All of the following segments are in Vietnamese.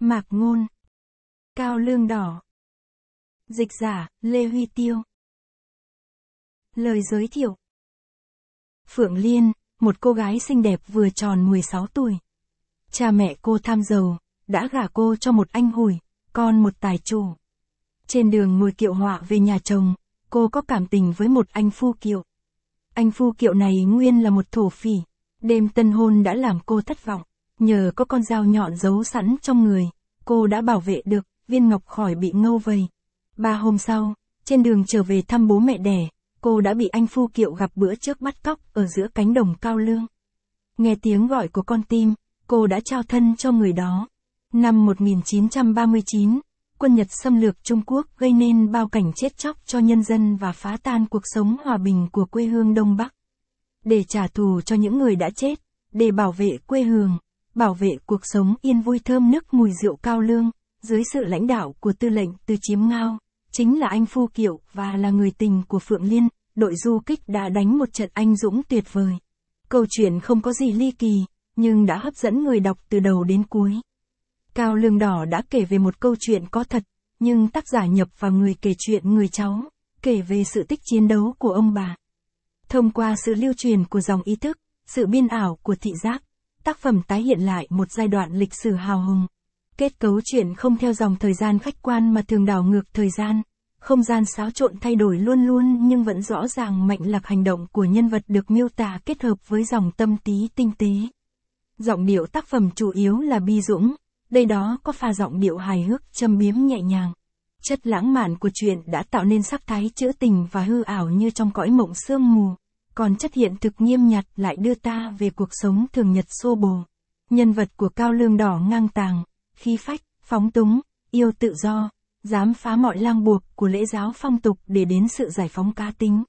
Mạc Ngôn. Cao Lương Đỏ. Dịch giả, Lê Huy Tiêu. Lời giới thiệu. Phượng Liên, một cô gái xinh đẹp vừa tròn 16 tuổi. Cha mẹ cô tham giàu, đã gả cô cho một anh hùi con một tài chủ. Trên đường ngồi kiệu họa về nhà chồng, cô có cảm tình với một anh phu kiệu. Anh phu kiệu này nguyên là một thổ phỉ, đêm tân hôn đã làm cô thất vọng. Nhờ có con dao nhọn giấu sẵn trong người, cô đã bảo vệ được viên ngọc khỏi bị ngâu vây. Ba hôm sau, trên đường trở về thăm bố mẹ đẻ, cô đã bị anh Phu Kiệu gặp bữa trước bắt cóc ở giữa cánh đồng cao lương. Nghe tiếng gọi của con tim, cô đã trao thân cho người đó. Năm 1939, quân Nhật xâm lược Trung Quốc gây nên bao cảnh chết chóc cho nhân dân và phá tan cuộc sống hòa bình của quê hương Đông Bắc. Để trả thù cho những người đã chết, để bảo vệ quê hương, bảo vệ cuộc sống yên vui thơm nức mùi rượu cao lương, dưới sự lãnh đạo của tư lệnh Từ Chiếm Ngao, chính là anh Phu Kiệu và là người tình của Phượng Liên, đội du kích đã đánh một trận anh dũng tuyệt vời. Câu chuyện không có gì ly kỳ, nhưng đã hấp dẫn người đọc từ đầu đến cuối. Cao Lương Đỏ đã kể về một câu chuyện có thật, nhưng tác giả nhập vào người kể chuyện người cháu, kể về sự tích chiến đấu của ông bà. Thông qua sự lưu truyền của dòng ý thức, sự biên ảo của thị giác, tác phẩm tái hiện lại một giai đoạn lịch sử hào hùng. Kết cấu truyện không theo dòng thời gian khách quan mà thường đảo ngược thời gian. Không gian xáo trộn thay đổi luôn luôn nhưng vẫn rõ ràng mạnh lạc hành động của nhân vật được miêu tả kết hợp với dòng tâm tí tinh tế. Giọng điệu tác phẩm chủ yếu là bi dũng, đây đó có pha giọng điệu hài hước châm biếm nhẹ nhàng. Chất lãng mạn của truyện đã tạo nên sắc thái trữ tình và hư ảo như trong cõi mộng sương mù còn chất hiện thực nghiêm nhặt lại đưa ta về cuộc sống thường nhật xô bồ. Nhân vật của cao lương đỏ ngang tàng, khí phách, phóng túng, yêu tự do, dám phá mọi lang buộc của lễ giáo phong tục để đến sự giải phóng cá tính.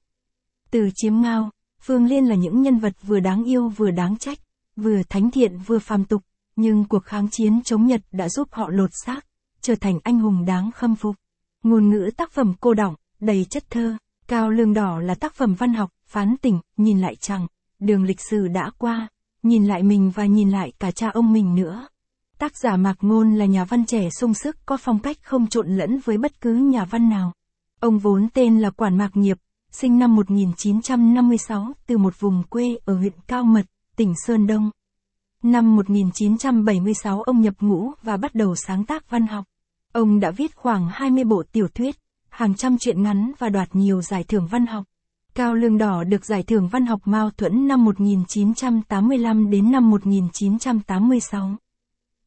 Từ chiếm ngao, Phương Liên là những nhân vật vừa đáng yêu vừa đáng trách, vừa thánh thiện vừa phàm tục, nhưng cuộc kháng chiến chống Nhật đã giúp họ lột xác, trở thành anh hùng đáng khâm phục. Ngôn ngữ tác phẩm cô đọng, đầy chất thơ, Cao lương đỏ là tác phẩm văn học, phán tình nhìn lại chẳng, đường lịch sử đã qua, nhìn lại mình và nhìn lại cả cha ông mình nữa. Tác giả Mạc Ngôn là nhà văn trẻ sung sức có phong cách không trộn lẫn với bất cứ nhà văn nào. Ông vốn tên là Quản Mạc Nghiệp, sinh năm 1956 từ một vùng quê ở huyện Cao Mật, tỉnh Sơn Đông. Năm 1976 ông nhập ngũ và bắt đầu sáng tác văn học. Ông đã viết khoảng 20 bộ tiểu thuyết, hàng trăm truyện ngắn và đoạt nhiều giải thưởng văn học. Cao Lương Đỏ được giải thưởng văn học Mao Thuẫn năm 1985 đến năm 1986.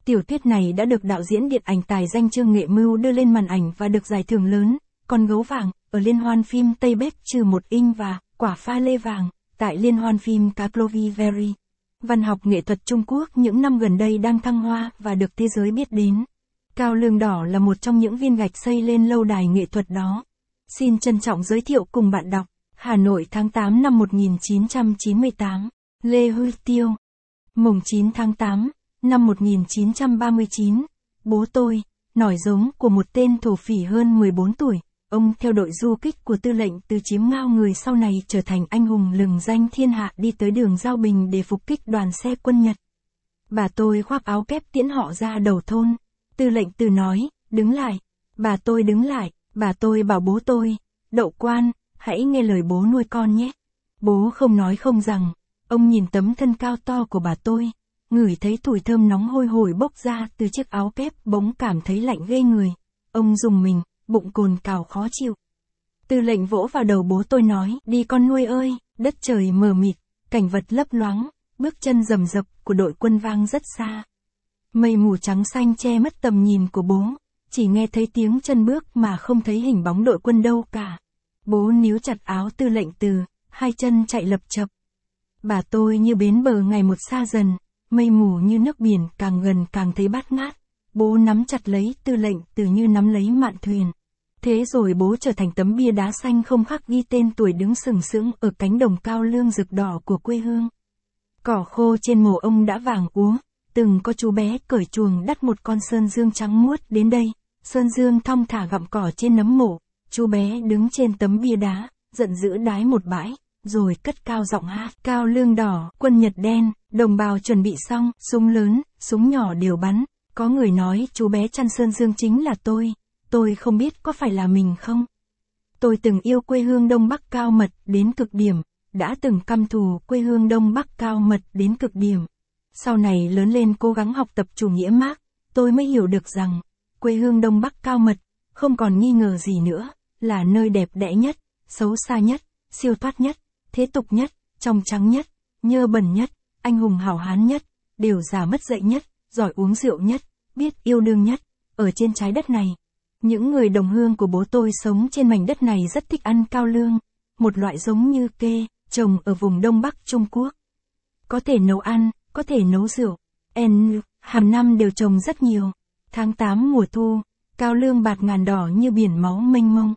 Tiểu thuyết này đã được đạo diễn điện ảnh tài danh Trương Nghệ Mưu đưa lên màn ảnh và được giải thưởng lớn, còn Gấu Vàng, ở liên hoan phim Tây Bếp trừ một in và Quả pha lê vàng, tại liên hoan phim Very. Văn học nghệ thuật Trung Quốc những năm gần đây đang thăng hoa và được thế giới biết đến. Cao lương đỏ là một trong những viên gạch xây lên lâu đài nghệ thuật đó. Xin trân trọng giới thiệu cùng bạn đọc, Hà Nội tháng 8 năm 1998, Lê Hư Tiêu. Mùng 9 tháng 8, năm 1939, bố tôi, nổi giống của một tên thổ phỉ hơn 14 tuổi, ông theo đội du kích của tư lệnh từ chiếm ngao người sau này trở thành anh hùng lừng danh thiên hạ đi tới đường Giao Bình để phục kích đoàn xe quân Nhật. Bà tôi khoác áo kép tiễn họ ra đầu thôn, Tư lệnh từ nói, đứng lại. Bà tôi đứng lại, bà tôi bảo bố tôi, đậu quan, hãy nghe lời bố nuôi con nhé. Bố không nói không rằng, ông nhìn tấm thân cao to của bà tôi, ngửi thấy mùi thơm nóng hôi hổi bốc ra từ chiếc áo kép bỗng cảm thấy lạnh ghê người. Ông dùng mình, bụng cồn cào khó chịu. Tư lệnh vỗ vào đầu bố tôi nói, đi con nuôi ơi, đất trời mờ mịt, cảnh vật lấp loáng, bước chân rầm rập của đội quân vang rất xa. Mây mù trắng xanh che mất tầm nhìn của bố, chỉ nghe thấy tiếng chân bước mà không thấy hình bóng đội quân đâu cả. Bố níu chặt áo tư lệnh từ, hai chân chạy lập chập. Bà tôi như bến bờ ngày một xa dần, mây mù như nước biển càng gần càng thấy bát ngát. Bố nắm chặt lấy tư lệnh từ như nắm lấy mạn thuyền. Thế rồi bố trở thành tấm bia đá xanh không khắc ghi tên tuổi đứng sừng sững ở cánh đồng cao lương rực đỏ của quê hương. Cỏ khô trên mồ ông đã vàng úa, từng có chú bé cởi chuồng đắt một con sơn dương trắng muốt đến đây, sơn dương thong thả gặm cỏ trên nấm mộ, chú bé đứng trên tấm bia đá, giận dữ đái một bãi, rồi cất cao giọng hát, cao lương đỏ, quân Nhật đen, đồng bào chuẩn bị xong, súng lớn, súng nhỏ đều bắn, có người nói chú bé chăn sơn dương chính là tôi, tôi không biết có phải là mình không. Tôi từng yêu quê hương Đông Bắc cao mật đến cực điểm, đã từng căm thù quê hương Đông Bắc cao mật đến cực điểm. Sau này lớn lên cố gắng học tập chủ nghĩa Marx, tôi mới hiểu được rằng, quê hương Đông Bắc cao mật, không còn nghi ngờ gì nữa, là nơi đẹp đẽ nhất, xấu xa nhất, siêu thoát nhất, thế tục nhất, trong trắng nhất, nhơ bẩn nhất, anh hùng hảo hán nhất, đều già mất dậy nhất, giỏi uống rượu nhất, biết yêu đương nhất, ở trên trái đất này. Những người đồng hương của bố tôi sống trên mảnh đất này rất thích ăn cao lương, một loại giống như kê, trồng ở vùng Đông Bắc Trung Quốc. Có thể nấu ăn, có thể nấu rượu. N, hàng năm đều trồng rất nhiều. Tháng 8 mùa thu, cao lương bạt ngàn đỏ như biển máu mênh mông.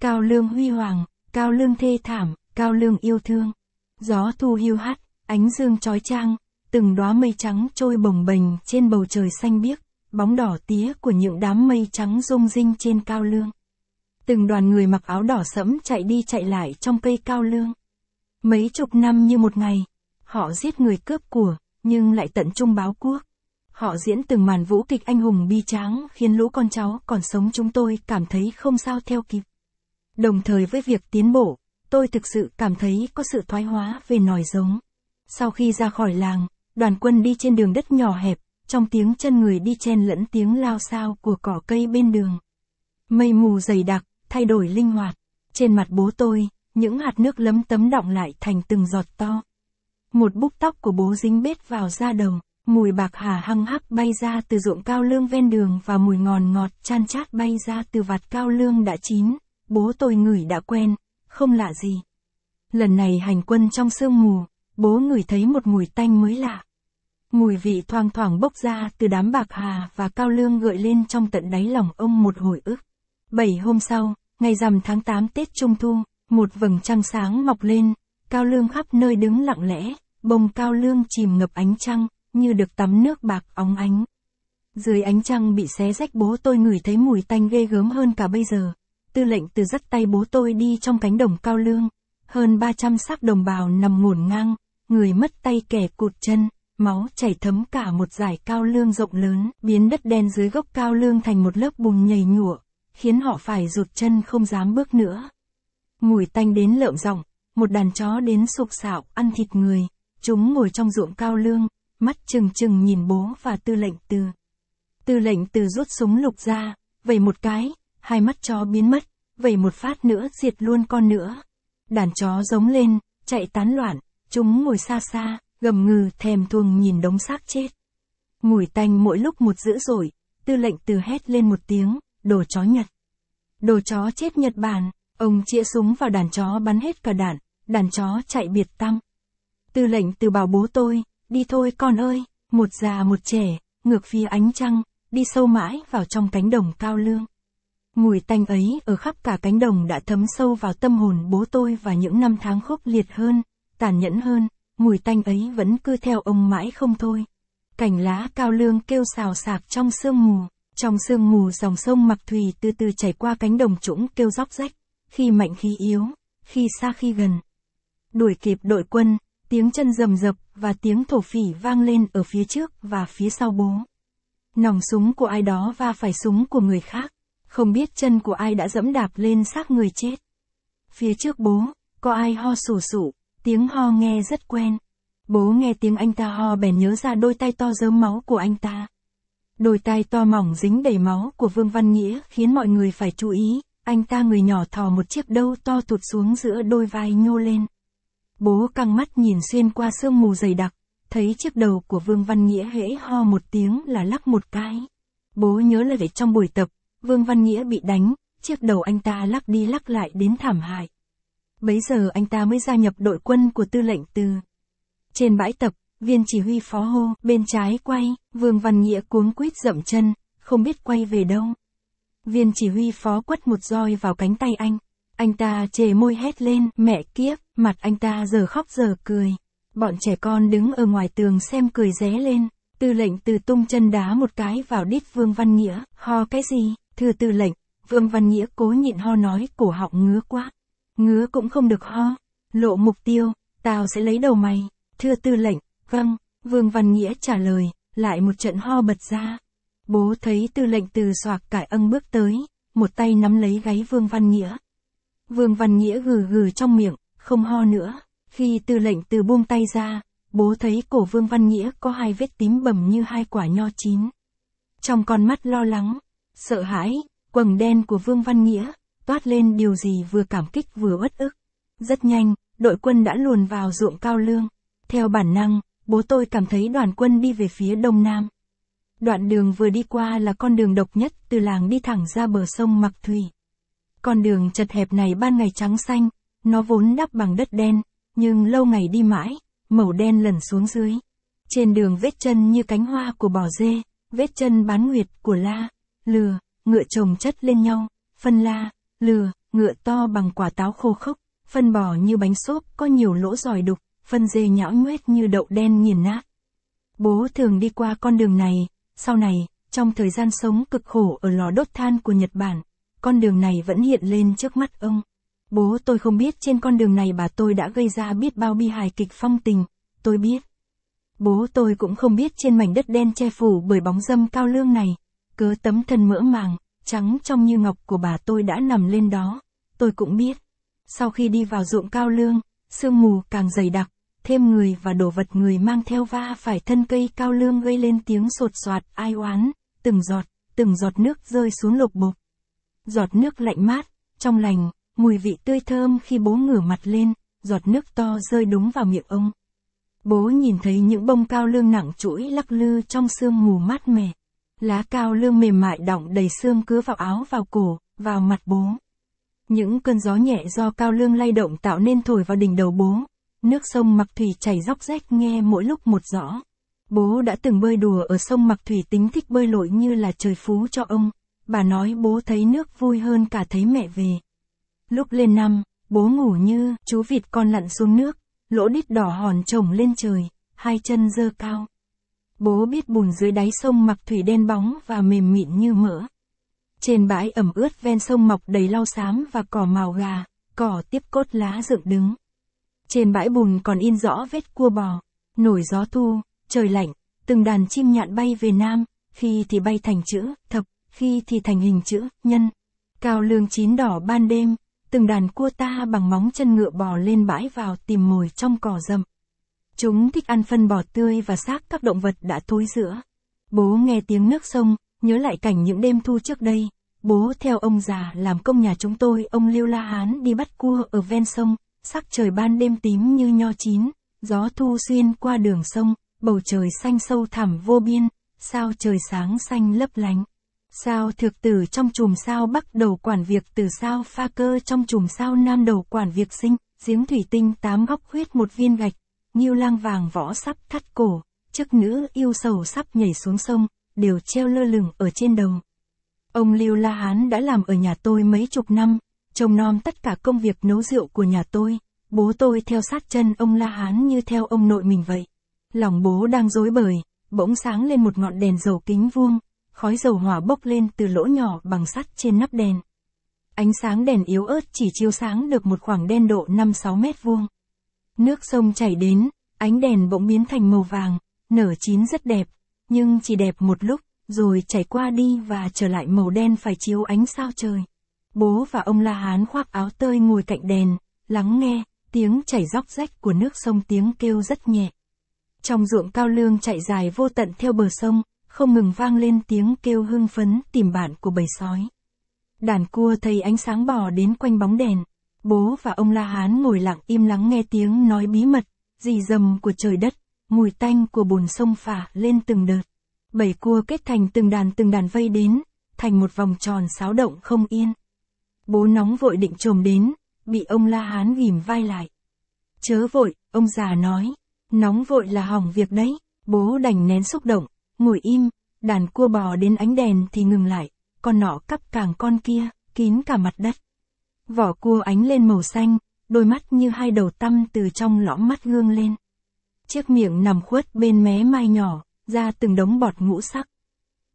Cao lương huy hoàng, cao lương thê thảm, cao lương yêu thương. Gió thu hưu hắt, ánh dương trói trang, từng đóa mây trắng trôi bồng bềnh trên bầu trời xanh biếc, bóng đỏ tía của những đám mây trắng rung rinh trên cao lương. Từng đoàn người mặc áo đỏ sẫm chạy đi chạy lại trong cây cao lương. Mấy chục năm như một ngày, Họ giết người cướp của, nhưng lại tận trung báo quốc. Họ diễn từng màn vũ kịch anh hùng bi tráng khiến lũ con cháu còn sống chúng tôi cảm thấy không sao theo kịp. Đồng thời với việc tiến bộ, tôi thực sự cảm thấy có sự thoái hóa về nòi giống. Sau khi ra khỏi làng, đoàn quân đi trên đường đất nhỏ hẹp, trong tiếng chân người đi chen lẫn tiếng lao sao của cỏ cây bên đường. Mây mù dày đặc, thay đổi linh hoạt. Trên mặt bố tôi, những hạt nước lấm tấm đọng lại thành từng giọt to. Một búp tóc của bố dính bết vào da đồng, mùi bạc hà hăng hắc bay ra từ ruộng cao lương ven đường và mùi ngòn ngọt chan chát bay ra từ vạt cao lương đã chín, bố tôi ngửi đã quen, không lạ gì. Lần này hành quân trong sương mù, bố ngửi thấy một mùi tanh mới lạ. Mùi vị thoang thoảng bốc ra từ đám bạc hà và cao lương gợi lên trong tận đáy lòng ông một hồi ức. Bảy hôm sau, ngày rằm tháng 8 Tết Trung Thu, một vầng trăng sáng mọc lên, cao lương khắp nơi đứng lặng lẽ, bồng cao lương chìm ngập ánh trăng, như được tắm nước bạc óng ánh. Dưới ánh trăng bị xé rách bố tôi ngửi thấy mùi tanh ghê gớm hơn cả bây giờ. Tư lệnh từ dắt tay bố tôi đi trong cánh đồng cao lương. Hơn 300 xác đồng bào nằm ngổn ngang, người mất tay kẻ cụt chân, máu chảy thấm cả một dải cao lương rộng lớn, biến đất đen dưới gốc cao lương thành một lớp bùn nhầy nhụa, khiến họ phải rụt chân không dám bước nữa. Mùi tanh đến lợm ròng, một đàn chó đến sục sạo ăn thịt người, Chúng ngồi trong ruộng cao lương, mắt trừng trừng nhìn bố và tư lệnh từ. Tư lệnh từ rút súng lục ra, vẩy một cái, hai mắt chó biến mất, vẩy một phát nữa diệt luôn con nữa. Đàn chó giống lên, chạy tán loạn, chúng ngồi xa xa, gầm ngừ thèm thuồng nhìn đống xác chết. Mùi tanh mỗi lúc một dữ dội, tư lệnh từ hét lên một tiếng, đồ chó Nhật. Đồ chó chết Nhật Bản, ông chĩa súng vào đàn chó bắn hết cả đạn, đàn chó chạy biệt tăng. Tư lệnh từ bảo bố tôi, đi thôi con ơi, một già một trẻ, ngược phía ánh trăng, đi sâu mãi vào trong cánh đồng cao lương. Mùi tanh ấy ở khắp cả cánh đồng đã thấm sâu vào tâm hồn bố tôi và những năm tháng khốc liệt hơn, tàn nhẫn hơn, mùi tanh ấy vẫn cứ theo ông mãi không thôi. Cảnh lá cao lương kêu xào xạc trong sương mù, trong sương mù dòng sông mặc thủy từ từ chảy qua cánh đồng trũng kêu róc rách, khi mạnh khi yếu, khi xa khi gần. Đuổi kịp đội quân, tiếng chân rầm rập và tiếng thổ phỉ vang lên ở phía trước và phía sau bố. Nòng súng của ai đó va phải súng của người khác, không biết chân của ai đã dẫm đạp lên xác người chết. Phía trước bố, có ai ho sù sụ, tiếng ho nghe rất quen. Bố nghe tiếng anh ta ho bèn nhớ ra đôi tay to dớm máu của anh ta. Đôi tay to mỏng dính đầy máu của Vương Văn Nghĩa khiến mọi người phải chú ý, anh ta người nhỏ thò một chiếc đâu to tụt xuống giữa đôi vai nhô lên. Bố căng mắt nhìn xuyên qua sương mù dày đặc, thấy chiếc đầu của Vương Văn Nghĩa hễ ho một tiếng là lắc một cái. Bố nhớ lại về trong buổi tập, Vương Văn Nghĩa bị đánh, chiếc đầu anh ta lắc đi lắc lại đến thảm hại. Bấy giờ anh ta mới gia nhập đội quân của tư lệnh từ. Trên bãi tập, viên chỉ huy phó hô, bên trái quay, Vương Văn Nghĩa cuống quýt dậm chân, không biết quay về đâu. Viên chỉ huy phó quất một roi vào cánh tay anh, anh ta chề môi hét lên, mẹ kiếp, mặt anh ta giờ khóc giờ cười. Bọn trẻ con đứng ở ngoài tường xem cười ré lên. Tư lệnh từ tung chân đá một cái vào đít Vương Văn Nghĩa, ho cái gì, thưa tư lệnh, Vương Văn Nghĩa cố nhịn ho nói cổ họng ngứa quá. Ngứa cũng không được ho. Lộ mục tiêu, tao sẽ lấy đầu mày, thưa tư lệnh, vâng, Vương Văn Nghĩa trả lời, lại một trận ho bật ra. Bố thấy tư lệnh từ soạc cải ân bước tới, một tay nắm lấy gáy Vương Văn Nghĩa, Vương Văn Nghĩa gừ gừ trong miệng, không ho nữa. Khi tư lệnh từ buông tay ra, bố thấy cổ Vương Văn Nghĩa có hai vết tím bầm như hai quả nho chín. Trong con mắt lo lắng, sợ hãi, quầng đen của Vương Văn Nghĩa, toát lên điều gì vừa cảm kích vừa uất ức. Rất nhanh, đội quân đã luồn vào ruộng cao lương. Theo bản năng, bố tôi cảm thấy đoàn quân đi về phía đông nam. Đoạn đường vừa đi qua là con đường độc nhất từ làng đi thẳng ra bờ sông Mặc Thủy. Con đường chật hẹp này ban ngày trắng xanh, nó vốn đắp bằng đất đen, nhưng lâu ngày đi mãi, màu đen lẩn xuống dưới. Trên đường vết chân như cánh hoa của bò dê, vết chân bán nguyệt của la, lừa, ngựa trồng chất lên nhau, phân la, lừa, ngựa to bằng quả táo khô khốc, phân bò như bánh xốp có nhiều lỗ giòi đục, phân dê nhão nhoét như đậu đen nghiền nát. Bố thường đi qua con đường này, sau này, trong thời gian sống cực khổ ở lò đốt than của Nhật Bản, con đường này vẫn hiện lên trước mắt ông. Bố tôi không biết trên con đường này bà tôi đã gây ra biết bao bi hài kịch phong tình, tôi biết. Bố tôi cũng không biết trên mảnh đất đen che phủ bởi bóng dâm cao lương này, cớ tấm thân mỡ màng, trắng trong như ngọc của bà tôi đã nằm lên đó, tôi cũng biết. Sau khi đi vào ruộng cao lương, sương mù càng dày đặc, thêm người và đồ vật người mang theo va phải thân cây cao lương gây lên tiếng sột soạt ai oán, từng giọt, từng giọt nước rơi xuống lục bục giọt nước lạnh mát, trong lành, mùi vị tươi thơm khi bố ngửa mặt lên, giọt nước to rơi đúng vào miệng ông. Bố nhìn thấy những bông cao lương nặng chuỗi lắc lư trong sương mù mát mẻ. Lá cao lương mềm mại đọng đầy sương cứa vào áo vào cổ, vào mặt bố. Những cơn gió nhẹ do cao lương lay động tạo nên thổi vào đỉnh đầu bố. Nước sông Mặc Thủy chảy róc rách nghe mỗi lúc một rõ. Bố đã từng bơi đùa ở sông Mặc Thủy tính thích bơi lội như là trời phú cho ông. Bà nói bố thấy nước vui hơn cả thấy mẹ về. Lúc lên năm, bố ngủ như chú vịt con lặn xuống nước, lỗ đít đỏ hòn trồng lên trời, hai chân dơ cao. Bố biết bùn dưới đáy sông mặc thủy đen bóng và mềm mịn như mỡ. Trên bãi ẩm ướt ven sông mọc đầy lau xám và cỏ màu gà, cỏ tiếp cốt lá dựng đứng. Trên bãi bùn còn in rõ vết cua bò, nổi gió thu, trời lạnh, từng đàn chim nhạn bay về nam, khi thì bay thành chữ, thập, khi thì thành hình chữ nhân. Cao lương chín đỏ ban đêm, từng đàn cua ta bằng móng chân ngựa bò lên bãi vào tìm mồi trong cỏ rậm. Chúng thích ăn phân bò tươi và xác các động vật đã thối rữa. Bố nghe tiếng nước sông, nhớ lại cảnh những đêm thu trước đây. Bố theo ông già làm công nhà chúng tôi, ông liêu La Hán đi bắt cua ở ven sông, sắc trời ban đêm tím như nho chín, gió thu xuyên qua đường sông, bầu trời xanh sâu thẳm vô biên, sao trời sáng xanh lấp lánh. Sao thực tử trong chùm sao bắc đầu quản việc từ sao pha cơ trong chùm sao nam đầu quản việc sinh, giếng thủy tinh tám góc huyết một viên gạch, nghiêu lang vàng võ sắp thắt cổ, chức nữ yêu sầu sắp nhảy xuống sông, đều treo lơ lửng ở trên đồng Ông Lưu La Hán đã làm ở nhà tôi mấy chục năm, trông nom tất cả công việc nấu rượu của nhà tôi, bố tôi theo sát chân ông La Hán như theo ông nội mình vậy. Lòng bố đang rối bời, bỗng sáng lên một ngọn đèn dầu kính vuông, khói dầu hỏa bốc lên từ lỗ nhỏ bằng sắt trên nắp đèn. Ánh sáng đèn yếu ớt chỉ chiếu sáng được một khoảng đen độ 5-6 mét vuông. Nước sông chảy đến, ánh đèn bỗng biến thành màu vàng, nở chín rất đẹp, nhưng chỉ đẹp một lúc, rồi chảy qua đi và trở lại màu đen phải chiếu ánh sao trời. Bố và ông La Hán khoác áo tơi ngồi cạnh đèn, lắng nghe, tiếng chảy róc rách của nước sông tiếng kêu rất nhẹ. Trong ruộng cao lương chạy dài vô tận theo bờ sông, không ngừng vang lên tiếng kêu hưng phấn tìm bạn của bầy sói. Đàn cua thấy ánh sáng bò đến quanh bóng đèn, bố và ông La Hán ngồi lặng im lắng nghe tiếng nói bí mật, dì dầm của trời đất, mùi tanh của bùn sông phả lên từng đợt. bầy cua kết thành từng đàn từng đàn vây đến, thành một vòng tròn xáo động không yên. Bố nóng vội định trồm đến, bị ông La Hán ghim vai lại. Chớ vội, ông già nói, nóng vội là hỏng việc đấy, bố đành nén xúc động, ngồi im, đàn cua bò đến ánh đèn thì ngừng lại, con nọ cắp càng con kia, kín cả mặt đất. Vỏ cua ánh lên màu xanh, đôi mắt như hai đầu tăm từ trong lõm mắt gương lên. Chiếc miệng nằm khuất bên mé mai nhỏ, ra từng đống bọt ngũ sắc.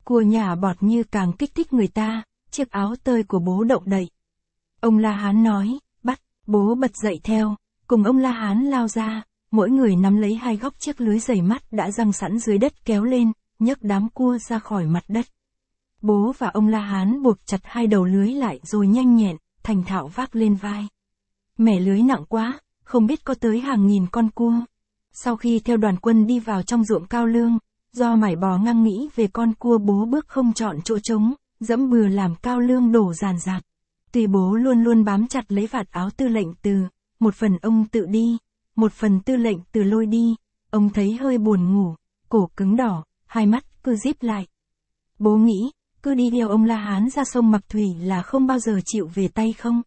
Cua nhà bọt như càng kích thích người ta, chiếc áo tơi của bố động đậy. Ông La Hán nói, bắt, bố bật dậy theo, cùng ông La Hán lao ra, mỗi người nắm lấy hai góc chiếc lưới dày mắt đã răng sẵn dưới đất kéo lên, nhấc đám cua ra khỏi mặt đất. Bố và ông La Hán buộc chặt hai đầu lưới lại rồi nhanh nhẹn, thành thạo vác lên vai. Mẻ lưới nặng quá, không biết có tới hàng nghìn con cua. Sau khi theo đoàn quân đi vào trong ruộng cao lương, do mải bò ngang nghĩ về con cua bố bước không chọn chỗ trống, dẫm bừa làm cao lương đổ ràn rạc. Tuy bố luôn luôn bám chặt lấy vạt áo tư lệnh từ, một phần ông tự đi, một phần tư lệnh từ lôi đi, ông thấy hơi buồn ngủ, cổ cứng đỏ, hai mắt cứ díp lại. Bố nghĩ, cứ đi theo ông La Hán ra sông mặc thủy là không bao giờ chịu về tay không?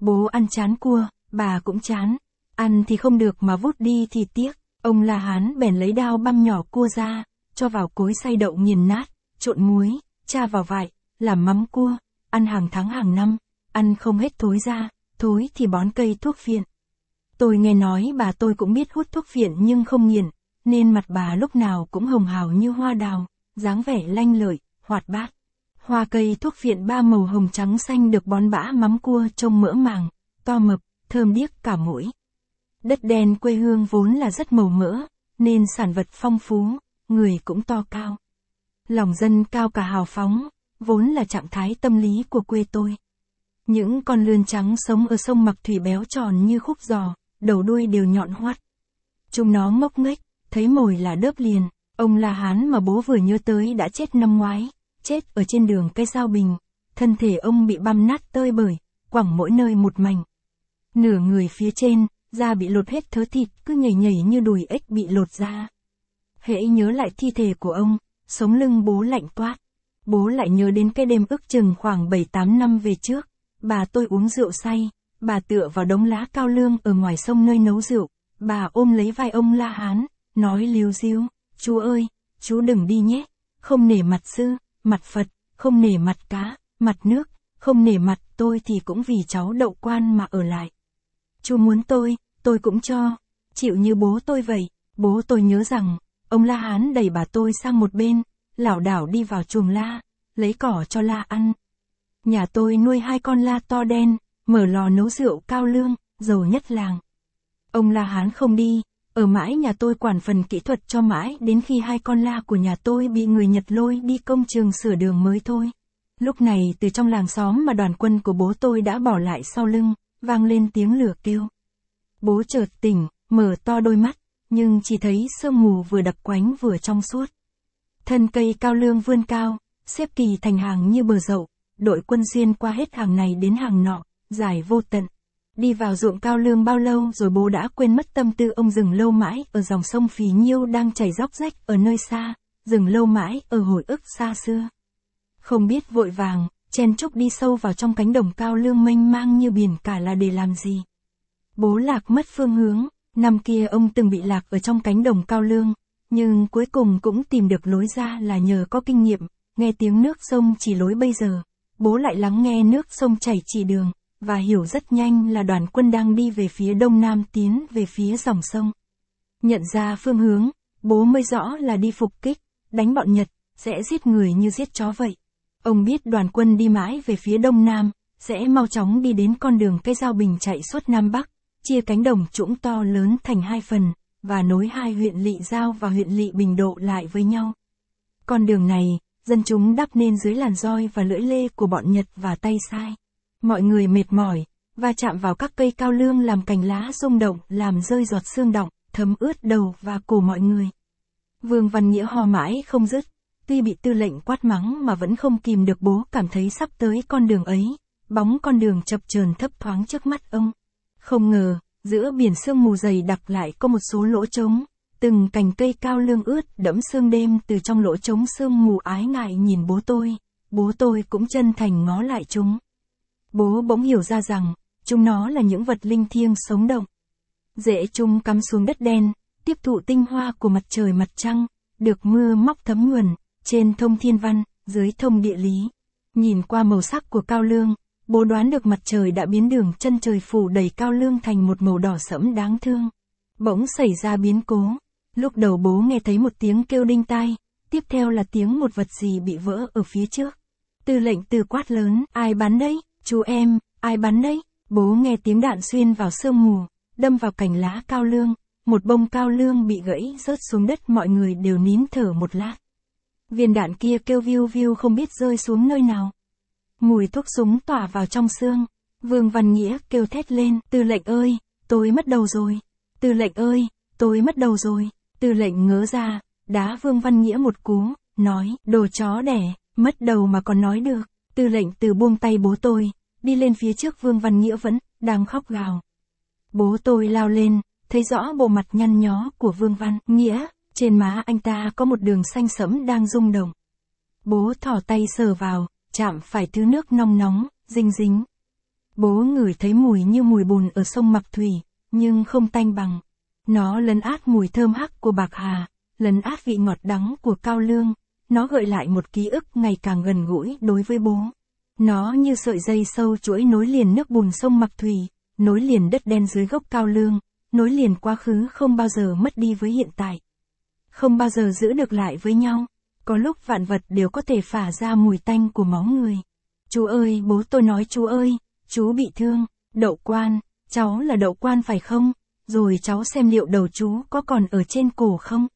Bố ăn chán cua, bà cũng chán. Ăn thì không được mà vút đi thì tiếc. Ông La Hán bèn lấy dao băm nhỏ cua ra, cho vào cối xay đậu nghiền nát, trộn muối, cha vào vải, làm mắm cua, ăn hàng tháng hàng năm, ăn không hết thối ra, thối thì bón cây thuốc phiện. Tôi nghe nói bà tôi cũng biết hút thuốc phiện nhưng không nghiền, nên mặt bà lúc nào cũng hồng hào như hoa đào, dáng vẻ lanh lợi, hoạt bát. Hoa cây thuốc viện ba màu hồng trắng xanh được bón bã mắm cua trông mỡ màng, to mập, thơm điếc cả mũi. Đất đen quê hương vốn là rất màu mỡ, nên sản vật phong phú, người cũng to cao. Lòng dân cao cả hào phóng, vốn là trạng thái tâm lý của quê tôi. Những con lươn trắng sống ở sông mặc thủy béo tròn như khúc giò, đầu đuôi đều nhọn hoắt. Chúng nó ngốc nghếch, thấy mồi là đớp liền, ông La Hán mà bố vừa nhớ tới đã chết năm ngoái, chết ở trên đường cây sao bình, thân thể ông bị băm nát tơi bời, quẳng mỗi nơi một mảnh. Nửa người phía trên, da bị lột hết thớ thịt cứ nhảy nhảy như đùi ếch bị lột ra. Hễ nhớ lại thi thể của ông, sống lưng bố lạnh toát. Bố lại nhớ đến cái đêm ước chừng khoảng 7-8 năm về trước, bà tôi uống rượu say, bà tựa vào đống lá cao lương ở ngoài sông nơi nấu rượu, bà ôm lấy vai ông La Hán, nói liêu diêu, chú ơi, chú đừng đi nhé, không nể mặt sư, mặt Phật, không nể mặt cá, mặt nước, không nể mặt tôi thì cũng vì cháu đậu quan mà ở lại. Chú muốn tôi, tôi cũng cho, chịu như bố tôi vậy, bố tôi nhớ rằng, ông La Hán đẩy bà tôi sang một bên, lảo đảo đi vào chuồng La, lấy cỏ cho La ăn. Nhà tôi nuôi hai con La to đen, mở lò nấu rượu cao lương, giàu nhất làng. Ông La Hán không đi, ở mãi nhà tôi quản phần kỹ thuật cho mãi đến khi hai con la của nhà tôi bị người Nhật lôi đi công trường sửa đường mới thôi. Lúc này từ trong làng xóm mà đoàn quân của bố tôi đã bỏ lại sau lưng, vang lên tiếng lửa kêu. Bố chợt tỉnh, mở to đôi mắt, nhưng chỉ thấy sương mù vừa đập quánh vừa trong suốt. Thân cây cao lương vươn cao, xếp kỳ thành hàng như bờ dậu, đội quân xuyên qua hết hàng này đến hàng nọ, dài vô tận. Đi vào ruộng cao lương bao lâu rồi bố đã quên mất tâm tư ông dừng lâu mãi ở dòng sông Phì Nhiêu đang chảy róc rách ở nơi xa, dừng lâu mãi ở hồi ức xa xưa. Không biết vội vàng, chen chúc đi sâu vào trong cánh đồng cao lương mênh mang như biển cả là để làm gì. Bố lạc mất phương hướng, năm kia ông từng bị lạc ở trong cánh đồng cao lương, nhưng cuối cùng cũng tìm được lối ra là nhờ có kinh nghiệm, nghe tiếng nước sông chỉ lối bây giờ, bố lại lắng nghe nước sông chảy chỉ đường và hiểu rất nhanh là đoàn quân đang đi về phía đông nam tiến về phía dòng sông. Nhận ra phương hướng, bố mới rõ là đi phục kích, đánh bọn Nhật, sẽ giết người như giết chó vậy. Ông biết đoàn quân đi mãi về phía đông nam, sẽ mau chóng đi đến con đường cây giao bình chạy suốt Nam Bắc, chia cánh đồng trũng to lớn thành hai phần, và nối hai huyện lỵ Giao và huyện lỵ Bình Độ lại với nhau. Con đường này, dân chúng đắp nên dưới làn roi và lưỡi lê của bọn Nhật và tay sai. Mọi người mệt mỏi, và chạm vào các cây cao lương làm cành lá rung động, làm rơi giọt sương động, thấm ướt đầu và cổ mọi người. Vương Văn Nghĩa ho mãi không dứt, tuy bị tư lệnh quát mắng mà vẫn không kìm được bố cảm thấy sắp tới con đường ấy, bóng con đường chập chờn thấp thoáng trước mắt ông. Không ngờ, giữa biển sương mù dày đặc lại có một số lỗ trống, từng cành cây cao lương ướt đẫm sương đêm từ trong lỗ trống sương mù ái ngại nhìn bố tôi, bố tôi cũng chân thành ngó lại chúng. Bố bỗng hiểu ra rằng, chúng nó là những vật linh thiêng sống động. Rễ chung cắm xuống đất đen, tiếp thụ tinh hoa của mặt trời mặt trăng, được mưa móc thấm nguồn trên thông thiên văn, dưới thông địa lý. Nhìn qua màu sắc của cao lương, bố đoán được mặt trời đã biến đường chân trời phủ đầy cao lương thành một màu đỏ sẫm đáng thương. Bỗng xảy ra biến cố, lúc đầu bố nghe thấy một tiếng kêu đinh tai, tiếp theo là tiếng một vật gì bị vỡ ở phía trước. Tư lệnh từ quát lớn, ai bắn đấy? Chú em, ai bắn đấy? Bố nghe tiếng đạn xuyên vào sương mù, đâm vào cành lá cao lương, một bông cao lương bị gãy rớt xuống đất mọi người đều nín thở một lát. Viên đạn kia kêu viu viu không biết rơi xuống nơi nào. Mùi thuốc súng tỏa vào trong xương, Vương Văn Nghĩa kêu thét lên, tư lệnh ơi, tôi mất đầu rồi, tư lệnh ơi, tôi mất đầu rồi, tư lệnh ngớ ra, đá Vương Văn Nghĩa một cú, nói, đồ chó đẻ, mất đầu mà còn nói được. Tư lệnh từ buông tay bố tôi, đi lên phía trước Vương Văn Nghĩa vẫn, đang khóc gào. Bố tôi lao lên, thấy rõ bộ mặt nhăn nhó của Vương Văn Nghĩa, trên má anh ta có một đường xanh sẫm đang rung động. Bố thỏ tay sờ vào, chạm phải thứ nước nong nóng, dinh dính. Bố ngửi thấy mùi như mùi bùn ở sông Mạc Thủy, nhưng không tanh bằng. Nó lấn át mùi thơm hắc của bạc hà, lấn át vị ngọt đắng của cao lương, nó gợi lại một ký ức ngày càng gần gũi đối với bố. Nó như sợi dây sâu chuỗi nối liền nước bùn sông Mặc Thủy, nối liền đất đen dưới gốc cao lương, nối liền quá khứ không bao giờ mất đi với hiện tại. Không bao giờ giữ được lại với nhau, có lúc vạn vật đều có thể phả ra mùi tanh của máu người. Chú ơi, bố tôi nói chú ơi, chú bị thương, đậu quan, cháu là đậu quan phải không? Rồi cháu xem liệu đầu chú có còn ở trên cổ không?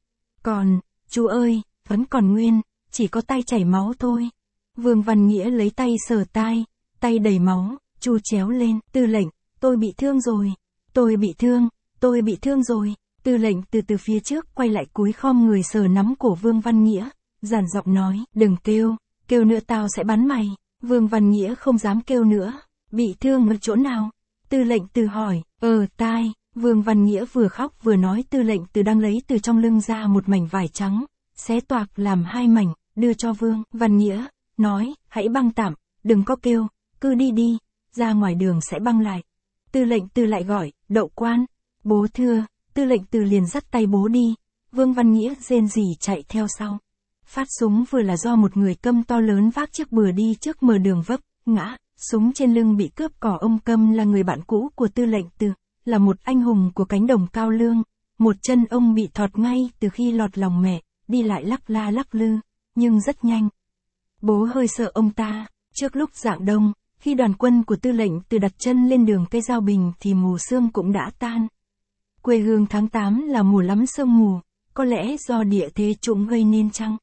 Còn, chú ơi, vẫn còn nguyên, chỉ có tay chảy máu thôi. Vương Văn Nghĩa lấy tay sờ tai, tay đầy máu, chu chéo lên, tư lệnh, tôi bị thương rồi, tôi bị thương, tôi bị thương rồi. Tư lệnh từ từ phía trước quay lại cúi khom người sờ nắm cổ Vương Văn Nghĩa, giản giọng nói, đừng kêu, kêu nữa tao sẽ bắn mày. Vương Văn Nghĩa không dám kêu nữa, bị thương ở chỗ nào? Tư lệnh từ hỏi, ờ tai, Vương Văn Nghĩa vừa khóc vừa nói tư lệnh từ đang lấy từ trong lưng ra một mảnh vải trắng, xé toạc làm hai mảnh, đưa cho vương. Văn Nghĩa, nói, hãy băng tạm, đừng có kêu, cứ đi đi, ra ngoài đường sẽ băng lại. Tư lệnh tư lại gọi, đậu quan, bố thưa, tư lệnh tư liền dắt tay bố đi, Vương Văn Nghĩa rên rỉ chạy theo sau. Phát súng vừa là do một người câm to lớn vác chiếc bừa đi trước mở đường vấp, ngã, súng trên lưng bị cướp cỏ ông câm là người bạn cũ của tư lệnh tư, là một anh hùng của cánh đồng cao lương, một chân ông bị thọt ngay từ khi lọt lòng mẹ, đi lại lắc la lắc lư, nhưng rất nhanh. Bố hơi sợ ông ta, trước lúc dạng đông, khi đoàn quân của tư lệnh từ đặt chân lên đường cây Giao Bình thì mù sương cũng đã tan. Quê hương tháng 8 là mù lắm sương mù, có lẽ do địa thế trũng gây nên chăng?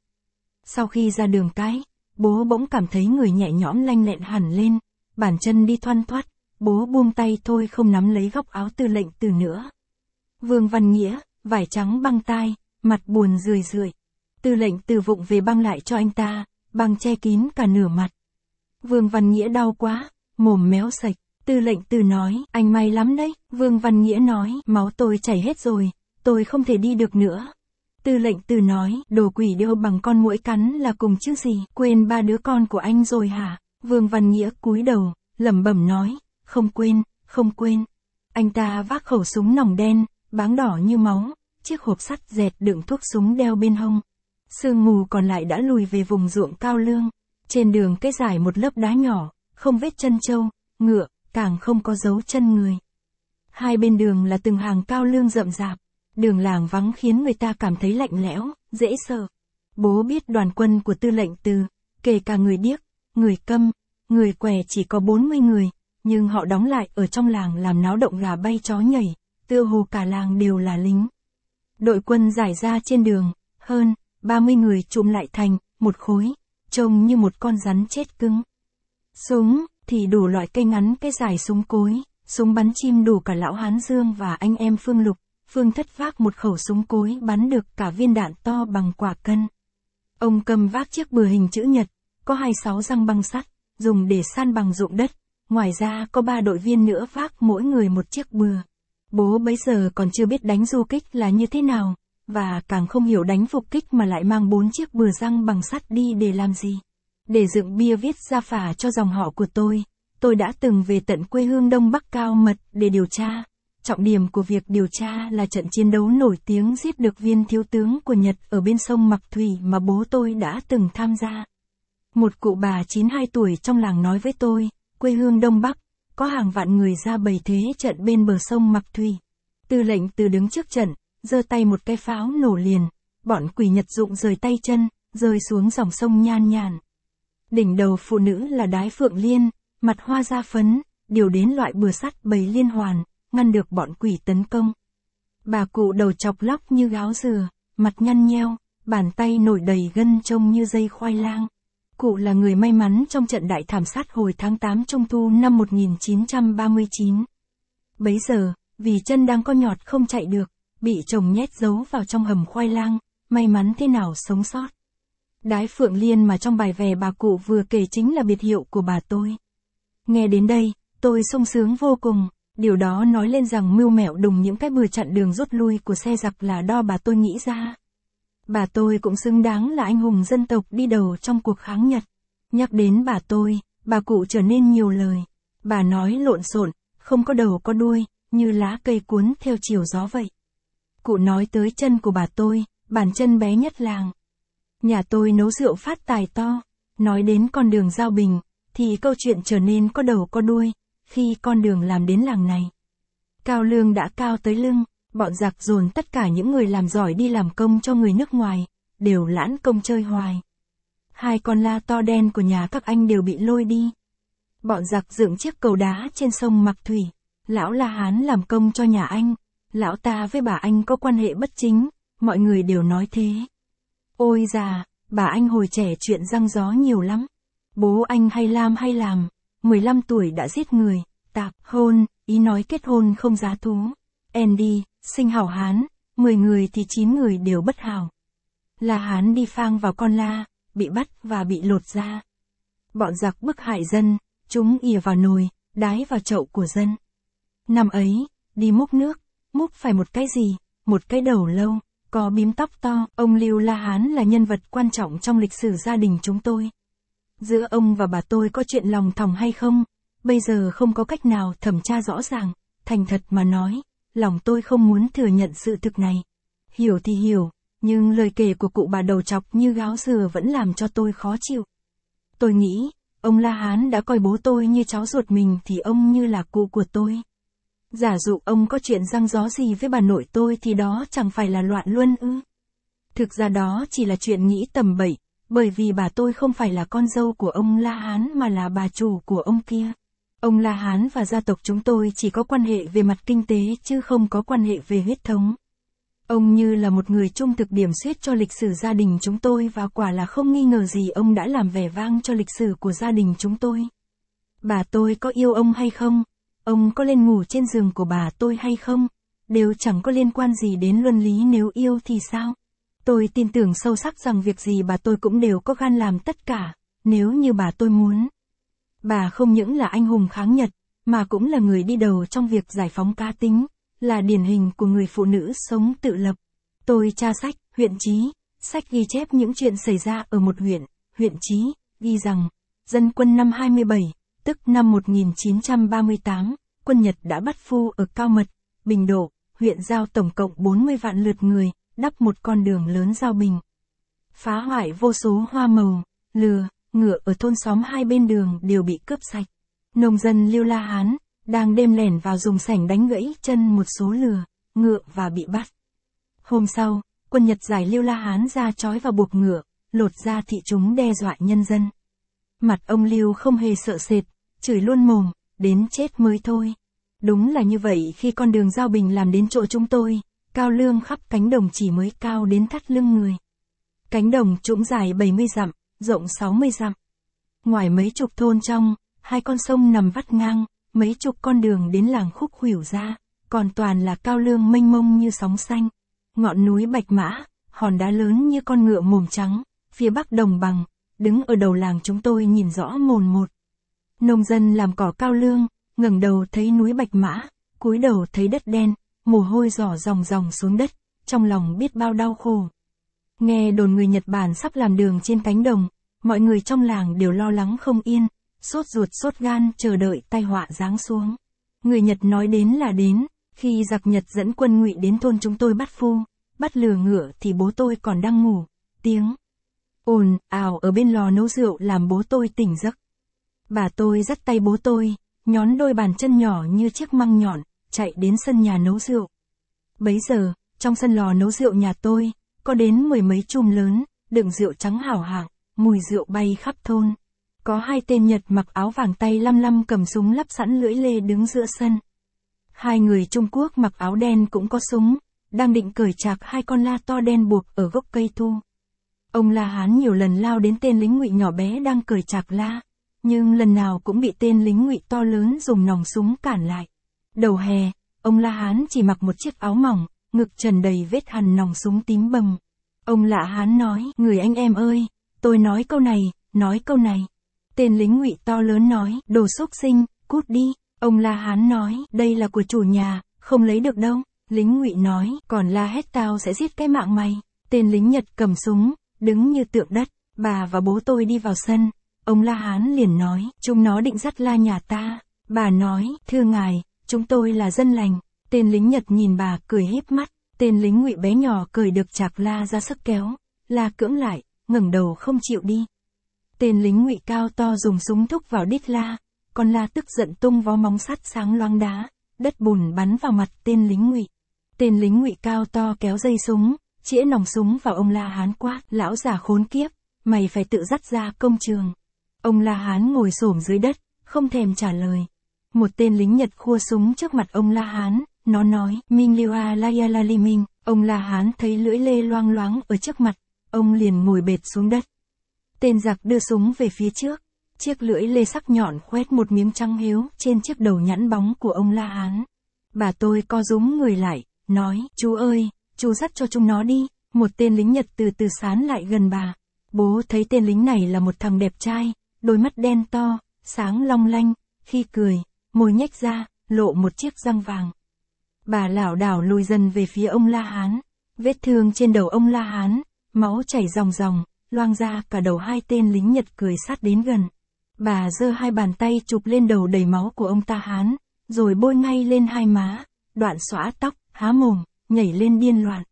Sau khi ra đường cái, bố bỗng cảm thấy người nhẹ nhõm lanh lẹn hẳn lên, bản chân đi thoăn thoắt, bố buông tay thôi không nắm lấy góc áo tư lệnh từ nữa. Vương Văn Nghĩa, vải trắng băng tai, mặt buồn rười rượi. Tư lệnh từ vụng về băng lại cho anh ta, băng che kín cả nửa mặt. Vương Văn Nghĩa đau quá, mồm méo sạch, tư lệnh từ nói, anh may lắm đấy, Vương Văn Nghĩa nói, máu tôi chảy hết rồi, tôi không thể đi được nữa. Tư lệnh từ nói, đồ quỷ điêu bằng con mũi cắn là cùng chứ gì, quên ba đứa con của anh rồi hả? Vương Văn Nghĩa cúi đầu, lẩm bẩm nói, không quên, không quên. Anh ta vác khẩu súng nòng đen, báng đỏ như máu, chiếc hộp sắt dẹt đựng thuốc súng đeo bên hông. Sương mù còn lại đã lùi về vùng ruộng cao lương. Trên đường cái dài một lớp đá nhỏ, không vết chân trâu, ngựa, càng không có dấu chân người. Hai bên đường là từng hàng cao lương rậm rạp. Đường làng vắng khiến người ta cảm thấy lạnh lẽo, dễ sợ. Bố biết đoàn quân của tư lệnh từ, kể cả người điếc, người câm, người què chỉ có 40 người, nhưng họ đóng lại ở trong làng làm náo động gà bay chó nhảy, tựa hồ cả làng đều là lính đội quân giải ra trên đường, hơn 30 người chụm lại thành một khối, trông như một con rắn chết cứng. Súng thì đủ loại cây ngắn cây dài súng cối, súng bắn chim đủ cả lão Hán Dương và anh em Phương Lục, Phương Thất vác một khẩu súng cối bắn được cả viên đạn to bằng quả cân. Ông cầm vác chiếc bừa hình chữ nhật, có 26 răng băng sắt, dùng để san bằng ruộng đất, ngoài ra có ba đội viên nữa vác mỗi người một chiếc bừa. Bố bấy giờ còn chưa biết đánh du kích là như thế nào, và càng không hiểu đánh phục kích mà lại mang bốn chiếc bừa răng bằng sắt đi để làm gì. Để dựng bia viết ra phả cho dòng họ của tôi, tôi đã từng về tận quê hương Đông Bắc Cao Mật để điều tra. Trọng điểm của việc điều tra là trận chiến đấu nổi tiếng giết được viên thiếu tướng của Nhật ở bên sông Mặc Thủy mà bố tôi đã từng tham gia. Một cụ bà 92 tuổi trong làng nói với tôi, quê hương Đông Bắc có hàng vạn người ra bày thế trận bên bờ sông Mạc Thủy. Tư lệnh từ đứng trước trận, giơ tay một cái pháo nổ liền, bọn quỷ Nhật dụng rời tay chân, rơi xuống dòng sông nhan nhàn. Đỉnh đầu phụ nữ là đái phượng liên, mặt hoa da phấn, điều đến loại bừa sắt bầy liên hoàn, ngăn được bọn quỷ tấn công. Bà cụ đầu chọc lóc như gáo dừa, mặt nhăn nheo, bàn tay nổi đầy gân trông như dây khoai lang. Cụ là người may mắn trong trận đại thảm sát hồi tháng 8 trung thu năm 1939. Bấy giờ, vì chân đang có nhọt không chạy được, bị chồng nhét giấu vào trong hầm khoai lang, may mắn thế nào sống sót. Đái Phượng Liên mà trong bài về bà cụ vừa kể chính là biệt hiệu của bà tôi. Nghe đến đây, tôi sung sướng vô cùng, điều đó nói lên rằng mưu mẹo đùng những cái bừa chặn đường rút lui của xe giặc là đo bà tôi nghĩ ra. Bà tôi cũng xứng đáng là anh hùng dân tộc đi đầu trong cuộc kháng Nhật. Nhắc đến bà tôi, bà cụ trở nên nhiều lời. Bà nói lộn xộn, không có đầu có đuôi, như lá cây cuốn theo chiều gió vậy. Cụ nói tới chân của bà tôi, bàn chân bé nhất làng. Nhà tôi nấu rượu phát tài to, nói đến con đường giao bình, thì câu chuyện trở nên có đầu có đuôi, khi con đường làm đến làng này. Cao lương đã cao tới lưng, Bọn giặc dồn tất cả những người làm giỏi đi làm công cho người nước ngoài, đều lãn công chơi hoài. Hai con la to đen của nhà các anh đều bị lôi đi. Bọn giặc dựng chiếc cầu đá trên sông Mặc Thủy. Lão La Hán làm công cho nhà anh. Lão ta với bà anh có quan hệ bất chính, mọi người đều nói thế. Ôi già, bà anh hồi trẻ chuyện răng gió nhiều lắm. Bố anh hay lam hay làm, 15 tuổi đã giết người, tạp, hôn, ý nói kết hôn không giá thú. Andy, sinh hảo hán, 10 người thì 9 người đều bất hảo. Là hán đi phang vào con la, bị bắt và bị lột ra. Bọn giặc bức hại dân, chúng ỉa vào nồi, đái vào chậu của dân. Năm ấy, đi múc nước, múc phải một cái gì, một cái đầu lâu, có bím tóc to. Ông Lưu La Hán là nhân vật quan trọng trong lịch sử gia đình chúng tôi. Giữa ông và bà tôi có chuyện lòng thòng hay không, bây giờ không có cách nào thẩm tra rõ ràng, thành thật mà nói, lòng tôi không muốn thừa nhận sự thực này. Hiểu thì hiểu, nhưng lời kể của cụ bà đầu chọc như gáo dừa vẫn làm cho tôi khó chịu. Tôi nghĩ, ông La Hán đã coi bố tôi như cháu ruột mình thì ông như là cụ của tôi. Giả dụ ông có chuyện răng gió gì với bà nội tôi thì đó chẳng phải là loạn luân ư. Thực ra đó chỉ là chuyện nghĩ tầm bậy, bởi vì bà tôi không phải là con dâu của ông La Hán mà là bà chủ của ông kia. Ông La Hán và gia tộc chúng tôi chỉ có quan hệ về mặt kinh tế chứ không có quan hệ về huyết thống. Ông như là một người trung thực điểm xuyết cho lịch sử gia đình chúng tôi và quả là không nghi ngờ gì ông đã làm vẻ vang cho lịch sử của gia đình chúng tôi. Bà tôi có yêu ông hay không? Ông có lên ngủ trên giường của bà tôi hay không? Đều chẳng có liên quan gì đến luân lý nếu yêu thì sao? Tôi tin tưởng sâu sắc rằng việc gì bà tôi cũng đều có gan làm tất cả, nếu như bà tôi muốn. Bà không những là anh hùng kháng Nhật, mà cũng là người đi đầu trong việc giải phóng cá tính, là điển hình của người phụ nữ sống tự lập. Tôi tra sách, huyện trí, sách ghi chép những chuyện xảy ra ở một huyện, huyện trí, ghi rằng, dân quân năm 27, tức năm 1938, quân Nhật đã bắt phu ở Cao Mật, Bình Độ, huyện giao tổng cộng 40 vạn lượt người, đắp một con đường lớn giao bình. Phá hoại vô số hoa màu, lừa, ngựa ở thôn xóm hai bên đường đều bị cướp sạch. Nông dân lưu La Hán, đang đêm lẻn vào dùng sảnh đánh gãy chân một số lừa, ngựa và bị bắt. Hôm sau, quân Nhật giải lưu La Hán ra trói và buộc ngựa, lột ra thị chúng đe dọa nhân dân. Mặt ông lưu không hề sợ sệt, chửi luôn mồm, đến chết mới thôi. Đúng là như vậy khi con đường Giao Bình làm đến chỗ chúng tôi, cao lương khắp cánh đồng chỉ mới cao đến thắt lưng người. Cánh đồng trũng dài 70 dặm, rộng 60 dặm. Ngoài mấy chục thôn trong, hai con sông nằm vắt ngang, mấy chục con đường đến làng khúc hủi ra, còn toàn là cao lương mênh mông như sóng xanh. Ngọn núi Bạch Mã, hòn đá lớn như con ngựa mồm trắng, phía bắc đồng bằng, đứng ở đầu làng chúng tôi nhìn rõ mồn một. Nông dân làm cỏ cao lương, ngẩng đầu thấy núi Bạch Mã, cúi đầu thấy đất đen, mồ hôi rỏ ròng ròng xuống đất, trong lòng biết bao đau khổ. Nghe đồn người Nhật Bản sắp làm đường trên cánh đồng, mọi người trong làng đều lo lắng không yên, sốt ruột sốt gan chờ đợi tai họa giáng xuống. Người Nhật nói đến là đến, khi giặc Nhật dẫn quân ngụy đến thôn chúng tôi bắt phu, bắt lừa ngựa thì bố tôi còn đang ngủ, tiếng ồn ào ở bên lò nấu rượu làm bố tôi tỉnh giấc. Bà tôi dắt tay bố tôi, nhón đôi bàn chân nhỏ như chiếc măng nhọn, chạy đến sân nhà nấu rượu. Bấy giờ, trong sân lò nấu rượu nhà tôi, có đến mười mấy chùm lớn, đựng rượu trắng hảo hạng, mùi rượu bay khắp thôn. Có hai tên Nhật mặc áo vàng tay lăm lăm cầm súng lắp sẵn lưỡi lê đứng giữa sân. Hai người Trung Quốc mặc áo đen cũng có súng, đang định cởi chạc hai con la to đen buộc ở gốc cây thu. Ông La Hán nhiều lần lao đến tên lính ngụy nhỏ bé đang cởi chạc la, nhưng lần nào cũng bị tên lính ngụy to lớn dùng nòng súng cản lại. Đầu hè, ông La Hán chỉ mặc một chiếc áo mỏng, ngực trần đầy vết hằn nòng súng tím bầm. Ông lạ hán nói, người anh em ơi, tôi nói câu này, nói câu này. Tên lính ngụy to lớn nói, đồ xúc sinh, cút đi. Ông la hán nói, đây là của chủ nhà, không lấy được đâu. Lính ngụy nói, còn la hét tao sẽ giết cái mạng mày. Tên lính Nhật cầm súng, đứng như tượng đất, bà và bố tôi đi vào sân. Ông la hán liền nói, chúng nó định dắt la nhà ta. Bà nói, thưa ngài, chúng tôi là dân lành, Tên lính Nhật nhìn bà, cười híp mắt. Tên lính ngụy bé nhỏ cười được chạc la ra sức kéo. La cưỡng lại, ngẩng đầu không chịu đi. Tên lính ngụy cao to dùng súng thúc vào đít la. Con la tức giận tung vó móng sắt sáng loang đá. Đất bùn bắn vào mặt tên lính ngụy. Tên lính ngụy cao to kéo dây súng, chĩa nòng súng vào ông La Hán quát. Lão già khốn kiếp, mày phải tự dắt ra công trường. Ông La Hán ngồi xổm dưới đất, không thèm trả lời. Một tên lính Nhật khua súng trước mặt ông La Hán, nó nói, Minh Liêu A Laya La Li Minh, ông La Hán thấy lưỡi lê loang loáng ở trước mặt, ông liền ngồi bệt xuống đất. Tên giặc đưa súng về phía trước, chiếc lưỡi lê sắc nhọn khoét một miếng trắng hiếu trên chiếc đầu nhẵn bóng của ông La Hán. Bà tôi co rúm người lại, nói, chú ơi, chú dắt cho chúng nó đi, một tên lính Nhật từ từ sán lại gần bà. Bố thấy tên lính này là một thằng đẹp trai, đôi mắt đen to, sáng long lanh, khi cười, môi nhếch ra, lộ một chiếc răng vàng. Bà lảo đảo lùi dần về phía ông La Hán. Vết thương trên đầu ông La Hán, máu chảy ròng ròng, loang ra cả đầu hai tên lính Nhật cười sát đến gần. Bà giơ hai bàn tay chụp lên đầu đầy máu của ông ta Hán, rồi bôi ngay lên hai má, đoạn xóa tóc, há mồm, nhảy lên điên loạn.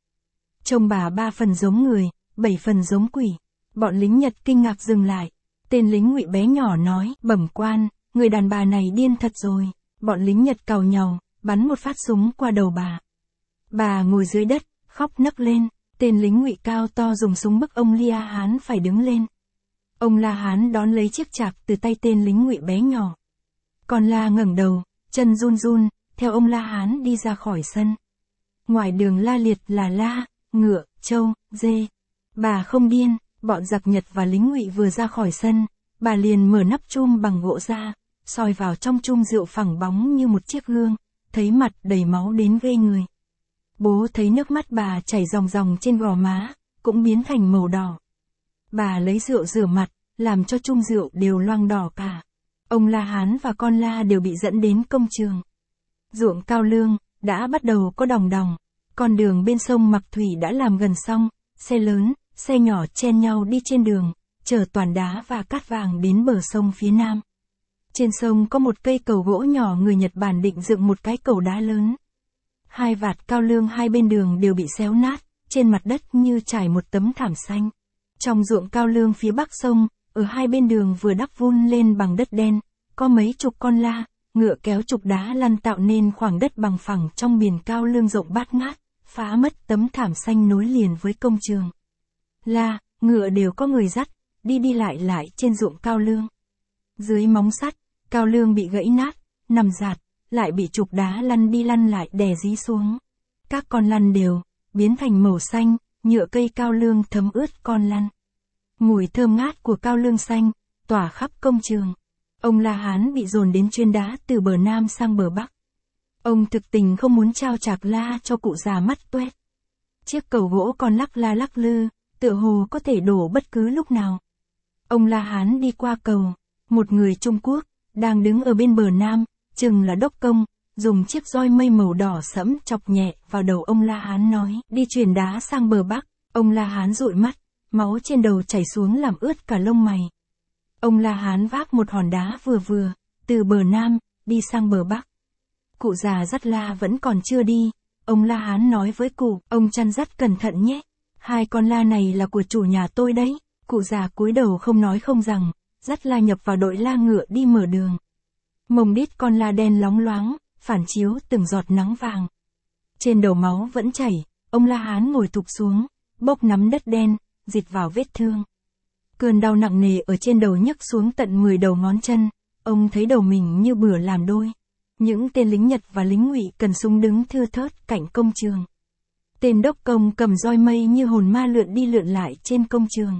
Trông bà ba phần giống người, bảy phần giống quỷ. Bọn lính Nhật kinh ngạc dừng lại. Tên lính ngụy bé nhỏ nói, bẩm quan, người đàn bà này điên thật rồi. Bọn lính Nhật cào nhau, bắn một phát súng qua đầu bà. Bà ngồi dưới đất, khóc nấc lên, tên lính ngụy cao to dùng súng bức ông Lia Hán phải đứng lên. Ông La Hán đón lấy chiếc chạc từ tay tên lính ngụy bé nhỏ. Còn La ngẩng đầu, chân run run, theo ông La Hán đi ra khỏi sân. Ngoài đường La Liệt là La, ngựa, trâu, dê. Bà không điên, bọn giặc Nhật và lính ngụy vừa ra khỏi sân, bà liền mở nắp chum bằng gỗ ra, soi vào trong chum rượu phẳng bóng như một chiếc gương thấy mặt đầy máu đến gây người. Bố thấy nước mắt bà chảy ròng ròng trên gò má, cũng biến thành màu đỏ. Bà lấy rượu rửa mặt, làm cho chung rượu đều loang đỏ cả. Ông La Hán và con La đều bị dẫn đến công trường. Ruộng cao lương, đã bắt đầu có đồng đồng. Con đường bên sông Mặc Thủy đã làm gần xong, xe lớn, xe nhỏ chen nhau đi trên đường, chở toàn đá và cát vàng đến bờ sông phía nam. Trên sông có một cây cầu gỗ nhỏ người Nhật Bản định dựng một cái cầu đá lớn. Hai vạt cao lương hai bên đường đều bị xéo nát, trên mặt đất như trải một tấm thảm xanh. Trong ruộng cao lương phía bắc sông, ở hai bên đường vừa đắp vun lên bằng đất đen, có mấy chục con la, ngựa kéo trục đá lăn tạo nên khoảng đất bằng phẳng trong biển cao lương rộng bát ngát, phá mất tấm thảm xanh nối liền với công trường. La, ngựa đều có người dắt, đi đi lại lại trên ruộng cao lương. Dưới móng sắt, Cao lương bị gãy nát, nằm giạt, lại bị trục đá lăn đi lăn lại đè dí xuống. Các con lăn đều, biến thành màu xanh, nhựa cây cao lương thấm ướt con lăn. Mùi thơm ngát của cao lương xanh, tỏa khắp công trường. Ông La Hán bị dồn đến chuyên đá từ bờ Nam sang bờ Bắc. Ông thực tình không muốn trao chạc la cho cụ già mắt tuét. Chiếc cầu gỗ còn lắc la lắc lư, tựa hồ có thể đổ bất cứ lúc nào. Ông La Hán đi qua cầu, một người Trung Quốc, đang đứng ở bên bờ nam, chừng là đốc công, dùng chiếc roi mây màu đỏ sẫm chọc nhẹ vào đầu ông La Hán nói, đi chuyển đá sang bờ bắc, ông La Hán dụi mắt, máu trên đầu chảy xuống làm ướt cả lông mày. Ông La Hán vác một hòn đá vừa vừa, từ bờ nam, đi sang bờ bắc. Cụ già dắt la vẫn còn chưa đi, ông La Hán nói với cụ, ông chăn dắt cẩn thận nhé, hai con la này là của chủ nhà tôi đấy, cụ già cúi đầu không nói không rằng, dắt la nhập vào đội la ngựa đi mở đường. Mông đít con la đen lóng loáng, phản chiếu từng giọt nắng vàng. Trên đầu máu vẫn chảy, ông la hán ngồi thụp xuống, bốc nắm đất đen, dịch vào vết thương. Cơn đau nặng nề ở trên đầu nhấc xuống tận 10 đầu ngón chân, ông thấy đầu mình như bửa làm đôi. Những tên lính Nhật và lính ngụy cần súng đứng thưa thớt cạnh công trường. Tên đốc công cầm roi mây như hồn ma lượn đi lượn lại trên công trường.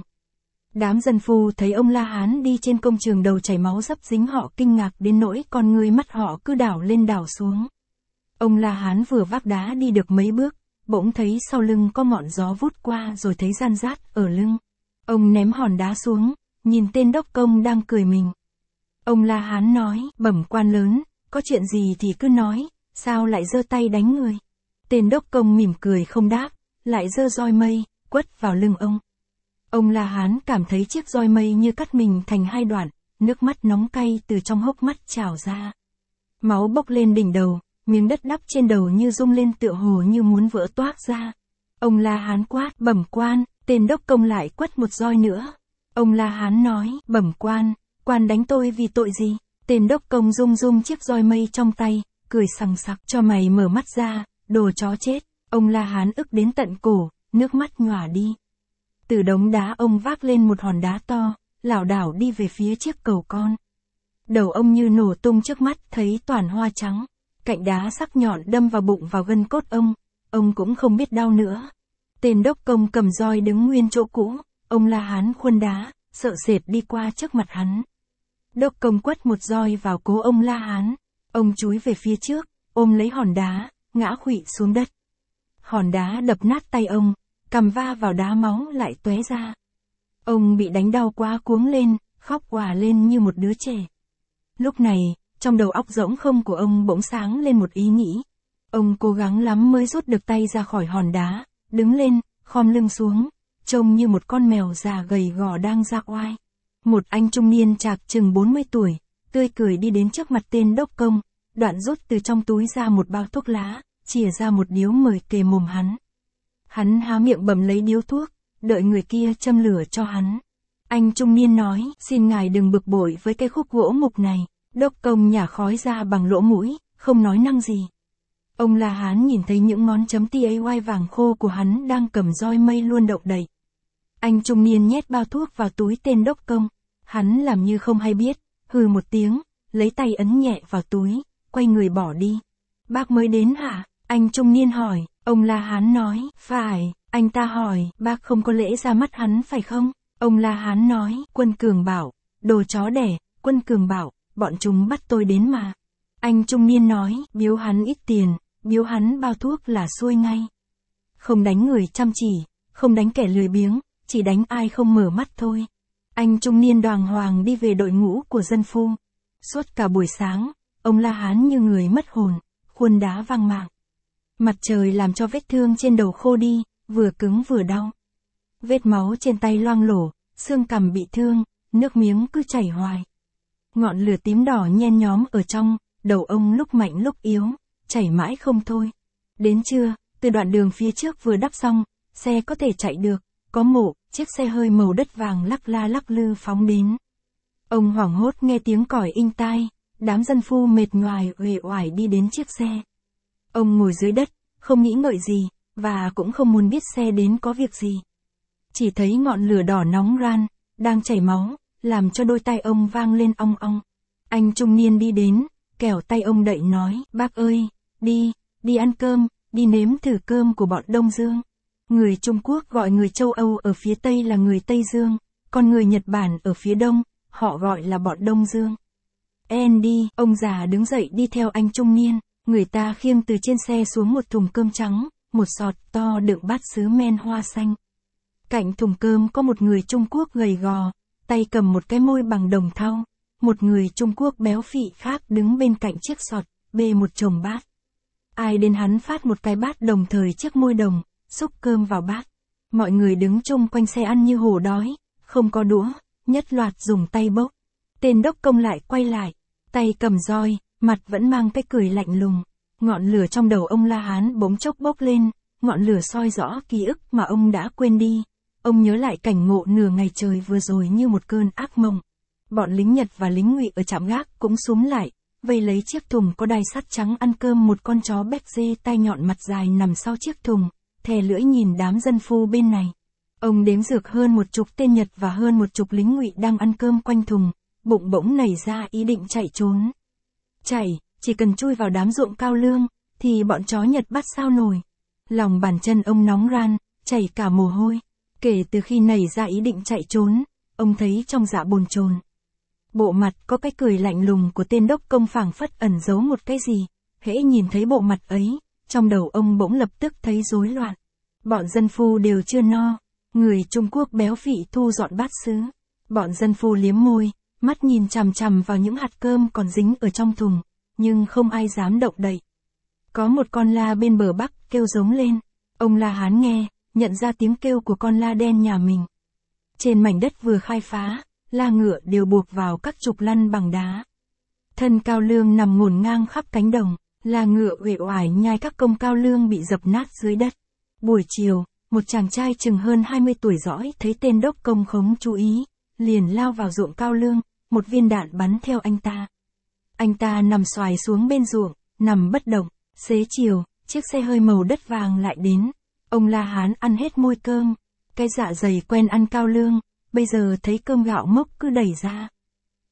Đám dân phu thấy ông La Hán đi trên công trường đầu chảy máu sắp dính họ kinh ngạc đến nỗi con người mắt họ cứ đảo lên đảo xuống. Ông La Hán vừa vác đá đi được mấy bước, bỗng thấy sau lưng có ngọn gió vút qua rồi thấy gian rát ở lưng. Ông ném hòn đá xuống, nhìn tên đốc công đang cười mình. Ông La Hán nói, bẩm quan lớn, có chuyện gì thì cứ nói, sao lại giơ tay đánh người. Tên đốc công mỉm cười không đáp, lại giơ roi mây, quất vào lưng ông. Ông La Hán cảm thấy chiếc roi mây như cắt mình thành hai đoạn, nước mắt nóng cay từ trong hốc mắt trào ra. Máu bốc lên đỉnh đầu, miếng đất đắp trên đầu như rung lên tựa hồ như muốn vỡ toác ra. Ông La Hán quát, bẩm quan, tên đốc công lại quất một roi nữa. Ông La Hán nói, bẩm quan, quan đánh tôi vì tội gì? Tên đốc công rung rung chiếc roi mây trong tay, cười sằng sặc cho mày mở mắt ra, đồ chó chết. Ông La Hán ức đến tận cổ, nước mắt nhòa đi. Từ đống đá ông vác lên một hòn đá to, lảo đảo đi về phía chiếc cầu con. Đầu ông như nổ tung trước mắt thấy toàn hoa trắng, cạnh đá sắc nhọn đâm vào bụng vào gân cốt ông, ông cũng không biết đau nữa. Tên đốc công cầm roi đứng nguyên chỗ cũ, ông la hán khuôn đá, sợ sệt đi qua trước mặt hắn. Đốc công quất một roi vào cố ông la hán, ông chúi về phía trước, ôm lấy hòn đá, ngã khuỵu xuống đất. Hòn đá đập nát tay ông, cầm va vào đá máu lại tóe ra. Ông bị đánh đau quá cuống lên, khóc quả lên như một đứa trẻ. Lúc này, trong đầu óc rỗng không của ông bỗng sáng lên một ý nghĩ. Ông cố gắng lắm mới rút được tay ra khỏi hòn đá, đứng lên, khom lưng xuống, trông như một con mèo già gầy gò đang ra oai. Một anh trung niên chạc chừng 40 tuổi, tươi cười đi đến trước mặt tên đốc công, đoạn rút từ trong túi ra một bao thuốc lá, chìa ra một điếu mời kề mồm hắn. Hắn há miệng bầm lấy điếu thuốc, đợi người kia châm lửa cho hắn. Anh trung niên nói, xin ngài đừng bực bội với cái khúc gỗ mục này. Đốc công nhả khói ra bằng lỗ mũi, không nói năng gì. Ông La Hán nhìn thấy những ngón chấm TAY vàng khô của hắn đang cầm roi mây luôn động đậy. Anh trung niên nhét bao thuốc vào túi tên đốc công. Hắn làm như không hay biết, hừ một tiếng, lấy tay ấn nhẹ vào túi, quay người bỏ đi. Bác mới đến hả? Anh trung niên hỏi, Ông La Hán nói, phải, anh ta hỏi, bác không có lễ ra mắt hắn phải không? Ông La Hán nói, quân cường bảo, đồ chó đẻ, quân cường bảo, bọn chúng bắt tôi đến mà. Anh trung niên nói, biếu hắn ít tiền, biếu hắn bao thuốc là xuôi ngay. Không đánh người chăm chỉ, không đánh kẻ lười biếng, chỉ đánh ai không mở mắt thôi. Anh trung niên đoàng hoàng đi về đội ngũ của dân phu. Suốt cả buổi sáng, ông La Hán như người mất hồn, khuôn đá vang mạng. Mặt trời làm cho vết thương trên đầu khô đi, vừa cứng vừa đau. Vết máu trên tay loang lổ, xương cằm bị thương, nước miếng cứ chảy hoài. Ngọn lửa tím đỏ nhen nhóm ở trong, đầu ông lúc mạnh lúc yếu, chảy mãi không thôi. Đến trưa, từ đoạn đường phía trước vừa đắp xong, xe có thể chạy được, có mộ, chiếc xe hơi màu đất vàng lắc la lắc lư phóng đến. Ông hoảng hốt nghe tiếng còi inh tai, đám dân phu mệt ngoài uể oải đi đến chiếc xe. Ông ngồi dưới đất, không nghĩ ngợi gì, và cũng không muốn biết xe đến có việc gì. Chỉ thấy ngọn lửa đỏ nóng ran, đang chảy máu, làm cho đôi tay ông vang lên ong ong. Anh trung niên đi đến, kẻo tay ông đậy nói, bác ơi, đi, đi ăn cơm, đi nếm thử cơm của bọn Đông Dương. Người Trung Quốc gọi người châu Âu ở phía Tây là người Tây Dương, còn người Nhật Bản ở phía Đông, họ gọi là bọn Đông Dương. đi ông già đứng dậy đi theo anh trung niên. Người ta khiêng từ trên xe xuống một thùng cơm trắng, một sọt to đựng bát sứ men hoa xanh. Cạnh thùng cơm có một người Trung Quốc gầy gò, tay cầm một cái môi bằng đồng thau. Một người Trung Quốc béo phì khác đứng bên cạnh chiếc sọt, bê một chồng bát. Ai đến hắn phát một cái bát đồng thời chiếc môi đồng, xúc cơm vào bát. Mọi người đứng chung quanh xe ăn như hổ đói, không có đũa, nhất loạt dùng tay bốc. Tên đốc công lại quay lại, tay cầm roi, Mặt vẫn mang cái cười lạnh lùng, ngọn lửa trong đầu ông La Hán bỗng chốc bốc lên, ngọn lửa soi rõ ký ức mà ông đã quên đi. Ông nhớ lại cảnh ngộ nửa ngày trời vừa rồi như một cơn ác mộng. Bọn lính Nhật và lính Ngụy ở trạm gác cũng xuống lại, vây lấy chiếc thùng có đai sắt trắng ăn cơm một con chó béc dê tai nhọn mặt dài nằm sau chiếc thùng, thè lưỡi nhìn đám dân phu bên này. Ông đếm dược hơn một chục tên Nhật và hơn một chục lính Ngụy đang ăn cơm quanh thùng, bụng bỗng nảy ra ý định chạy trốn chảy, chỉ cần chui vào đám ruộng cao lương, thì bọn chó Nhật bắt sao nổi. Lòng bàn chân ông nóng ran, chảy cả mồ hôi. Kể từ khi nảy ra ý định chạy trốn, ông thấy trong dạ bồn chồn. Bộ mặt có cái cười lạnh lùng của tên đốc công phảng phất ẩn giấu một cái gì, hễ nhìn thấy bộ mặt ấy, trong đầu ông bỗng lập tức thấy rối loạn. Bọn dân phu đều chưa no, người Trung Quốc béo phị thu dọn bát sứ. Bọn dân phu liếm môi, mắt nhìn chằm chằm vào những hạt cơm còn dính ở trong thùng, nhưng không ai dám động đậy. Có một con la bên bờ bắc kêu giống lên, ông la hán nghe, nhận ra tiếng kêu của con la đen nhà mình. Trên mảnh đất vừa khai phá, la ngựa đều buộc vào các trục lăn bằng đá. Thân cao lương nằm ngổn ngang khắp cánh đồng, la ngựa uể oải nhai các công cao lương bị dập nát dưới đất. Buổi chiều, một chàng trai chừng hơn 20 tuổi dõi thấy tên đốc công khống chú ý, liền lao vào ruộng cao lương, một viên đạn bắn theo anh ta. Anh ta nằm xoài xuống bên ruộng, nằm bất động, xế chiều, chiếc xe hơi màu đất vàng lại đến. Ông La Hán ăn hết môi cơm, cái dạ dày quen ăn cao lương, bây giờ thấy cơm gạo mốc cứ đẩy ra.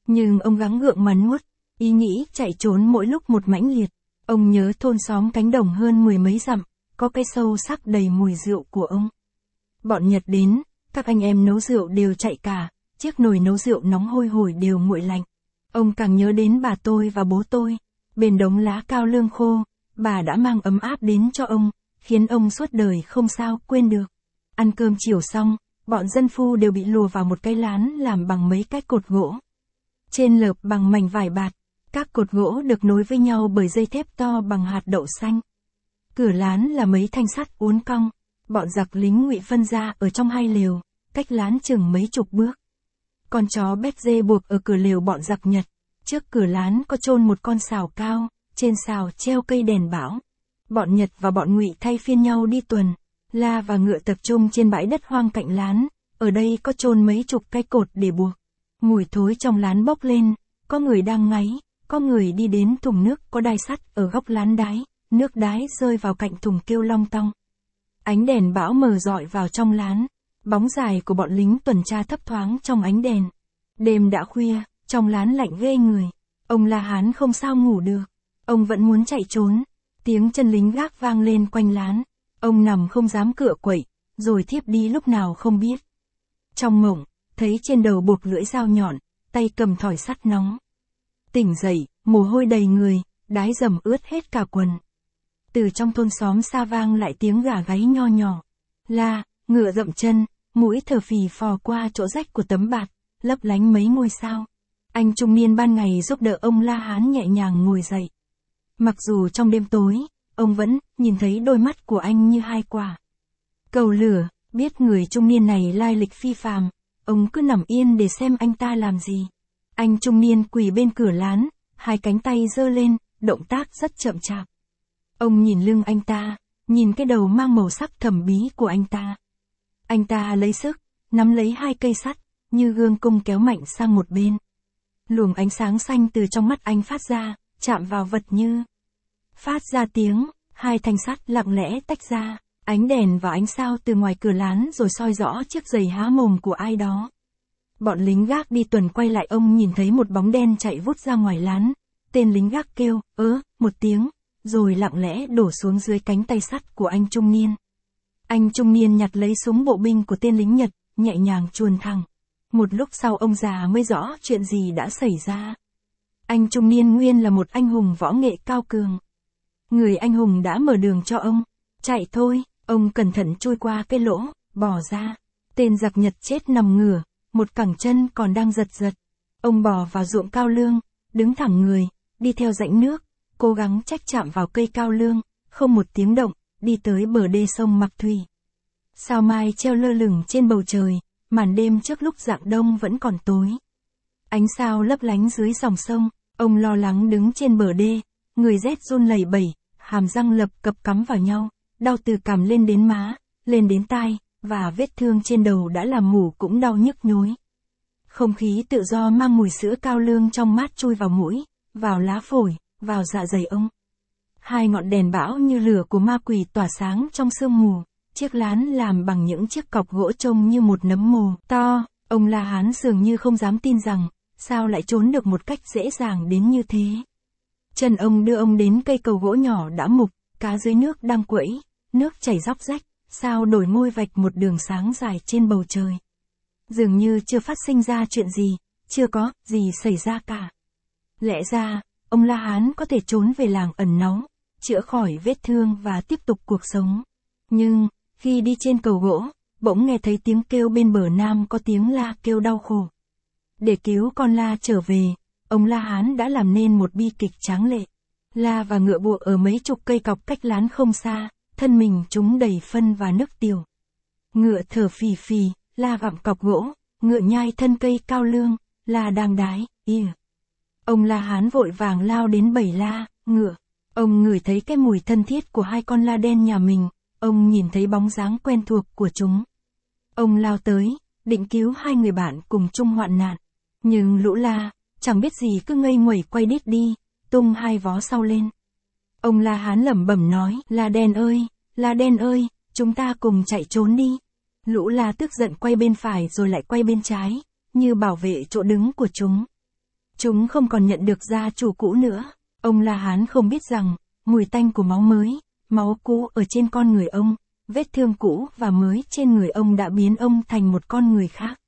Nhưng ông gắng gượng mà nuốt, ý nghĩ chạy trốn mỗi lúc một mãnh liệt. Ông nhớ thôn xóm cánh đồng hơn mười mấy dặm, có cái sâu sắc đầy mùi rượu của ông. Bọn Nhật đến, các anh em nấu rượu đều chạy cả, chiếc nồi nấu rượu nóng hôi hổi đều nguội lạnh. Ông càng nhớ đến bà tôi và bố tôi, bên đống lá cao lương khô, bà đã mang ấm áp đến cho ông, khiến ông suốt đời không sao quên được. Ăn cơm chiều xong, bọn dân phu đều bị lùa vào một cái lán làm bằng mấy cái cột gỗ. Trên lợp bằng mảnh vải bạt, các cột gỗ được nối với nhau bởi dây thép to bằng hạt đậu xanh. Cửa lán là mấy thanh sắt uốn cong, bọn giặc lính ngụy phân ra ở trong hai lều, cách lán chừng mấy chục bước. Con chó bét dê buộc ở cửa lều bọn giặc Nhật. Trước cửa lán có chôn một con xào cao, trên xào treo cây đèn bão. Bọn Nhật và bọn Ngụy thay phiên nhau đi tuần. La và ngựa tập trung trên bãi đất hoang cạnh lán, ở đây có chôn mấy chục cây cột để buộc. Mùi thối trong lán bốc lên, có người đang ngáy, có người đi đến thùng nước có đai sắt ở góc lán đáy, nước đáy rơi vào cạnh thùng kêu long tong. Ánh đèn bão mờ dọi vào trong lán, Bóng dài của bọn lính tuần tra thấp thoáng trong ánh đèn. Đêm đã khuya, trong lán lạnh ghê người. Ông La Hán không sao ngủ được. Ông vẫn muốn chạy trốn. Tiếng chân lính gác vang lên quanh lán. Ông nằm không dám cựa quậy, rồi thiếp đi lúc nào không biết. Trong mộng, thấy trên đầu buộc lưỡi dao nhọn, tay cầm thỏi sắt nóng. Tỉnh dậy, mồ hôi đầy người, đái dầm ướt hết cả quần. Từ trong thôn xóm xa vang lại tiếng gà gáy nho nhỏ. La, Ngựa dậm chân, mũi thở phì phò qua chỗ rách của tấm bạt, lấp lánh mấy ngôi sao. Anh trung niên ban ngày giúp đỡ ông La Hán nhẹ nhàng ngồi dậy. Mặc dù trong đêm tối, ông vẫn nhìn thấy đôi mắt của anh như hai quả. Cầu lửa, biết người trung niên này lai lịch phi phàm, ông cứ nằm yên để xem anh ta làm gì. Anh trung niên quỳ bên cửa lán, hai cánh tay giơ lên, động tác rất chậm chạp. Ông nhìn lưng anh ta, nhìn cái đầu mang màu sắc thẩm bí của anh ta. Anh ta lấy sức, nắm lấy hai cây sắt, như gương cung kéo mạnh sang một bên. Luồng ánh sáng xanh từ trong mắt anh phát ra, chạm vào vật như. Phát ra tiếng, hai thanh sắt lặng lẽ tách ra, ánh đèn và ánh sao từ ngoài cửa lán rồi soi rõ chiếc giày há mồm của ai đó. Bọn lính gác đi tuần quay lại ông nhìn thấy một bóng đen chạy vút ra ngoài lán. Tên lính gác kêu, ớ, một tiếng, rồi lặng lẽ đổ xuống dưới cánh tay sắt của anh trung niên. Anh trung niên nhặt lấy súng bộ binh của tên lính Nhật, nhẹ nhàng chuồn thẳng. Một lúc sau ông già mới rõ chuyện gì đã xảy ra. Anh trung niên nguyên là một anh hùng võ nghệ cao cường. Người anh hùng đã mở đường cho ông. Chạy thôi, ông cẩn thận chui qua cái lỗ, bỏ ra. Tên giặc Nhật chết nằm ngửa, một cẳng chân còn đang giật giật. Ông bò vào ruộng cao lương, đứng thẳng người, đi theo rãnh nước, cố gắng trách chạm vào cây cao lương, không một tiếng động, đi tới bờ đê sông Mặc Thủy. Sao mai treo lơ lửng trên bầu trời, màn đêm trước lúc dạng đông vẫn còn tối. Ánh sao lấp lánh dưới dòng sông, ông lo lắng đứng trên bờ đê, người rét run lẩy bẩy, hàm răng lập cập cắm vào nhau, đau từ cằm lên đến má, lên đến tai, và vết thương trên đầu đã làm mủ cũng đau nhức nhối. Không khí tự do mang mùi sữa cao lương trong mát chui vào mũi, vào lá phổi, vào dạ dày ông. Hai ngọn đèn bão như lửa của ma quỷ tỏa sáng trong sương mù. Chiếc lán làm bằng những chiếc cọc gỗ trông như một nấm mồ to. Ông La Hán dường như không dám tin rằng, sao lại trốn được một cách dễ dàng đến như thế. Chân ông đưa ông đến cây cầu gỗ nhỏ đã mục, cá dưới nước đang quẫy, nước chảy róc rách, sao đổi ngôi vạch một đường sáng dài trên bầu trời. Dường như chưa phát sinh ra chuyện gì, chưa có gì xảy ra cả. Lẽ ra, ông La Hán có thể trốn về làng ẩn náu, chữa khỏi vết thương và tiếp tục cuộc sống. Nhưng, khi đi trên cầu gỗ, bỗng nghe thấy tiếng kêu bên bờ nam có tiếng la kêu đau khổ. Để cứu con la trở về, ông La Hán đã làm nên một bi kịch tráng lệ. La và ngựa bộ ở mấy chục cây cọc cách lán không xa, thân mình chúng đầy phân và nước tiểu. Ngựa thở phì phì, la gặm cọc gỗ, ngựa nhai thân cây cao lương, la đang đái, ia. Ông La Hán vội vàng lao đến bảy la, ngựa. Ông ngửi thấy cái mùi thân thiết của hai con la đen nhà mình, ông nhìn thấy bóng dáng quen thuộc của chúng. Ông lao tới, định cứu hai người bạn cùng chung hoạn nạn. Nhưng lũ la, chẳng biết gì cứ ngây nguẩy quay đít đi, tung hai vó sau lên. Ông la hán lẩm bẩm nói, la đen ơi, la đen ơi, chúng ta cùng chạy trốn đi. Lũ la tức giận quay bên phải rồi lại quay bên trái, như bảo vệ chỗ đứng của chúng. Chúng không còn nhận được ra chủ cũ nữa. Ông La Hán không biết rằng, mùi tanh của máu mới, máu cũ ở trên con người ông, vết thương cũ và mới trên người ông đã biến ông thành một con người khác.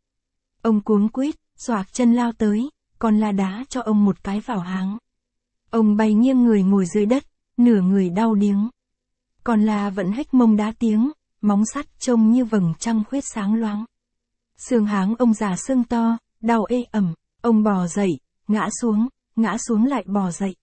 Ông cuống quýt, xoạc chân lao tới, còn La đá cho ông một cái vào háng. Ông bay nghiêng người ngồi dưới đất, nửa người đau điếng. Còn La vẫn hếch mông đá tiếng, móng sắt trông như vầng trăng khuyết sáng loáng. Xương háng ông già xương to, đau ê ẩm, ông bò dậy, ngã xuống, ngã xuống lại bò dậy.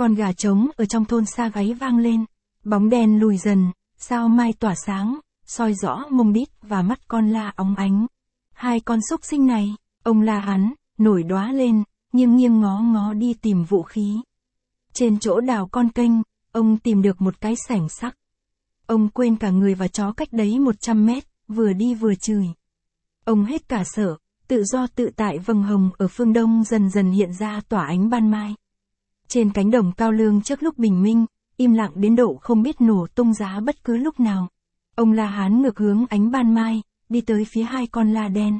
Con gà trống ở trong thôn xa gáy vang lên, bóng đen lùi dần, sao mai tỏa sáng, soi rõ mông đít và mắt con la óng ánh. Hai con xúc sinh này, ông la hắn, nổi đóa lên, nghiêng nghiêng ngó ngó đi tìm vũ khí. Trên chỗ đào con kênh, ông tìm được một cái sẻng sắc. Ông quên cả người và chó cách đấy 100 mét, vừa đi vừa chửi. Ông hết cả sợ tự do tự tại vầng hồng ở phương đông dần dần hiện ra tỏa ánh ban mai. Trên cánh đồng cao lương trước lúc bình minh, im lặng đến độ không biết nổ tung giá bất cứ lúc nào. Ông La Hán ngược hướng ánh ban mai, đi tới phía hai con la đen.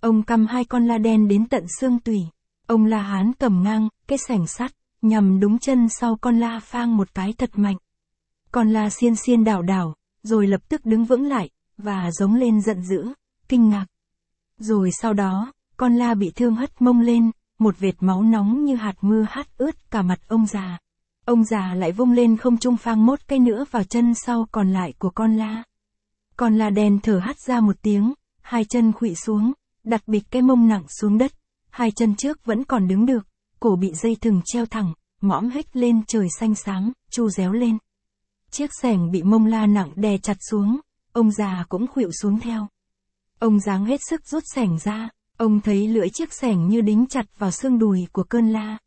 Ông cầm hai con la đen đến tận xương tủy. Ông La Hán cầm ngang, cái sảnh sắt, nhằm đúng chân sau con la phang một cái thật mạnh. Con la xiên xiên đảo đảo, rồi lập tức đứng vững lại, và giống lên giận dữ, kinh ngạc. Rồi sau đó, con la bị thương hất mông lên, một vệt máu nóng như hạt mưa hắt ướt cả mặt ông già. Ông già lại vung lên không trung phang mốt cái nữa vào chân sau còn lại của con la. Con la đen thở hắt ra một tiếng, hai chân khuỵu xuống, đặt bịch cái mông nặng xuống đất, hai chân trước vẫn còn đứng được, cổ bị dây thừng treo thẳng, mõm hếch lên trời xanh sáng, chu réo lên. Chiếc sẻng bị mông la nặng đè chặt xuống, ông già cũng khuỵu xuống theo. Ông giáng hết sức rút sẻng ra, Ông thấy lưỡi chiếc sẻng như đính chặt vào xương đùi của cơn la.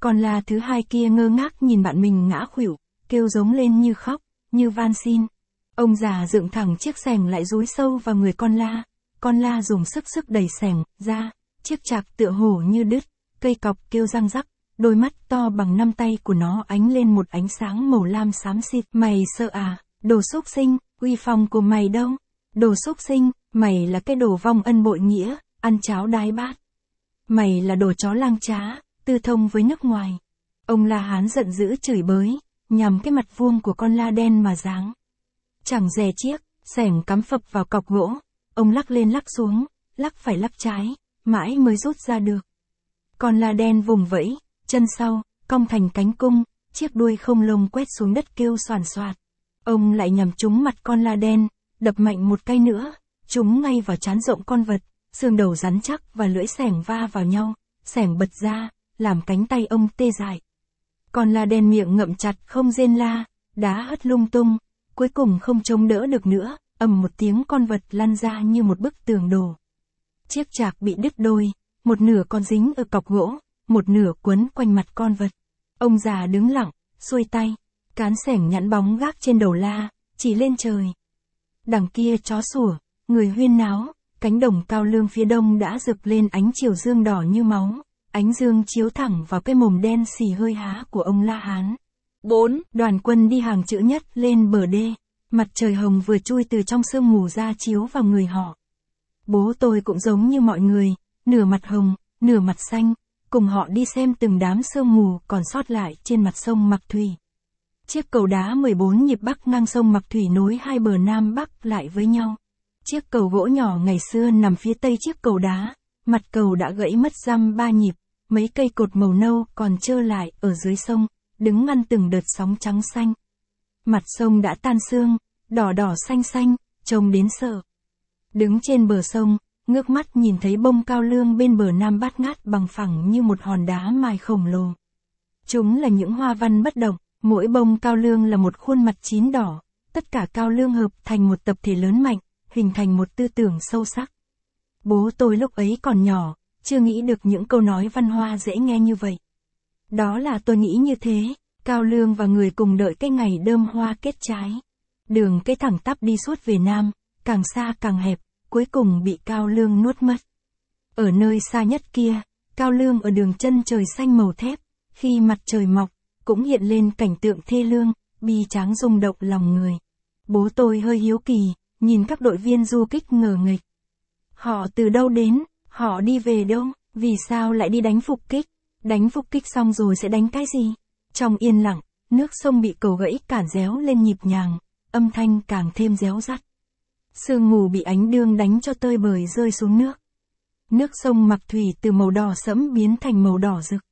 Còn la thứ hai kia ngơ ngác nhìn bạn mình ngã khuỷu, kêu giống lên như khóc, như van xin. Ông già dựng thẳng chiếc sẻng lại rúi sâu vào người con la. Con la dùng sức sức đẩy sẻng ra, chiếc chạc tựa hổ như đứt, cây cọc kêu răng rắc, đôi mắt to bằng năm tay của nó ánh lên một ánh sáng màu lam xám xịt. Mày sợ à, đồ xúc sinh, uy phong của mày đâu? Đồ xúc sinh, mày là cái đồ vong ân bội nghĩa, ăn cháo đái bát. Mày là đồ chó lang trá, tư thông với nước ngoài. Ông La Hán giận dữ chửi bới, nhằm cái mặt vuông của con la đen mà giáng. Chẳng dè chiếc, sẻng cắm phập vào cọc gỗ, ông lắc lên lắc xuống, lắc phải lắc trái, mãi mới rút ra được. Con la đen vùng vẫy, chân sau, cong thành cánh cung, chiếc đuôi không lông quét xuống đất kêu soàn soạt. Ông lại nhằm trúng mặt con la đen, đập mạnh một cây nữa, trúng ngay vào chán rộng con vật xương đầu rắn chắc và lưỡi sẻng va vào nhau, sẻng bật ra, làm cánh tay ông tê dại. Còn là đèn miệng ngậm chặt không rên la, đá hất lung tung, cuối cùng không chống đỡ được nữa, ầm một tiếng con vật lăn ra như một bức tường đổ. Chiếc chạc bị đứt đôi, một nửa con dính ở cọc gỗ, một nửa quấn quanh mặt con vật. Ông già đứng lặng, xuôi tay, cán sẻng nhẵn bóng gác trên đầu la, chỉ lên trời. Đằng kia chó sủa, người huyên náo, cánh đồng cao lương phía đông đã rực lên ánh chiều dương đỏ như máu, ánh dương chiếu thẳng vào cái mồm đen xì hơi há của ông La Hán. 4. Đoàn quân đi hàng chữ nhất lên bờ đê, mặt trời hồng vừa chui từ trong sương mù ra chiếu vào người họ. Bố tôi cũng giống như mọi người, nửa mặt hồng, nửa mặt xanh, cùng họ đi xem từng đám sương mù còn sót lại trên mặt sông Mặc Thủy. Chiếc cầu đá 14 nhịp bắc ngang sông Mặc Thủy nối hai bờ Nam Bắc lại với nhau. Chiếc cầu gỗ nhỏ ngày xưa nằm phía tây chiếc cầu đá, mặt cầu đã gãy mất răm ba nhịp, mấy cây cột màu nâu còn trơ lại ở dưới sông, đứng ngăn từng đợt sóng trắng xanh. Mặt sông đã tan xương đỏ đỏ xanh xanh, trông đến sợ. Đứng trên bờ sông, ngước mắt nhìn thấy bông cao lương bên bờ nam bát ngát bằng phẳng như một hòn đá mài khổng lồ. Chúng là những hoa văn bất động, mỗi bông cao lương là một khuôn mặt chín đỏ, tất cả cao lương hợp thành một tập thể lớn mạnh, hình thành một tư tưởng sâu sắc. Bố tôi lúc ấy còn nhỏ, chưa nghĩ được những câu nói văn hoa dễ nghe như vậy. Đó là tôi nghĩ như thế, Cao Lương và người cùng đợi cái ngày đơm hoa kết trái. Đường cái thẳng tắp đi suốt về Nam, càng xa càng hẹp, cuối cùng bị Cao Lương nuốt mất. Ở nơi xa nhất kia, Cao Lương ở đường chân trời xanh màu thép, khi mặt trời mọc, cũng hiện lên cảnh tượng thê lương, bi tráng rung động lòng người. Bố tôi hơi hiếu kỳ, nhìn các đội viên du kích ngờ nghịch. Họ từ đâu đến, họ đi về đâu, vì sao lại đi đánh phục kích, đánh phục kích xong rồi sẽ đánh cái gì? Trong yên lặng, nước sông bị cầu gãy cản réo lên nhịp nhàng, âm thanh càng thêm réo rắt. Sương ngủ bị ánh đương đánh cho tơi bời rơi xuống nước. Nước sông mặc thủy từ màu đỏ sẫm biến thành màu đỏ rực.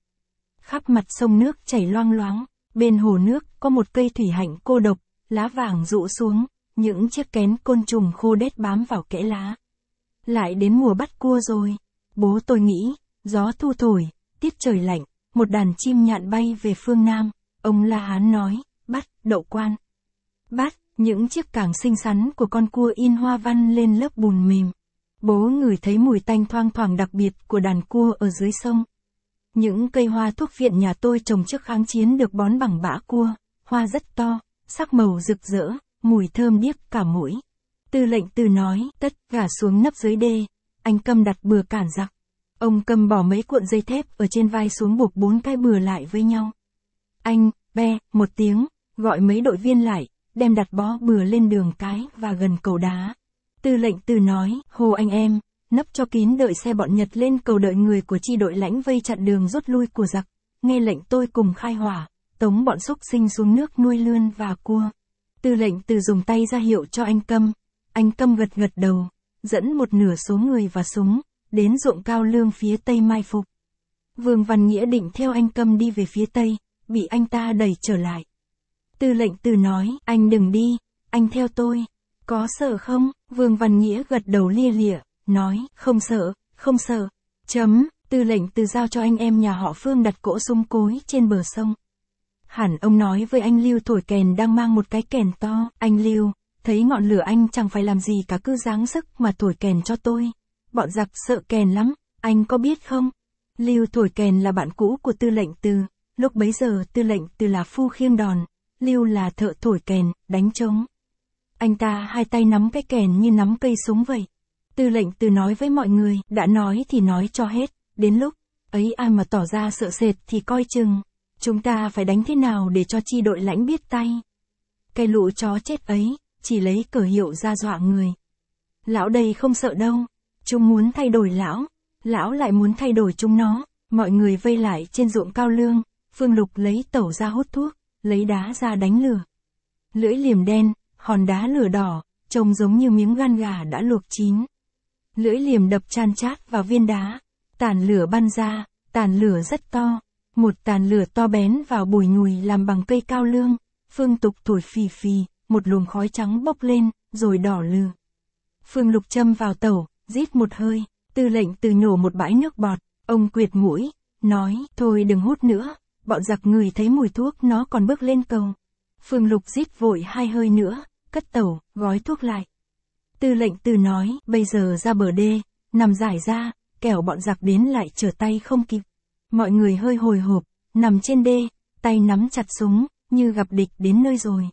Khắp mặt sông nước chảy loang loáng, bên hồ nước có một cây thủy hạnh cô độc, lá vàng rụ xuống, những chiếc kén côn trùng khô đét bám vào kẽ lá. Lại đến mùa bắt cua rồi. Bố tôi nghĩ, gió thu thổi, tiết trời lạnh, một đàn chim nhạn bay về phương Nam. Ông La Hán nói, bắt, đậu quan. Bắt, những chiếc càng xinh xắn của con cua in hoa văn lên lớp bùn mềm. Bố ngửi thấy mùi tanh thoang thoảng đặc biệt của đàn cua ở dưới sông. Những cây hoa thuốc viện nhà tôi trồng trước kháng chiến được bón bằng bã cua, hoa rất to, sắc màu rực rỡ, mùi thơm điếc cả mũi. Tư lệnh từ nói, tất cả xuống nấp dưới đê, anh cầm đặt bừa cản giặc. Ông cầm bỏ mấy cuộn dây thép ở trên vai xuống buộc bốn cái bừa lại với nhau. Anh, be, một tiếng, gọi mấy đội viên lại, đem đặt bó bừa lên đường cái và gần cầu đá. Tư lệnh từ nói, hồ anh em, nấp cho kín đợi xe bọn Nhật lên cầu đợi người của chi đội lãnh vây chặn đường rút lui của giặc. Nghe lệnh tôi cùng khai hỏa, tống bọn xúc sinh xuống nước nuôi lươn và cua. Tư lệnh từ dùng tay ra hiệu cho anh Câm. Anh Câm gật gật đầu, dẫn một nửa số người và súng, đến ruộng cao lương phía tây mai phục. Vương Văn Nghĩa định theo anh Câm đi về phía tây, bị anh ta đẩy trở lại. Tư lệnh từ nói, anh đừng đi, anh theo tôi. Có sợ không? Vương Văn Nghĩa gật đầu lia lịa, nói, không sợ, không sợ. Chấm, tư lệnh từ giao cho anh em nhà họ Phương đặt cỗ súng cối trên bờ sông. Hẳn ông nói với anh Lưu thổi kèn đang mang một cái kèn to. Anh Lưu, thấy ngọn lửa anh chẳng phải làm gì cả cứ dáng sức mà thổi kèn cho tôi. Bọn giặc sợ kèn lắm, anh có biết không? Lưu thổi kèn là bạn cũ của tư lệnh từ. Lúc bấy giờ tư lệnh từ là phu khiêm đòn, Lưu là thợ thổi kèn, đánh trống. Anh ta hai tay nắm cái kèn như nắm cây súng vậy. Tư lệnh từ nói với mọi người, đã nói thì nói cho hết, đến lúc ấy ai mà tỏ ra sợ sệt thì coi chừng. Chúng ta phải đánh thế nào để cho chi đội lãnh biết tay? Cái lũ chó chết ấy, chỉ lấy cờ hiệu ra dọa người. Lão đây không sợ đâu, chúng muốn thay đổi lão, lão lại muốn thay đổi chúng nó, mọi người vây lại trên ruộng cao lương, Phương Lục lấy tẩu ra hút thuốc, lấy đá ra đánh lửa. Lưỡi liềm đen, hòn đá lửa đỏ, trông giống như miếng gan gà đã luộc chín. Lưỡi liềm đập chan chát vào viên đá, tàn lửa ban ra, tàn lửa rất to, một tàn lửa to bén vào bùi nhùi làm bằng cây cao lương, phương tục thổi phì phì, một luồng khói trắng bốc lên, rồi đỏ lừ. Phương lục châm vào tẩu, rít một hơi, tư lệnh từ nhổ một bãi nước bọt, ông quyệt mũi, nói, thôi đừng hút nữa, bọn giặc người thấy mùi thuốc nó còn bước lên cầu. Phương lục rít vội hai hơi nữa, cất tẩu, gói thuốc lại. Tư lệnh từ nói, bây giờ ra bờ đê, nằm giải ra, kẻo bọn giặc đến lại trở tay không kịp. Mọi người hơi hồi hộp, nằm trên đê, tay nắm chặt súng, như gặp địch đến nơi rồi.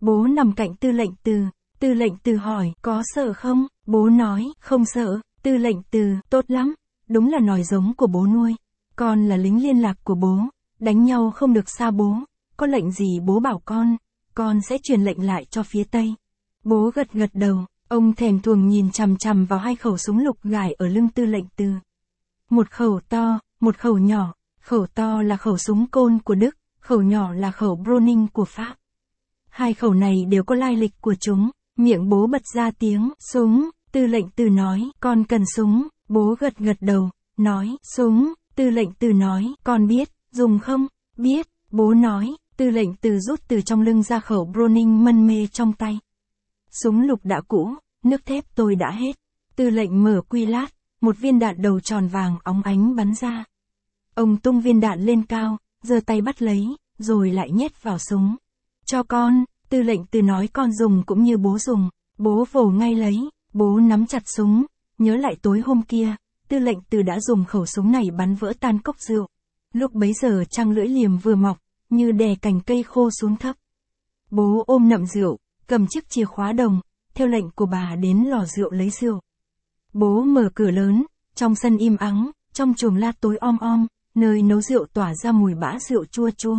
Bố nằm cạnh tư lệnh từ, tư lệnh từ hỏi, có sợ không? Bố nói, không sợ, tư lệnh từ, tốt lắm, đúng là nòi giống của bố nuôi. Con là lính liên lạc của bố, đánh nhau không được xa bố, có lệnh gì bố bảo con, con sẽ truyền lệnh lại cho phía Tây. Bố gật gật đầu, ông thèm thuồng nhìn chằm chằm vào hai khẩu súng lục gài ở lưng tư lệnh từ. Một khẩu to, một khẩu nhỏ, khẩu to là khẩu súng côn của Đức, khẩu nhỏ là khẩu Browning của Pháp. Hai khẩu này đều có lai lịch của chúng, miệng bố bật ra tiếng, súng, tư lệnh từ nói, con cần súng, bố gật gật đầu, nói, súng, tư lệnh từ nói, con biết, dùng không, biết, bố nói, tư lệnh từ rút từ trong lưng ra khẩu Browning mân mê trong tay. Súng lục đã cũ, nước thép tôi đã hết. Tư lệnh mở quy lát, một viên đạn đầu tròn vàng óng ánh bắn ra. Ông tung viên đạn lên cao, giơ tay bắt lấy, rồi lại nhét vào súng. Cho con, tư lệnh từ nói con dùng cũng như bố dùng, bố vồ ngay lấy, bố nắm chặt súng, nhớ lại tối hôm kia, tư lệnh từ đã dùng khẩu súng này bắn vỡ tan cốc rượu. Lúc bấy giờ trăng lưỡi liềm vừa mọc, như đè cành cây khô xuống thấp. Bố ôm nậm rượu, cầm chiếc chìa khóa đồng, theo lệnh của bà đến lò rượu lấy rượu. Bố mở cửa lớn, trong sân im ắng, trong chuồng la tối om om, nơi nấu rượu tỏa ra mùi bã rượu chua chua.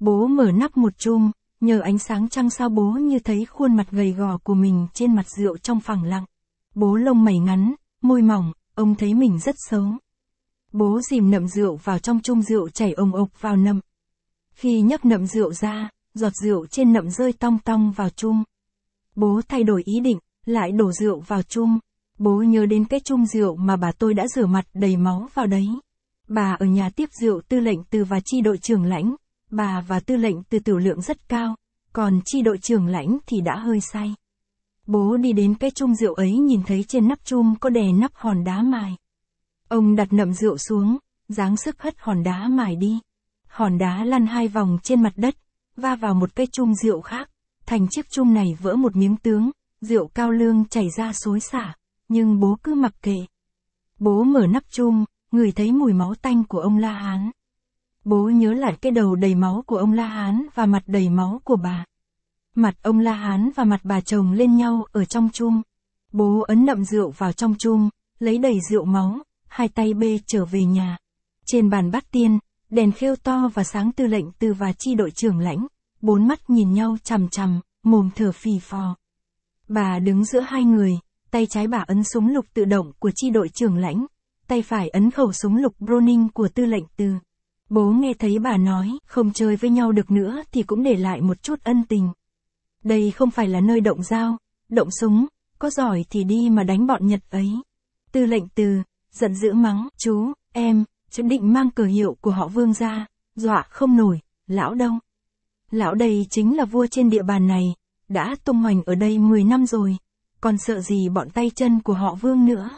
Bố mở nắp một chung nhờ ánh sáng trăng sao bố như thấy khuôn mặt gầy gò của mình trên mặt rượu trong phẳng lặng. Bố lông mày ngắn, môi mỏng, ông thấy mình rất xấu. Bố dìm nậm rượu vào trong chung rượu chảy ồng ộc vào nậm. Khi nhấp nậm rượu ra, giọt rượu trên nậm rơi tong tong vào chung. Bố thay đổi ý định, lại đổ rượu vào chung. Bố nhớ đến cái chung rượu mà bà tôi đã rửa mặt đầy máu vào đấy. Bà ở nhà tiếp rượu tư lệnh từ và chi đội trưởng lãnh, bà và tư lệnh từ tiểu lượng rất cao, còn chi đội trưởng lãnh thì đã hơi say. Bố đi đến cái chung rượu ấy nhìn thấy trên nắp chung có đè nắp hòn đá mài. Ông đặt nậm rượu xuống, dáng sức hất hòn đá mài đi. Hòn đá lăn hai vòng trên mặt đất, va vào một cái chung rượu khác, thành chiếc chung này vỡ một miếng tướng, rượu cao lương chảy ra xối xả, nhưng bố cứ mặc kệ. Bố mở nắp chung người thấy mùi máu tanh của ông La Hán. Bố nhớ lại cái đầu đầy máu của ông La Hán và mặt đầy máu của bà. Mặt ông La Hán và mặt bà chồng lên nhau ở trong chung, Bố ấn nậm rượu vào trong chung, lấy đầy rượu máu, hai tay bê trở về nhà. Trên bàn bát tiên, đèn khêu to và sáng tư lệnh từ và chi đội trưởng lãnh, bốn mắt nhìn nhau chằm chằm, mồm thở phì phò. Bà đứng giữa hai người, tay trái bà ấn súng lục tự động của chi đội trưởng lãnh, tay phải ấn khẩu súng lục Browning của tư lệnh từ. Bố nghe thấy bà nói, không chơi với nhau được nữa thì cũng để lại một chút ân tình. Đây không phải là nơi động dao, động súng, có giỏi thì đi mà đánh bọn Nhật ấy. Tư lệnh từ, giận dữ mắng, chú, em, chú định mang cờ hiệu của họ vương ra, dọa không nổi, lão đông. Lão đây chính là vua trên địa bàn này, đã tung hoành ở đây 10 năm rồi, còn sợ gì bọn tay chân của họ vương nữa.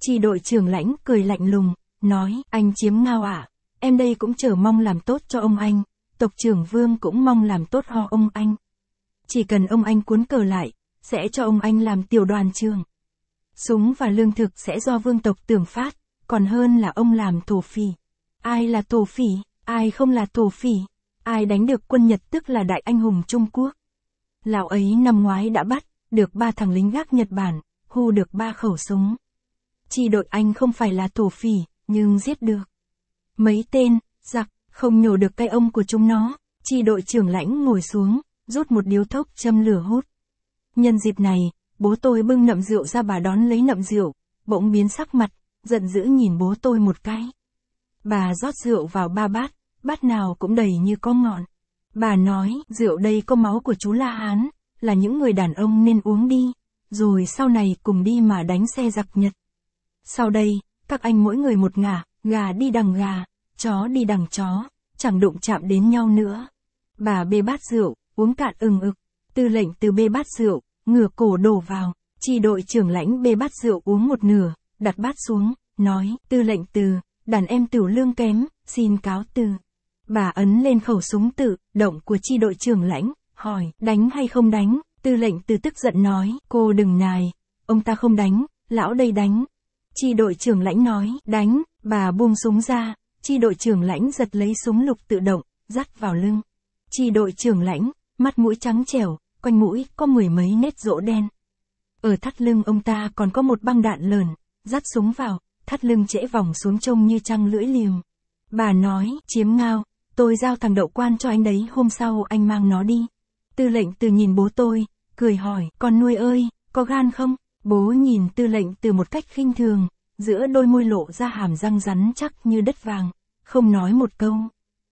Chỉ đội trưởng lãnh cười lạnh lùng, nói, anh chiếm ngao à, em đây cũng chờ mong làm tốt cho ông anh, tộc trưởng vương cũng mong làm tốt ho ông anh. Chỉ cần ông anh cuốn cờ lại, sẽ cho ông anh làm tiểu đoàn trường. Súng và lương thực sẽ do vương tộc tưởng phát, còn hơn là ông làm thổ phỉ. Ai là thổ phỉ, ai không là thổ phỉ, ai đánh được quân Nhật tức là đại anh hùng Trung Quốc. Lão ấy năm ngoái đã bắt, được ba thằng lính gác Nhật Bản, hù được ba khẩu súng. Chi đội anh không phải là thổ phỉ, nhưng giết được. Mấy tên, giặc, không nhổ được cây ông của chúng nó, chi đội trưởng lãnh ngồi xuống, rút một điếu thốc châm lửa hút. Nhân dịp này, bố tôi bưng nậm rượu ra bà đón lấy nậm rượu, bỗng biến sắc mặt, giận dữ nhìn bố tôi một cái. Bà rót rượu vào ba bát, bát nào cũng đầy như có ngọn. Bà nói, rượu đây có máu của chú La Hán, là những người đàn ông nên uống đi, rồi sau này cùng đi mà đánh xe giặc Nhật. Sau đây, các anh mỗi người một ngả, gà đi đằng gà, chó đi đằng chó, chẳng đụng chạm đến nhau nữa. Bà bê bát rượu, uống cạn ừng ực, tư lệnh từ bê bát rượu, ngửa cổ đổ vào, chi đội trưởng lãnh bê bát rượu uống một nửa, đặt bát xuống, nói, tư lệnh từ, đàn em tiểu lương kém, xin cáo từ. Bà ấn lên khẩu súng tự, động của chi đội trưởng lãnh, hỏi, đánh hay không đánh, tư lệnh từ tức giận nói, cô đừng nài, ông ta không đánh, lão đây đánh, Chi đội trưởng lãnh nói, đánh, bà buông súng ra, chi đội trưởng lãnh giật lấy súng lục tự động, dắt vào lưng. Chi đội trưởng lãnh, mắt mũi trắng trẻo, quanh mũi có mười mấy nét rỗ đen. Ở thắt lưng ông ta còn có một băng đạn lờn, dắt súng vào, thắt lưng trễ vòng xuống trông như trăng lưỡi liềm. Bà nói, chiếm ngao, tôi giao thằng đậu quan cho anh đấy hôm sau anh mang nó đi. Tư lệnh từ nhìn bố tôi, cười hỏi, con nuôi ơi, có gan không? Bố nhìn tư lệnh từ một cách khinh thường, giữa đôi môi lộ ra hàm răng rắn chắc như đất vàng, không nói một câu.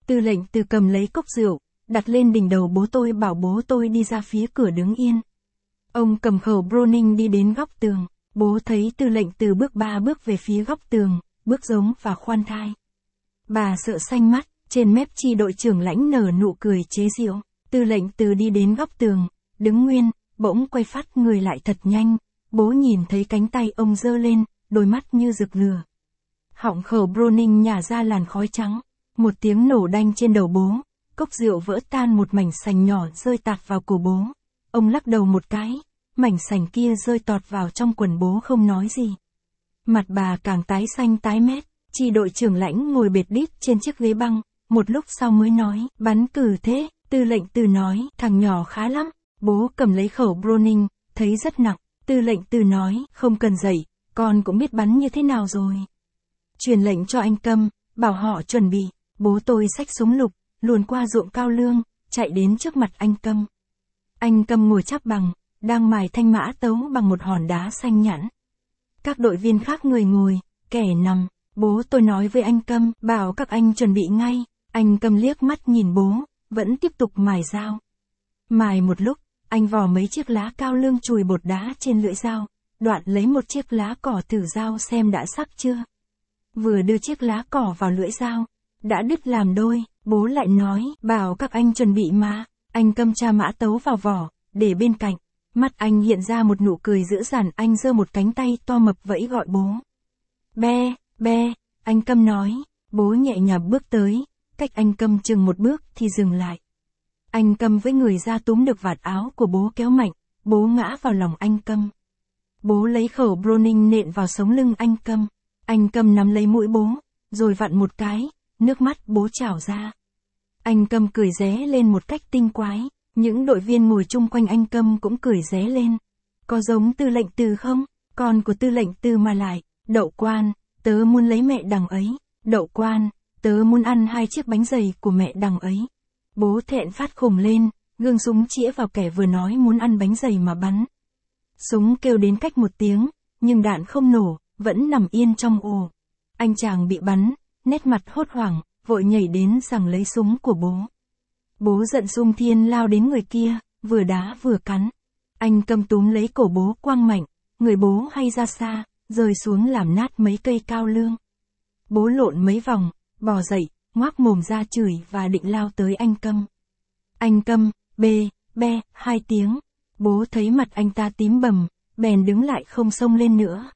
Tư lệnh từ cầm lấy cốc rượu, đặt lên đỉnh đầu bố tôi bảo bố tôi đi ra phía cửa đứng yên. Ông cầm khẩu Browning đi đến góc tường, bố thấy tư lệnh từ bước ba bước về phía góc tường, bước giống và khoan thai. Bà sợ xanh mắt, trên mép chi đội trưởng lãnh nở nụ cười chế giễu. Tư lệnh từ đi đến góc tường, đứng nguyên, bỗng quay phát người lại thật nhanh, Bố nhìn thấy cánh tay ông dơ lên, đôi mắt như rực lửa. Họng khẩu Browning nhả ra làn khói trắng. Một tiếng nổ đanh trên đầu bố. Cốc rượu vỡ tan một mảnh sành nhỏ rơi tạt vào cổ bố. Ông lắc đầu một cái. Mảnh sành kia rơi tọt vào trong quần bố không nói gì. Mặt bà càng tái xanh tái mét. Chi đội trưởng lãnh ngồi bệt đít trên chiếc ghế băng. Một lúc sau mới nói, bắn cử thế. Tư lệnh từ nói, thằng nhỏ khá lắm. Bố cầm lấy khẩu Browning, thấy rất nặng. Tư lệnh tư nói, không cần dạy, con cũng biết bắn như thế nào rồi. Truyền lệnh cho anh Câm, bảo họ chuẩn bị, bố tôi xách súng lục, luồn qua ruộng cao lương, chạy đến trước mặt anh Câm. Anh Câm ngồi chắp bằng, đang mài thanh mã tấu bằng một hòn đá xanh nhẵn. Các đội viên khác người ngồi, kẻ nằm, bố tôi nói với anh Câm, bảo các anh chuẩn bị ngay, anh Câm liếc mắt nhìn bố, vẫn tiếp tục mài dao. Mài một lúc, anh vò mấy chiếc lá cao lương chùi bột đá trên lưỡi dao, đoạn lấy một chiếc lá cỏ thử dao xem đã sắc chưa. Vừa đưa chiếc lá cỏ vào lưỡi dao, đã đứt làm đôi, bố lại nói, bảo các anh chuẩn bị mà, anh cầm cha mã tấu vào vỏ, để bên cạnh. Mắt anh hiện ra một nụ cười dữ dằn anh giơ một cánh tay to mập vẫy gọi bố. Be, be, anh cầm nói, bố nhẹ nhàng bước tới, cách anh cầm chừng một bước thì dừng lại. Anh câm với người ra túm được vạt áo của bố kéo mạnh, bố ngã vào lòng anh câm. Bố lấy khẩu Browning nện vào sống lưng anh câm. Anh câm nắm lấy mũi bố, rồi vặn một cái, nước mắt bố trào ra. Anh câm cười ré lên một cách tinh quái, những đội viên ngồi chung quanh anh câm cũng cười ré lên. Có giống tư lệnh từ không? Con của tư lệnh từ mà lại, đậu quan, tớ muốn lấy mẹ đằng ấy, đậu quan, tớ muốn ăn hai chiếc bánh giày của mẹ đằng ấy. Bố thẹn phát khùng lên, gương súng chĩa vào kẻ vừa nói muốn ăn bánh dày mà bắn. Súng kêu đến cách một tiếng, nhưng đạn không nổ, vẫn nằm yên trong ồ. Anh chàng bị bắn, nét mặt hốt hoảng, vội nhảy đến rằng lấy súng của bố. Bố giận sung thiên lao đến người kia, vừa đá vừa cắn. Anh cầm túm lấy cổ bố quang mạnh, người bố hay ra xa, rơi xuống làm nát mấy cây cao lương. Bố lộn mấy vòng, bò dậy, ngoác mồm ra chửi và định lao tới anh Câm. Anh Câm, bê, be, hai tiếng. Bố thấy mặt anh ta tím bầm, bèn đứng lại không xông lên nữa.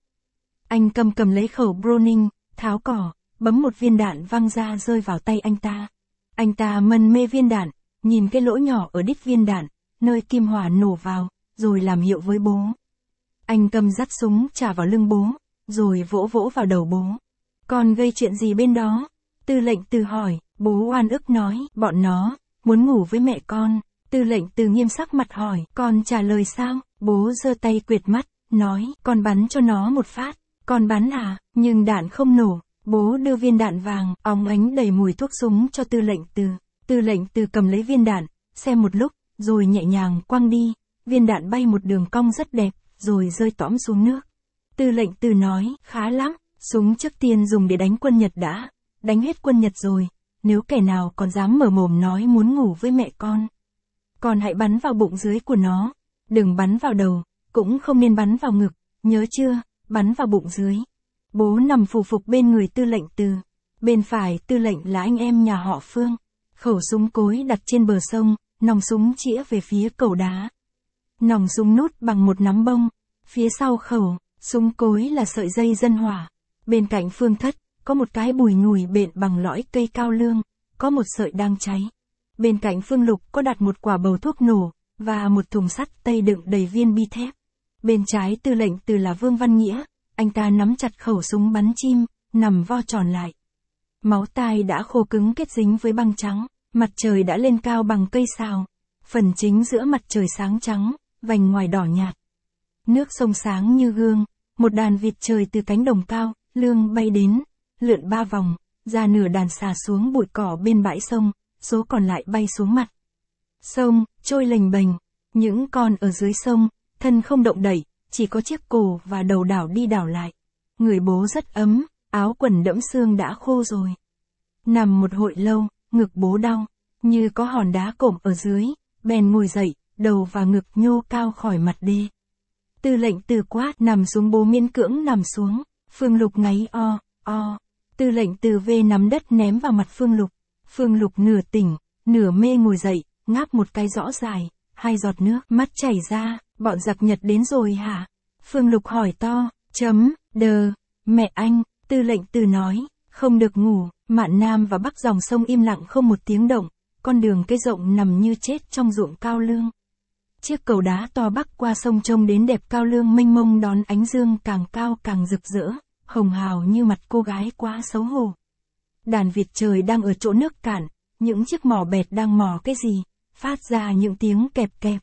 Anh Câm cầm lấy khẩu Browning, tháo cỏ, bấm một viên đạn văng ra rơi vào tay anh ta. Anh ta mân mê viên đạn, nhìn cái lỗ nhỏ ở đít viên đạn, nơi kim hỏa nổ vào, rồi làm hiệu với bố. Anh cầm dắt súng trả vào lưng bố, rồi vỗ vỗ vào đầu bố. Còn gây chuyện gì bên đó? Tư lệnh từ hỏi, bố oan ức nói, bọn nó, muốn ngủ với mẹ con. Tư lệnh từ nghiêm sắc mặt hỏi, con trả lời sao? Bố giơ tay quyệt mắt, nói, con bắn cho nó một phát. Con bắn à, nhưng đạn không nổ. Bố đưa viên đạn vàng, óng ánh đầy mùi thuốc súng cho tư lệnh từ. Tư lệnh từ cầm lấy viên đạn, xem một lúc, rồi nhẹ nhàng quăng đi. Viên đạn bay một đường cong rất đẹp, rồi rơi tõm xuống nước. Tư lệnh từ nói, khá lắm, súng trước tiên dùng để đánh quân Nhật đã đánh hết quân Nhật rồi, nếu kẻ nào còn dám mở mồm nói muốn ngủ với mẹ con. còn hãy bắn vào bụng dưới của nó, đừng bắn vào đầu, cũng không nên bắn vào ngực, nhớ chưa, bắn vào bụng dưới. Bố nằm phù phục bên người tư lệnh từ, bên phải tư lệnh là anh em nhà họ Phương, khẩu súng cối đặt trên bờ sông, nòng súng chĩa về phía cầu đá. Nòng súng nút bằng một nắm bông, phía sau khẩu, súng cối là sợi dây dân hỏa, bên cạnh Phương Thất, có một cái bùi nhùi bện bằng lõi cây cao lương, có một sợi đang cháy. Bên cạnh Phương Lục có đặt một quả bầu thuốc nổ, và một thùng sắt tây đựng đầy viên bi thép. Bên trái tư lệnh từ là Vương Văn Nghĩa, anh ta nắm chặt khẩu súng bắn chim, nằm vo tròn lại. Máu tai đã khô cứng kết dính với băng trắng, mặt trời đã lên cao bằng cây sao. Phần chính giữa mặt trời sáng trắng, vành ngoài đỏ nhạt. Nước sông sáng như gương, một đàn vịt trời từ cánh đồng cao, lương bay đến, lượn ba vòng, ra nửa đàn xà xuống bụi cỏ bên bãi sông, số còn lại bay xuống mặt. Sông, trôi lềnh bềnh, những con ở dưới sông, thân không động đẩy, chỉ có chiếc cổ và đầu đảo đi đảo lại. Người bố rất ấm, áo quần đẫm xương đã khô rồi. Nằm một hội lâu, ngực bố đau, như có hòn đá cổm ở dưới, bèn ngồi dậy, đầu và ngực nhô cao khỏi mặt đê. Tư lệnh từ quát nằm xuống bố miên cưỡng nằm xuống, phương lục ngáy o, o. Tư lệnh từ V nắm đất ném vào mặt Phương Lục. Phương Lục nửa tỉnh, nửa mê ngồi dậy, ngáp một cái rõ dài, hai giọt nước mắt chảy ra, bọn giặc Nhật đến rồi hả? Phương Lục hỏi to, chấm, đờ, mẹ anh, tư lệnh từ nói, không được ngủ, mạn nam và bắc dòng sông im lặng không một tiếng động, con đường cây rộng nằm như chết trong ruộng cao lương. Chiếc cầu đá to bắc qua sông trông đến đẹp cao lương mênh mông đón ánh dương càng cao càng rực rỡ hồng hào như mặt cô gái quá xấu hổ. Đàn Việt trời đang ở chỗ nước cạn, những chiếc mỏ bẹt đang mò cái gì, phát ra những tiếng kẹp kẹp.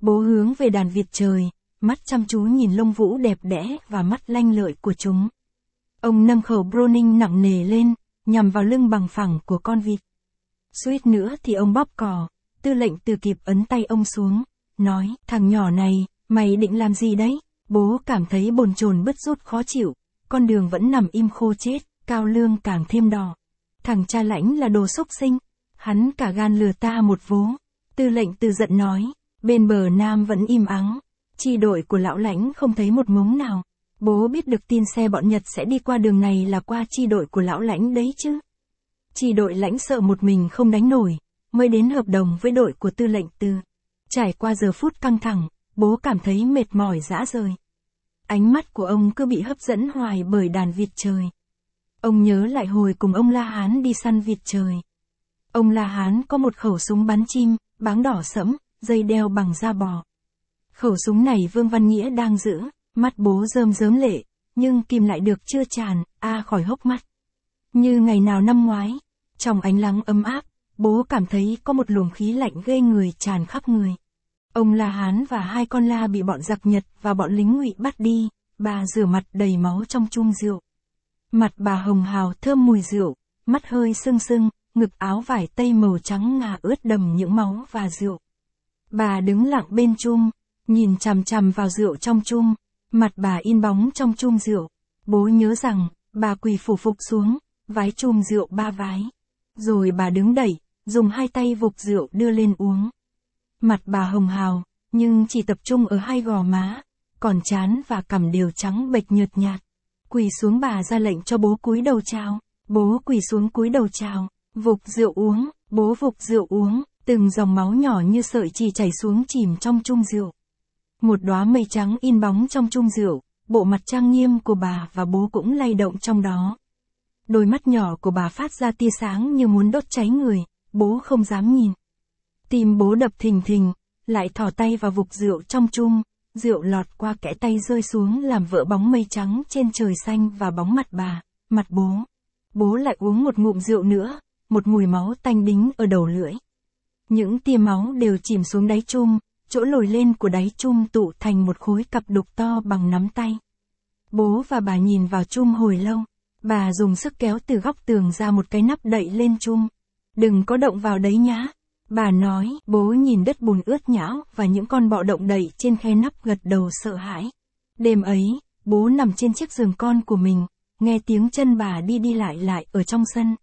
Bố hướng về đàn Việt trời, mắt chăm chú nhìn lông vũ đẹp đẽ và mắt lanh lợi của chúng. Ông nâng khẩu Browning nặng nề lên, nhằm vào lưng bằng phẳng của con vịt. Suýt nữa thì ông bóp cò, tư lệnh từ kịp ấn tay ông xuống, nói, thằng nhỏ này, mày định làm gì đấy? Bố cảm thấy bồn chồn bứt rút khó chịu, con đường vẫn nằm im khô chết, cao lương càng thêm đỏ. Thằng cha lãnh là đồ xúc sinh, hắn cả gan lừa ta một vố. Tư lệnh từ giận nói, bên bờ nam vẫn im ắng, chi đội của lão lãnh không thấy một mống nào. Bố biết được tin xe bọn Nhật sẽ đi qua đường này là qua chi đội của lão lãnh đấy chứ. Chi đội lãnh sợ một mình không đánh nổi, mới đến hợp đồng với đội của tư lệnh tư. Trải qua giờ phút căng thẳng, bố cảm thấy mệt mỏi dã rời. Ánh mắt của ông cứ bị hấp dẫn hoài bởi đàn vịt trời. Ông nhớ lại hồi cùng ông La Hán đi săn vịt trời. Ông La Hán có một khẩu súng bắn chim, báng đỏ sẫm, dây đeo bằng da bò. Khẩu súng này Vương Văn Nghĩa đang giữ, mắt bố rơm rớm lệ, nhưng kìm lại được chưa tràn, a à khỏi hốc mắt. Như ngày nào năm ngoái, trong ánh nắng ấm áp, bố cảm thấy có một luồng khí lạnh ghê người tràn khắp người. Ông La Hán và hai con la bị bọn giặc Nhật và bọn lính ngụy bắt đi, bà rửa mặt đầy máu trong chung rượu. Mặt bà hồng hào thơm mùi rượu, mắt hơi sưng sưng, ngực áo vải tây màu trắng ngà ướt đầm những máu và rượu. Bà đứng lặng bên chung nhìn chằm chằm vào rượu trong chung mặt bà in bóng trong chung rượu. Bố nhớ rằng, bà quỳ phủ phục xuống, vái chung rượu ba vái. Rồi bà đứng đẩy, dùng hai tay vục rượu đưa lên uống. Mặt bà hồng hào, nhưng chỉ tập trung ở hai gò má, còn chán và cằm đều trắng bệch nhợt nhạt. Quỳ xuống bà ra lệnh cho bố cúi đầu chào, bố quỳ xuống cúi đầu chào, vục rượu uống, bố vục rượu uống, từng dòng máu nhỏ như sợi chỉ chảy xuống chìm trong chung rượu. Một đóa mây trắng in bóng trong chung rượu, bộ mặt trang nghiêm của bà và bố cũng lay động trong đó. Đôi mắt nhỏ của bà phát ra tia sáng như muốn đốt cháy người, bố không dám nhìn. Tim bố đập thình thình, lại thò tay vào vục rượu trong chung, rượu lọt qua kẽ tay rơi xuống làm vỡ bóng mây trắng trên trời xanh và bóng mặt bà, mặt bố. Bố lại uống một ngụm rượu nữa, một mùi máu tanh đính ở đầu lưỡi. Những tia máu đều chìm xuống đáy chung, chỗ lồi lên của đáy chung tụ thành một khối cặp đục to bằng nắm tay. Bố và bà nhìn vào chung hồi lâu, bà dùng sức kéo từ góc tường ra một cái nắp đậy lên chung. Đừng có động vào đấy nhá. Bà nói, bố nhìn đất bùn ướt nhão và những con bọ động đậy trên khe nắp gật đầu sợ hãi. Đêm ấy, bố nằm trên chiếc giường con của mình, nghe tiếng chân bà đi đi lại lại ở trong sân.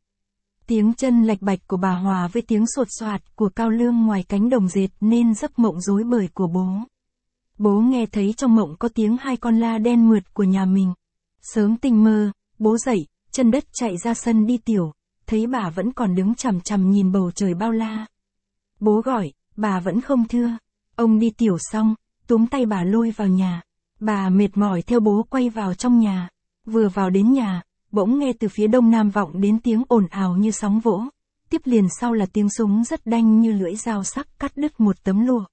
Tiếng chân lạch bạch của bà hòa với tiếng sột soạt của cao lương ngoài cánh đồng dệt nên giấc mộng rối bời của bố. Bố nghe thấy trong mộng có tiếng hai con la đen mượt của nhà mình. Sớm tình mơ, bố dậy, chân đất chạy ra sân đi tiểu, thấy bà vẫn còn đứng chằm chằm nhìn bầu trời bao la. Bố gọi, bà vẫn không thưa. Ông đi tiểu xong, túm tay bà lôi vào nhà. Bà mệt mỏi theo bố quay vào trong nhà. Vừa vào đến nhà, bỗng nghe từ phía đông nam vọng đến tiếng ồn ào như sóng vỗ. Tiếp liền sau là tiếng súng rất đanh như lưỡi dao sắc cắt đứt một tấm lụa.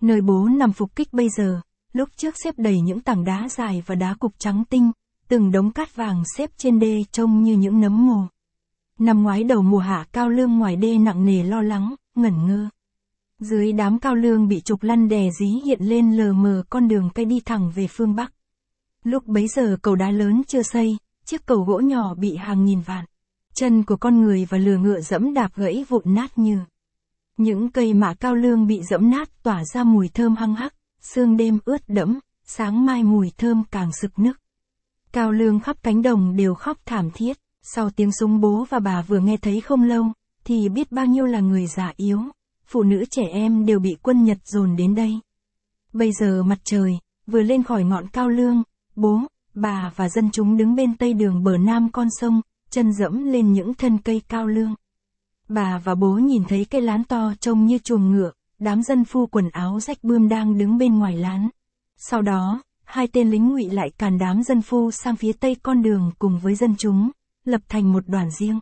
Nơi bố nằm phục kích bây giờ, lúc trước xếp đầy những tảng đá dài và đá cục trắng tinh, từng đống cát vàng xếp trên đê trông như những nấm mồ. Năm ngoái đầu mùa hạ cao lương ngoài đê nặng nề lo lắng, ngẩn ngơ. Dưới đám cao lương bị trục lăn đè dí hiện lên lờ mờ con đường cây đi thẳng về phương Bắc. Lúc bấy giờ cầu đá lớn chưa xây, chiếc cầu gỗ nhỏ bị hàng nghìn vạn. Chân của con người và lừa ngựa dẫm đạp gãy vụn nát như. Những cây mạ cao lương bị dẫm nát tỏa ra mùi thơm hăng hắc, sương đêm ướt đẫm, sáng mai mùi thơm càng sực nức. Cao lương khắp cánh đồng đều khóc thảm thiết, sau tiếng súng bố và bà vừa nghe thấy không lâu, thì biết bao nhiêu là người già yếu, phụ nữ trẻ em đều bị quân Nhật dồn đến đây. Bây giờ mặt trời, vừa lên khỏi ngọn cao lương, bố, bà và dân chúng đứng bên tây đường bờ nam con sông, chân dẫm lên những thân cây cao lương. Bà và bố nhìn thấy cây lán to trông như chuồng ngựa, đám dân phu quần áo rách bươm đang đứng bên ngoài lán. Sau đó, hai tên lính ngụy lại càn đám dân phu sang phía tây con đường cùng với dân chúng, lập thành một đoàn riêng.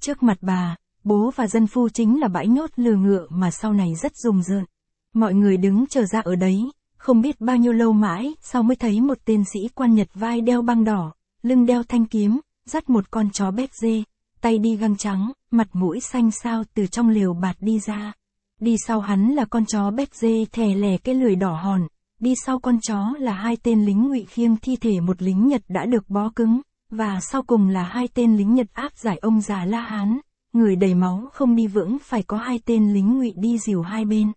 Trước mặt bà, bố và dân phu chính là bãi nhốt lừa ngựa mà sau này rất rùng rợn. Mọi người đứng chờ ra ở đấy, không biết bao nhiêu lâu mãi, sau mới thấy một tên sĩ quan Nhật vai đeo băng đỏ, lưng đeo thanh kiếm, dắt một con chó bét dê, tay đi găng trắng, mặt mũi xanh sao từ trong lều bạt đi ra. Đi sau hắn là con chó bét dê thè lè cái lưỡi đỏ hòn, đi sau con chó là hai tên lính ngụy khiêng thi thể một lính Nhật đã được bó cứng, và sau cùng là hai tên lính Nhật áp giải ông già La Hán người đầy máu không đi vững phải có hai tên lính ngụy đi dìu hai bên.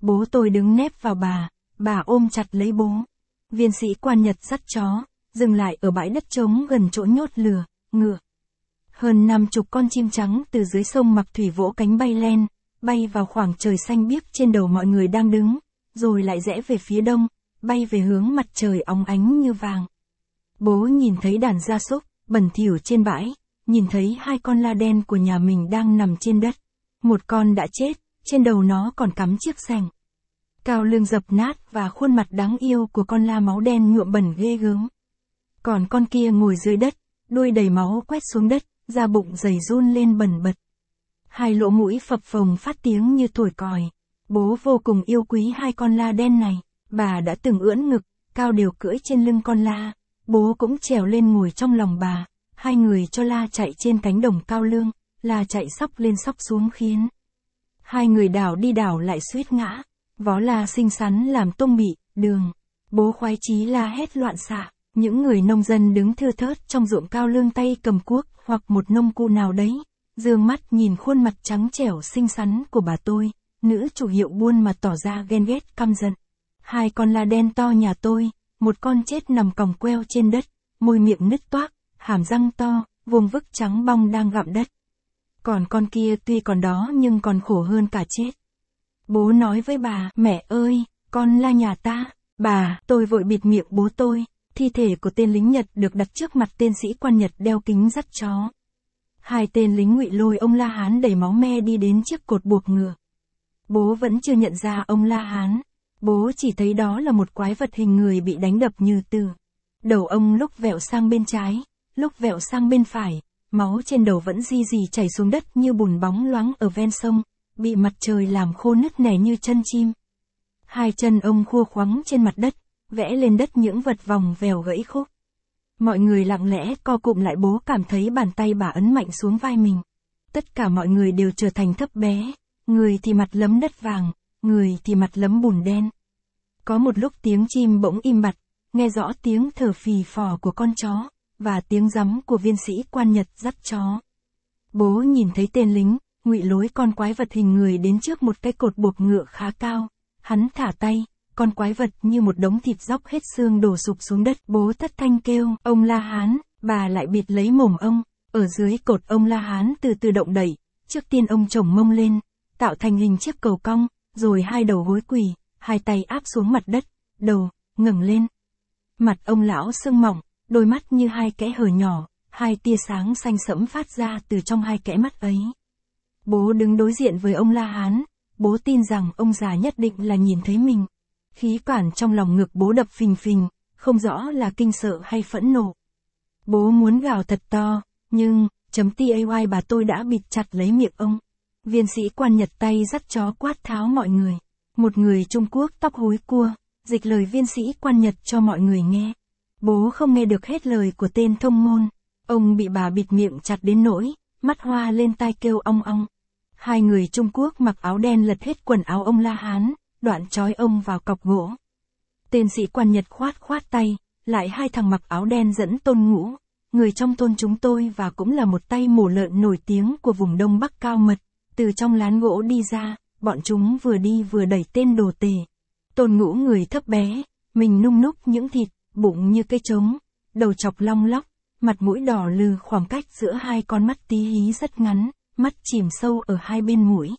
Bố tôi đứng nép vào bà, bà ôm chặt lấy bố. Viên sĩ quan Nhật dắt chó, dừng lại ở bãi đất trống gần chỗ nhốt lừa, ngựa. Hơn năm chục con chim trắng từ dưới sông mặc thủy vỗ cánh bay len, bay vào khoảng trời xanh biếc trên đầu mọi người đang đứng, rồi lại rẽ về phía đông, bay về hướng mặt trời óng ánh như vàng. Bố nhìn thấy đàn gia súc, bẩn thỉu trên bãi, nhìn thấy hai con la đen của nhà mình đang nằm trên đất. Một con đã chết, trên đầu nó còn cắm chiếc sành. Cao lương dập nát và khuôn mặt đáng yêu của con la máu đen nhuộm bẩn ghê gớm. Còn con kia ngồi dưới đất, đuôi đầy máu quét xuống đất, da bụng dày run lên bẩn bật. Hai lỗ mũi phập phồng phát tiếng như tuổi còi. Bố vô cùng yêu quý hai con la đen này, bà đã từng ưỡn ngực, cao đều cưỡi trên lưng con la, bố cũng trèo lên ngồi trong lòng bà hai người cho la chạy trên cánh đồng cao lương, la chạy sóc lên sóc xuống khiến. Hai người đảo đi đảo lại suýt ngã, vó la xinh xắn làm tung bị, đường, bố khoái chí la hét loạn xạ, những người nông dân đứng thưa thớt trong ruộng cao lương tay cầm cuốc hoặc một nông cụ nào đấy, dương mắt nhìn khuôn mặt trắng trẻo xinh xắn của bà tôi, nữ chủ hiệu buôn mà tỏ ra ghen ghét căm giận. Hai con la đen to nhà tôi, một con chết nằm còng queo trên đất, môi miệng nứt toác, hàm răng to, vuông vức trắng bong đang gặm đất. Còn con kia tuy còn đó nhưng còn khổ hơn cả chết. Bố nói với bà, mẹ ơi, con la nhà ta. Bà, tôi vội bịt miệng bố tôi. Thi thể của tên lính Nhật được đặt trước mặt tên sĩ quan Nhật đeo kính dắt chó. Hai tên lính ngụy lôi ông La Hán đầy máu me đi đến chiếc cột buộc ngựa. Bố vẫn chưa nhận ra ông La Hán. Bố chỉ thấy đó là một quái vật hình người bị đánh đập như từ. Đầu ông lúc vẹo sang bên trái, lúc vẹo sang bên phải, máu trên đầu vẫn di gì chảy xuống đất như bùn bóng loáng ở ven sông, bị mặt trời làm khô nứt nẻ như chân chim. Hai chân ông khua khoắng trên mặt đất, vẽ lên đất những vật vòng vèo gãy khúc. Mọi người lặng lẽ co cụm lại bố cảm thấy bàn tay bà ấn mạnh xuống vai mình. Tất cả mọi người đều trở thành thấp bé, người thì mặt lấm đất vàng, người thì mặt lấm bùn đen. Có một lúc tiếng chim bỗng im bặt, nghe rõ tiếng thở phì phò của con chó và tiếng rắm của viên sĩ quan Nhật dắt chó. Bố nhìn thấy tên lính, ngụy lối con quái vật hình người đến trước một cái cột buộc ngựa khá cao. Hắn thả tay, con quái vật như một đống thịt dốc hết xương đổ sụp xuống đất. Bố thất thanh kêu, ông La Hán, bà lại bịt lấy mồm ông. Ở dưới cột ông La Hán từ từ động đẩy, trước tiên ông chồng mông lên, tạo thành hình chiếc cầu cong, rồi hai đầu gối quỳ, hai tay áp xuống mặt đất, đầu, ngẩng lên. Mặt ông lão sưng mỏng, đôi mắt như hai kẽ hở nhỏ, hai tia sáng xanh sẫm phát ra từ trong hai kẽ mắt ấy. Bố đứng đối diện với ông La Hán, bố tin rằng ông già nhất định là nhìn thấy mình. Khí quản trong lòng ngực bố đập phình phình, không rõ là kinh sợ hay phẫn nộ. Bố muốn gào thật to, nhưng, chấm TAY bà tôi đã bịt chặt lấy miệng ông. Viên sĩ quan nhật tay dắt chó quát tháo mọi người. Một người Trung Quốc tóc hối cua, dịch lời viên sĩ quan nhật cho mọi người nghe. Bố không nghe được hết lời của tên thông môn. Ông bị bà bịt miệng chặt đến nỗi, mắt hoa lên tai kêu ong ong. Hai người Trung Quốc mặc áo đen lật hết quần áo ông La Hán, đoạn trói ông vào cọc gỗ. Tên sĩ quan Nhật khoát khoát tay, lại hai thằng mặc áo đen dẫn tôn ngũ, người trong thôn chúng tôi và cũng là một tay mổ lợn nổi tiếng của vùng Đông Bắc cao mật, từ trong lán gỗ đi ra, bọn chúng vừa đi vừa đẩy tên đồ tề. Tôn ngũ người thấp bé, mình nung núc những thịt bụng như cây trống, đầu chọc long lóc, mặt mũi đỏ lừ khoảng cách giữa hai con mắt tí hí rất ngắn, mắt chìm sâu ở hai bên mũi.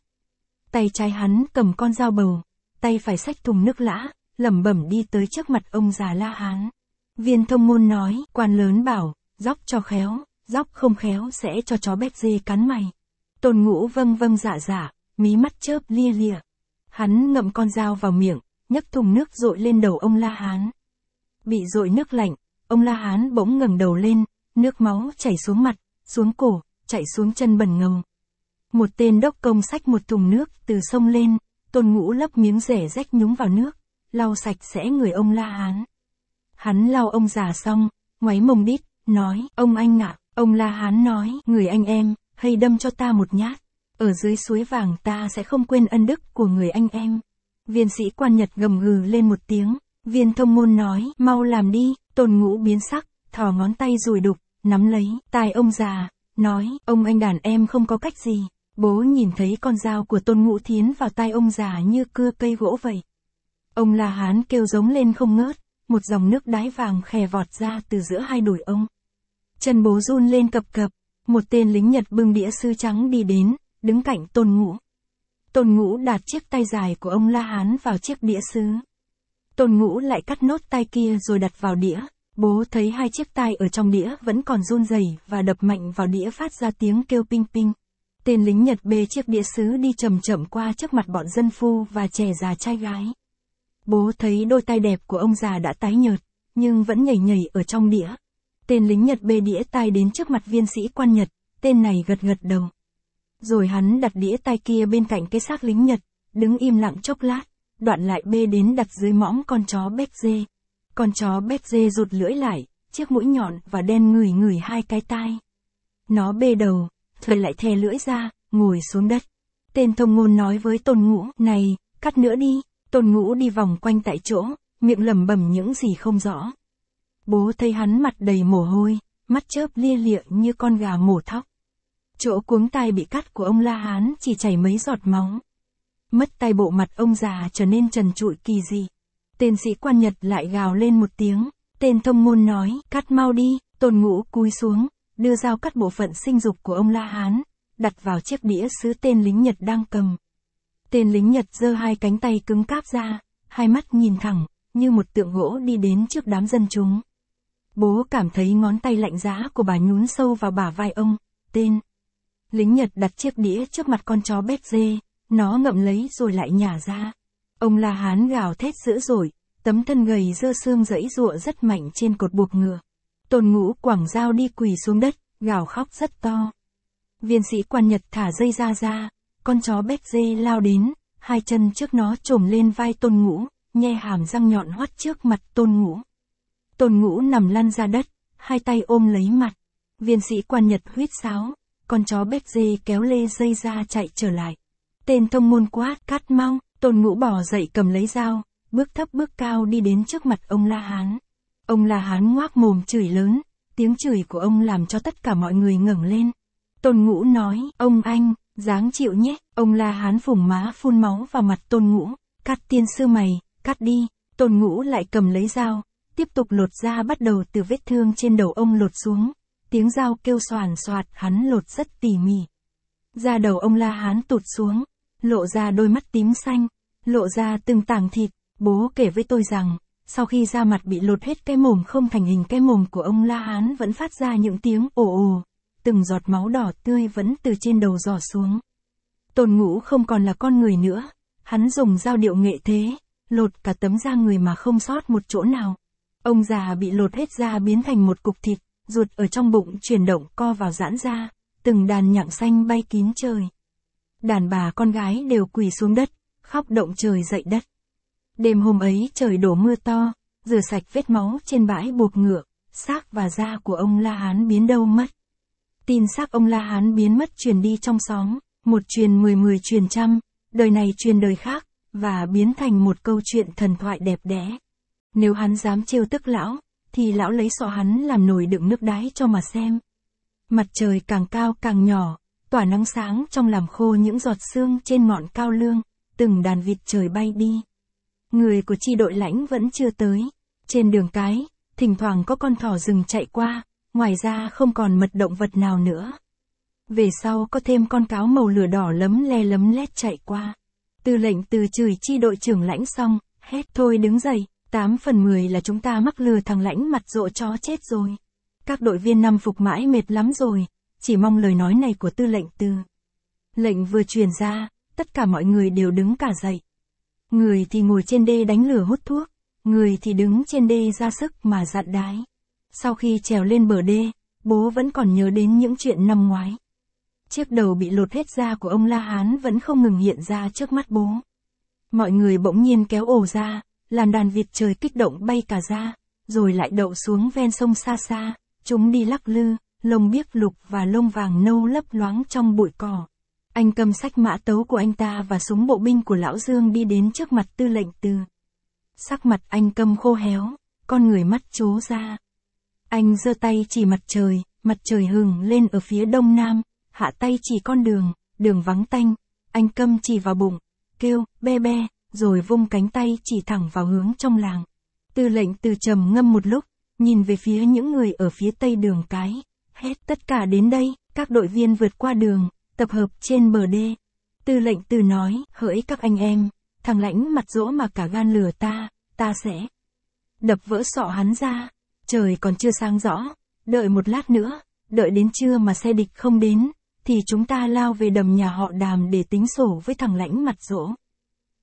Tay trái hắn cầm con dao bầu, tay phải xách thùng nước lã, lẩm bẩm đi tới trước mặt ông già La Hán. Viên thông môn nói, quan lớn bảo, dóc cho khéo, dóc không khéo sẽ cho chó bét dê cắn mày. Tôn ngũ vâng vâng dạ dạ, mí mắt chớp lia lia. Hắn ngậm con dao vào miệng, nhấc thùng nước dội lên đầu ông La Hán, bị dội nước lạnh, ông La Hán bỗng ngẩng đầu lên, nước máu chảy xuống mặt, xuống cổ, chảy xuống chân bẩn ngầm. Một tên đốc công xách một thùng nước từ sông lên, tôn ngũ lấp miếng rẻ rách nhúng vào nước, lau sạch sẽ người ông La Hán. Hắn lau ông già xong, ngoáy mông đít, nói, ông anh ạ, à, ông La Hán nói, người anh em, hay đâm cho ta một nhát, ở dưới suối vàng ta sẽ không quên ân đức của người anh em. Viên sĩ quan Nhật gầm gừ lên một tiếng, Viên thông môn nói, mau làm đi, Tôn ngũ biến sắc, thò ngón tay rùi đục, nắm lấy, tai ông già, nói, ông anh đàn em không có cách gì. Bố nhìn thấy con dao của tôn ngũ thiến vào tay ông già như cưa cây gỗ vậy. Ông la hán kêu giống lên không ngớt, một dòng nước đái vàng khè vọt ra từ giữa hai đùi ông. Chân bố run lên cập cập, một tên lính Nhật bưng đĩa sư trắng đi đến, đứng cạnh tôn ngũ. Tôn ngũ đặt chiếc tay dài của ông La Hán vào chiếc đĩa sứ. Tôn ngũ lại cắt nốt tai kia rồi đặt vào đĩa, bố thấy hai chiếc tai ở trong đĩa vẫn còn run rẩy và đập mạnh vào đĩa phát ra tiếng kêu ping ping. Tên lính Nhật bê chiếc đĩa sứ đi chậm chậm qua trước mặt bọn dân phu và trẻ già trai gái. Bố thấy đôi tai đẹp của ông già đã tái nhợt, nhưng vẫn nhảy nhảy ở trong đĩa. Tên lính Nhật bê đĩa tai đến trước mặt viên sĩ quan Nhật, tên này gật gật đầu. Rồi hắn đặt đĩa tai kia bên cạnh cái xác lính Nhật, đứng im lặng chốc lát đoạn lại bê đến đặt dưới mõm con chó bét dê. Con chó bét dê rụt lưỡi lại, chiếc mũi nhọn và đen ngửi ngửi hai cái tai. Nó bê đầu, thuận lại thè lưỡi ra, ngồi xuống đất. Tên thông ngôn nói với tôn ngũ, này, cắt nữa đi, tôn ngũ đi vòng quanh tại chỗ, miệng lẩm bẩm những gì không rõ. Bố thấy hắn mặt đầy mồ hôi, mắt chớp lia lịa như con gà mổ thóc. Chỗ cuống tai bị cắt của ông La Hán chỉ chảy mấy giọt máu. Mất tay bộ mặt ông già trở nên trần trụi kỳ dị. Tên sĩ quan Nhật lại gào lên một tiếng. Tên thông ngôn nói, cắt mau đi, tôn ngũ cúi xuống, đưa dao cắt bộ phận sinh dục của ông La Hán, đặt vào chiếc đĩa sứ tên lính Nhật đang cầm. Tên lính Nhật giơ hai cánh tay cứng cáp ra, hai mắt nhìn thẳng, như một tượng gỗ đi đến trước đám dân chúng. Bố cảm thấy ngón tay lạnh giá của bà nhún sâu vào bả vai ông, tên. Lính Nhật đặt chiếc đĩa trước mặt con chó bét dê, nó ngậm lấy rồi lại nhả ra. Ông La Hán gào thét dữ dội, tấm thân gầy dơ xương rẫy giụa rất mạnh trên cột buộc ngựa. Tôn ngũ quảng dao đi quỳ xuống đất, gào khóc rất to. Viên sĩ quan Nhật thả dây ra ra, con chó bét dê lao đến, hai chân trước nó trồm lên vai tôn ngũ, nhe hàm răng nhọn hoắt trước mặt tôn ngũ. Tôn ngũ nằm lăn ra đất, hai tay ôm lấy mặt. Viên sĩ quan Nhật huyết sáo, con chó bét dê kéo lê dây ra chạy trở lại. Tên thông môn quát, cắt mong, tôn ngũ bỏ dậy cầm lấy dao, bước thấp bước cao đi đến trước mặt ông La Hán. Ông La Hán ngoác mồm chửi lớn, tiếng chửi của ông làm cho tất cả mọi người ngẩng lên. Tôn ngũ nói, ông anh, dáng chịu nhé, ông La Hán phủng má phun máu vào mặt tôn ngũ, cắt tiên sư mày, cắt đi, tôn ngũ lại cầm lấy dao, tiếp tục lột da bắt đầu từ vết thương trên đầu ông lột xuống, tiếng dao kêu xoàn xoạt hắn lột rất tỉ mỉ. Da đầu ông La Hán tụt xuống, lộ ra đôi mắt tím xanh, lộ ra từng tảng thịt, bố kể với tôi rằng, sau khi da mặt bị lột hết cái mồm không thành hình cái mồm của ông La Hán vẫn phát ra những tiếng ồ ồ, từng giọt máu đỏ tươi vẫn từ trên đầu giỏ xuống. Tôn ngũ không còn là con người nữa, hắn dùng dao điệu nghệ thế, lột cả tấm da người mà không sót một chỗ nào. Ông già bị lột hết da biến thành một cục thịt, ruột ở trong bụng chuyển động co vào giãn ra, từng đàn nhặng xanh bay kín trời. Đàn bà con gái đều quỳ xuống đất, khóc động trời dậy đất. Đêm hôm ấy trời đổ mưa to, rửa sạch vết máu trên bãi buộc ngựa, xác và da của ông La Hán biến đâu mất. Tin xác ông La Hán biến mất truyền đi trong xóm, một truyền mười mười truyền trăm, đời này truyền đời khác, và biến thành một câu chuyện thần thoại đẹp đẽ. Nếu hắn dám trêu tức lão, thì lão lấy sọ hắn làm nồi đựng nước đáy cho mà xem. Mặt trời càng cao càng nhỏ, tỏa nắng sáng trong làm khô những giọt sương trên ngọn cao lương, từng đàn vịt trời bay đi. Người của chi đội lãnh vẫn chưa tới. Trên đường cái, thỉnh thoảng có con thỏ rừng chạy qua, ngoài ra không còn mật động vật nào nữa. Về sau có thêm con cáo màu lửa đỏ lấm le lấm lét chạy qua. Tư lệnh từ chửi chi đội trưởng lãnh xong, hết thôi đứng dậy, 8 phần 10 là chúng ta mắc lừa thằng lãnh mặt rộ chó chết rồi. Các đội viên nằm phục mãi mệt lắm rồi, chỉ mong lời nói này của tư lệnh tư. Lệnh vừa truyền ra, tất cả mọi người đều đứng cả dậy. Người thì ngồi trên đê đánh lửa hút thuốc, người thì đứng trên đê ra sức mà dặn đái. Sau khi trèo lên bờ đê, bố vẫn còn nhớ đến những chuyện năm ngoái. Chiếc đầu bị lột hết da của ông La Hán vẫn không ngừng hiện ra trước mắt bố. Mọi người bỗng nhiên kéo ổ ra, làm đàn vịt trời kích động bay cả ra, rồi lại đậu xuống ven sông xa xa, chúng đi lắc lư lông biếc lục và lông vàng nâu lấp loáng trong bụi cỏ. Anh cầm sách mã tấu của anh ta và súng bộ binh của lão Dương đi đến trước mặt tư lệnh từ. Sắc mặt anh cầm khô héo, con người mắt chố ra. Anh giơ tay chỉ mặt trời, mặt trời hừng lên ở phía đông nam, hạ tay chỉ con đường, đường vắng tanh. Anh cầm chỉ vào bụng, kêu, be be, rồi vung cánh tay chỉ thẳng vào hướng trong làng. Tư lệnh từ trầm ngâm một lúc, nhìn về phía những người ở phía tây đường cái, Hết tất cả đến đây, các đội viên vượt qua đường, tập hợp trên bờ đê. Tư lệnh từ nói, hỡi các anh em, thằng lãnh mặt rỗ mà cả gan lừa ta, ta sẽ đập vỡ sọ hắn ra. Trời còn chưa sáng rõ, đợi một lát nữa, đợi đến trưa mà xe địch không đến, thì chúng ta lao về đầm nhà họ đàm để tính sổ với thằng lãnh mặt rỗ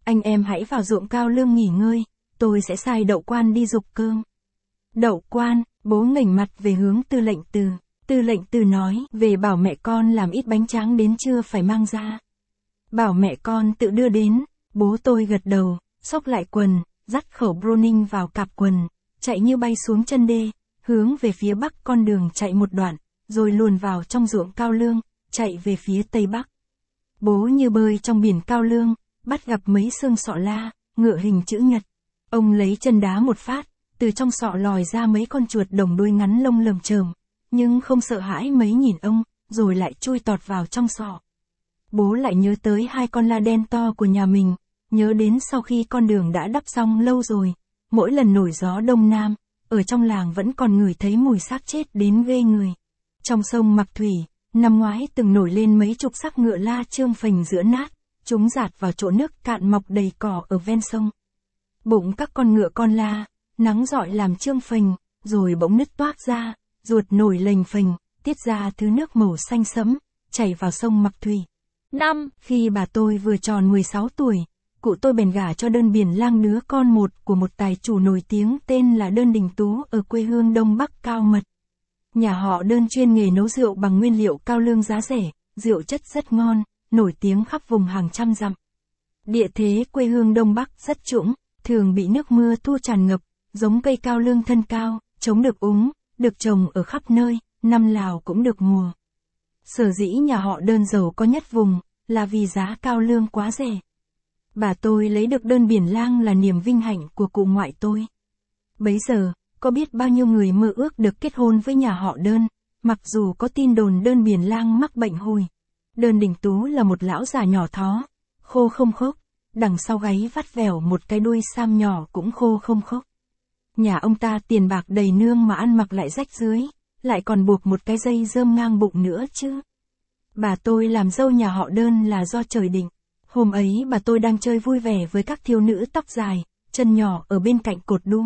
Anh em hãy vào ruộng cao lương nghỉ ngơi, tôi sẽ sai đậu quan đi dục cơm. Đậu quan, bố ngẩng mặt về hướng tư lệnh từ. Tư lệnh từ nói, về bảo mẹ con làm ít bánh tráng đến trưa phải mang ra. Bảo mẹ con tự đưa đến, bố tôi gật đầu, xốc lại quần, dắt khẩu Browning vào cặp quần, chạy như bay xuống chân đê, hướng về phía bắc con đường chạy một đoạn, rồi luồn vào trong ruộng cao lương, chạy về phía tây bắc. Bố như bơi trong biển cao lương, bắt gặp mấy xương sọ la, ngựa hình chữ nhật. Ông lấy chân đá một phát, từ trong sọ lòi ra mấy con chuột đồng đuôi ngắn lông lầm chởm, nhưng không sợ hãi mấy nhìn ông, rồi lại chui tọt vào trong sọ. Bố lại nhớ tới hai con la đen to của nhà mình, nhớ đến sau khi con đường đã đắp xong lâu rồi, mỗi lần nổi gió đông nam, ở trong làng vẫn còn ngửi thấy mùi xác chết đến ghê người. Trong sông Mặc Thủy, năm ngoái từng nổi lên mấy chục xác ngựa la trương phình giữa nát, chúng giạt vào chỗ nước cạn mọc đầy cỏ ở ven sông. Bụng các con ngựa con la, nắng dọi làm trương phình, rồi bỗng nứt toát ra, ruột nổi lềnh phềnh, tiết ra thứ nước màu xanh sẫm, chảy vào sông Mặc Thủy. Năm, khi bà tôi vừa tròn 16 tuổi, cụ tôi bèn gả cho đơn biển lang đứa con một của một tài chủ nổi tiếng tên là Đơn Đình Tú ở quê hương Đông Bắc Cao Mật. Nhà họ đơn chuyên nghề nấu rượu bằng nguyên liệu cao lương giá rẻ, rượu chất rất ngon, nổi tiếng khắp vùng hàng trăm dặm. Địa thế quê hương Đông Bắc rất trũng, thường bị nước mưa thu tràn ngập, giống cây cao lương thân cao, chống được úng, được trồng ở khắp nơi, năm nào cũng được mùa. Sở dĩ nhà họ đơn giàu có nhất vùng, là vì giá cao lương quá rẻ. Bà tôi lấy được đơn biển lang là niềm vinh hạnh của cụ ngoại tôi. Bấy giờ, có biết bao nhiêu người mơ ước được kết hôn với nhà họ đơn, mặc dù có tin đồn đơn biển lang mắc bệnh hồi. Đơn đình tú là một lão già nhỏ thó, khô không khốc, đằng sau gáy vắt vẻo một cái đuôi sam nhỏ cũng khô không khốc. Nhà ông ta tiền bạc đầy nương mà ăn mặc lại rách dưới, lại còn buộc một cái dây dơm ngang bụng nữa chứ. Bà tôi làm dâu nhà họ đơn là do trời định. Hôm ấy bà tôi đang chơi vui vẻ với các thiếu nữ tóc dài, chân nhỏ ở bên cạnh cột đu.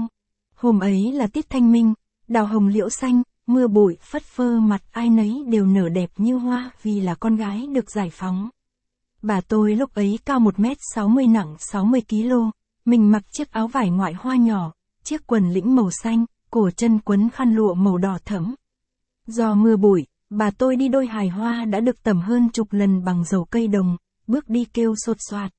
Hôm ấy là tiết thanh minh, đào hồng liễu xanh, mưa bụi phất phơ mặt ai nấy đều nở đẹp như hoa vì là con gái được giải phóng. Bà tôi lúc ấy cao 1m60 nặng 60kg, mình mặc chiếc áo vải ngoại hoa nhỏ, chiếc quần lĩnh màu xanh, cổ chân quấn khăn lụa màu đỏ thẫm. Do mưa bụi, bà tôi đi đôi hài hoa đã được tẩm hơn chục lần bằng dầu cây đồng, bước đi kêu sột soạt.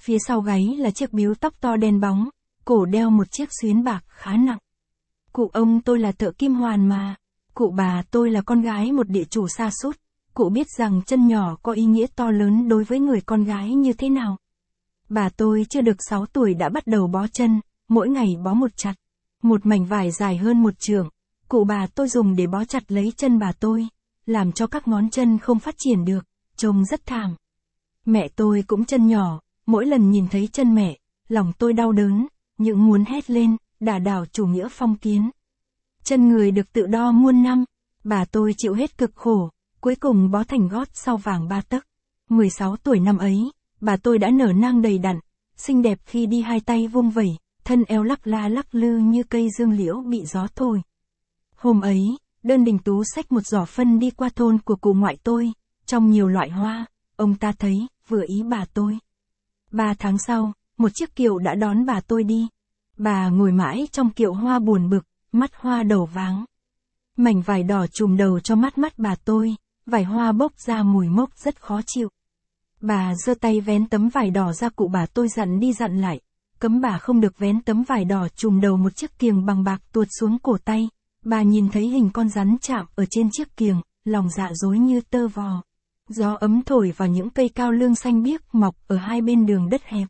Phía sau gáy là chiếc biếu tóc to đen bóng, cổ đeo một chiếc xuyến bạc khá nặng. Cụ ông tôi là thợ kim hoàn mà, cụ bà tôi là con gái một địa chủ xa sút cụ biết rằng chân nhỏ có ý nghĩa to lớn đối với người con gái như thế nào. Bà tôi chưa được 6 tuổi đã bắt đầu bó chân, mỗi ngày bó một chặt. Một mảnh vải dài hơn một trường, cụ bà tôi dùng để bó chặt lấy chân bà tôi, làm cho các ngón chân không phát triển được, trông rất thảm. Mẹ tôi cũng chân nhỏ, mỗi lần nhìn thấy chân mẹ, lòng tôi đau đớn, những muốn hét lên, đà đảo chủ nghĩa phong kiến. Chân người được tự đo muôn năm, bà tôi chịu hết cực khổ, cuối cùng bó thành gót sau vàng ba tấc. 16 tuổi năm ấy, bà tôi đã nở nang đầy đặn, xinh đẹp khi đi hai tay vung vẩy, thân eo lắc la lắc lư như cây dương liễu bị gió thổi. Hôm ấy, đơn đình tú xách một giỏ phân đi qua thôn của cụ ngoại tôi, trong nhiều loại hoa, ông ta thấy, vừa ý bà tôi. Ba tháng sau, một chiếc kiệu đã đón bà tôi đi. Bà ngồi mãi trong kiệu hoa buồn bực, mắt hoa đầu váng. Mảnh vải đỏ trùm đầu cho mắt mắt bà tôi, vải hoa bốc ra mùi mốc rất khó chịu. Bà giơ tay vén tấm vải đỏ ra cụ bà tôi dặn đi dặn lại, cấm bà không được vén tấm vải đỏ trùm đầu một chiếc kiềng bằng bạc tuột xuống cổ tay. Bà nhìn thấy hình con rắn chạm ở trên chiếc kiềng, lòng dạ dối như tơ vò. Gió ấm thổi vào những cây cao lương xanh biếc mọc ở hai bên đường đất hẹp.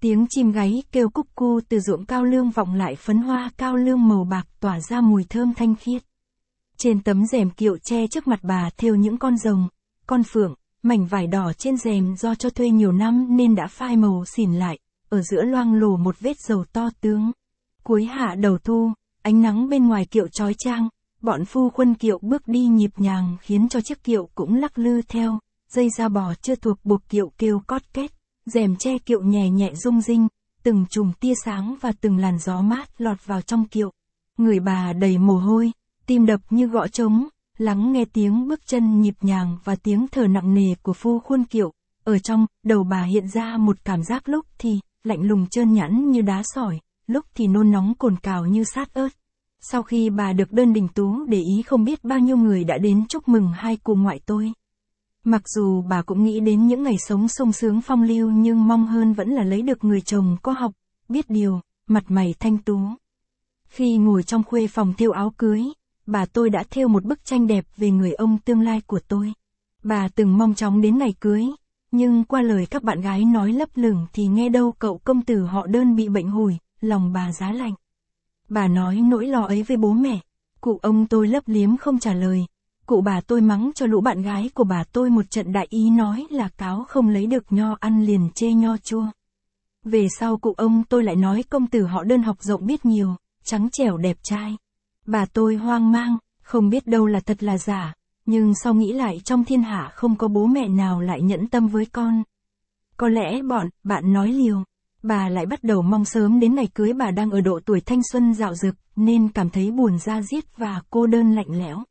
Tiếng chim gáy kêu cúc cu từ ruộng cao lương vọng lại phấn hoa cao lương màu bạc tỏa ra mùi thơm thanh khiết. Trên tấm rèm kiệu tre trước mặt bà thiêu những con rồng, con phượng, mảnh vải đỏ trên rèm do cho thuê nhiều năm nên đã phai màu xỉn lại, ở giữa loang lổ một vết dầu to tướng. Cuối hạ đầu thu, ánh nắng bên ngoài kiệu trói trang, bọn phu quân kiệu bước đi nhịp nhàng khiến cho chiếc kiệu cũng lắc lư theo, dây da bò chưa thuộc buộc kiệu kêu cót kết rèm che kiệu nhẹ nhẹ rung rinh, từng chùm tia sáng và từng làn gió mát lọt vào trong kiệu. Người bà đầy mồ hôi, tim đập như gõ trống, lắng nghe tiếng bước chân nhịp nhàng và tiếng thở nặng nề của phu khuôn kiệu. Ở trong, đầu bà hiện ra một cảm giác lúc thì lạnh lùng trơn nhẵn như đá sỏi, lúc thì nôn nóng cồn cào như sát ớt. Sau khi bà được đơn đình tú để ý không biết bao nhiêu người đã đến chúc mừng hai cụ ngoại tôi. Mặc dù bà cũng nghĩ đến những ngày sống sung sướng phong lưu nhưng mong hơn vẫn là lấy được người chồng có học, biết điều, mặt mày thanh tú. Khi ngồi trong khuê phòng thiêu áo cưới, bà tôi đã thêu một bức tranh đẹp về người ông tương lai của tôi. Bà từng mong chóng đến ngày cưới, nhưng qua lời các bạn gái nói lấp lửng thì nghe đâu cậu công tử họ đơn bị bệnh hủi, lòng bà giá lạnh. Bà nói nỗi lo ấy với bố mẹ. Cụ ông tôi lấp liếm không trả lời. Cụ bà tôi mắng cho lũ bạn gái của bà tôi một trận đại ý nói là cáo không lấy được nho ăn liền chê nho chua. Về sau cụ ông tôi lại nói công tử họ đơn học rộng biết nhiều, trắng trẻo đẹp trai. Bà tôi hoang mang, không biết đâu là thật là giả, nhưng sau nghĩ lại trong thiên hạ không có bố mẹ nào lại nhẫn tâm với con. Có lẽ bọn, bạn nói liều. Bà lại bắt đầu mong sớm đến ngày cưới bà đang ở độ tuổi thanh xuân dạo dực, nên cảm thấy buồn ra giết và cô đơn lạnh lẽo.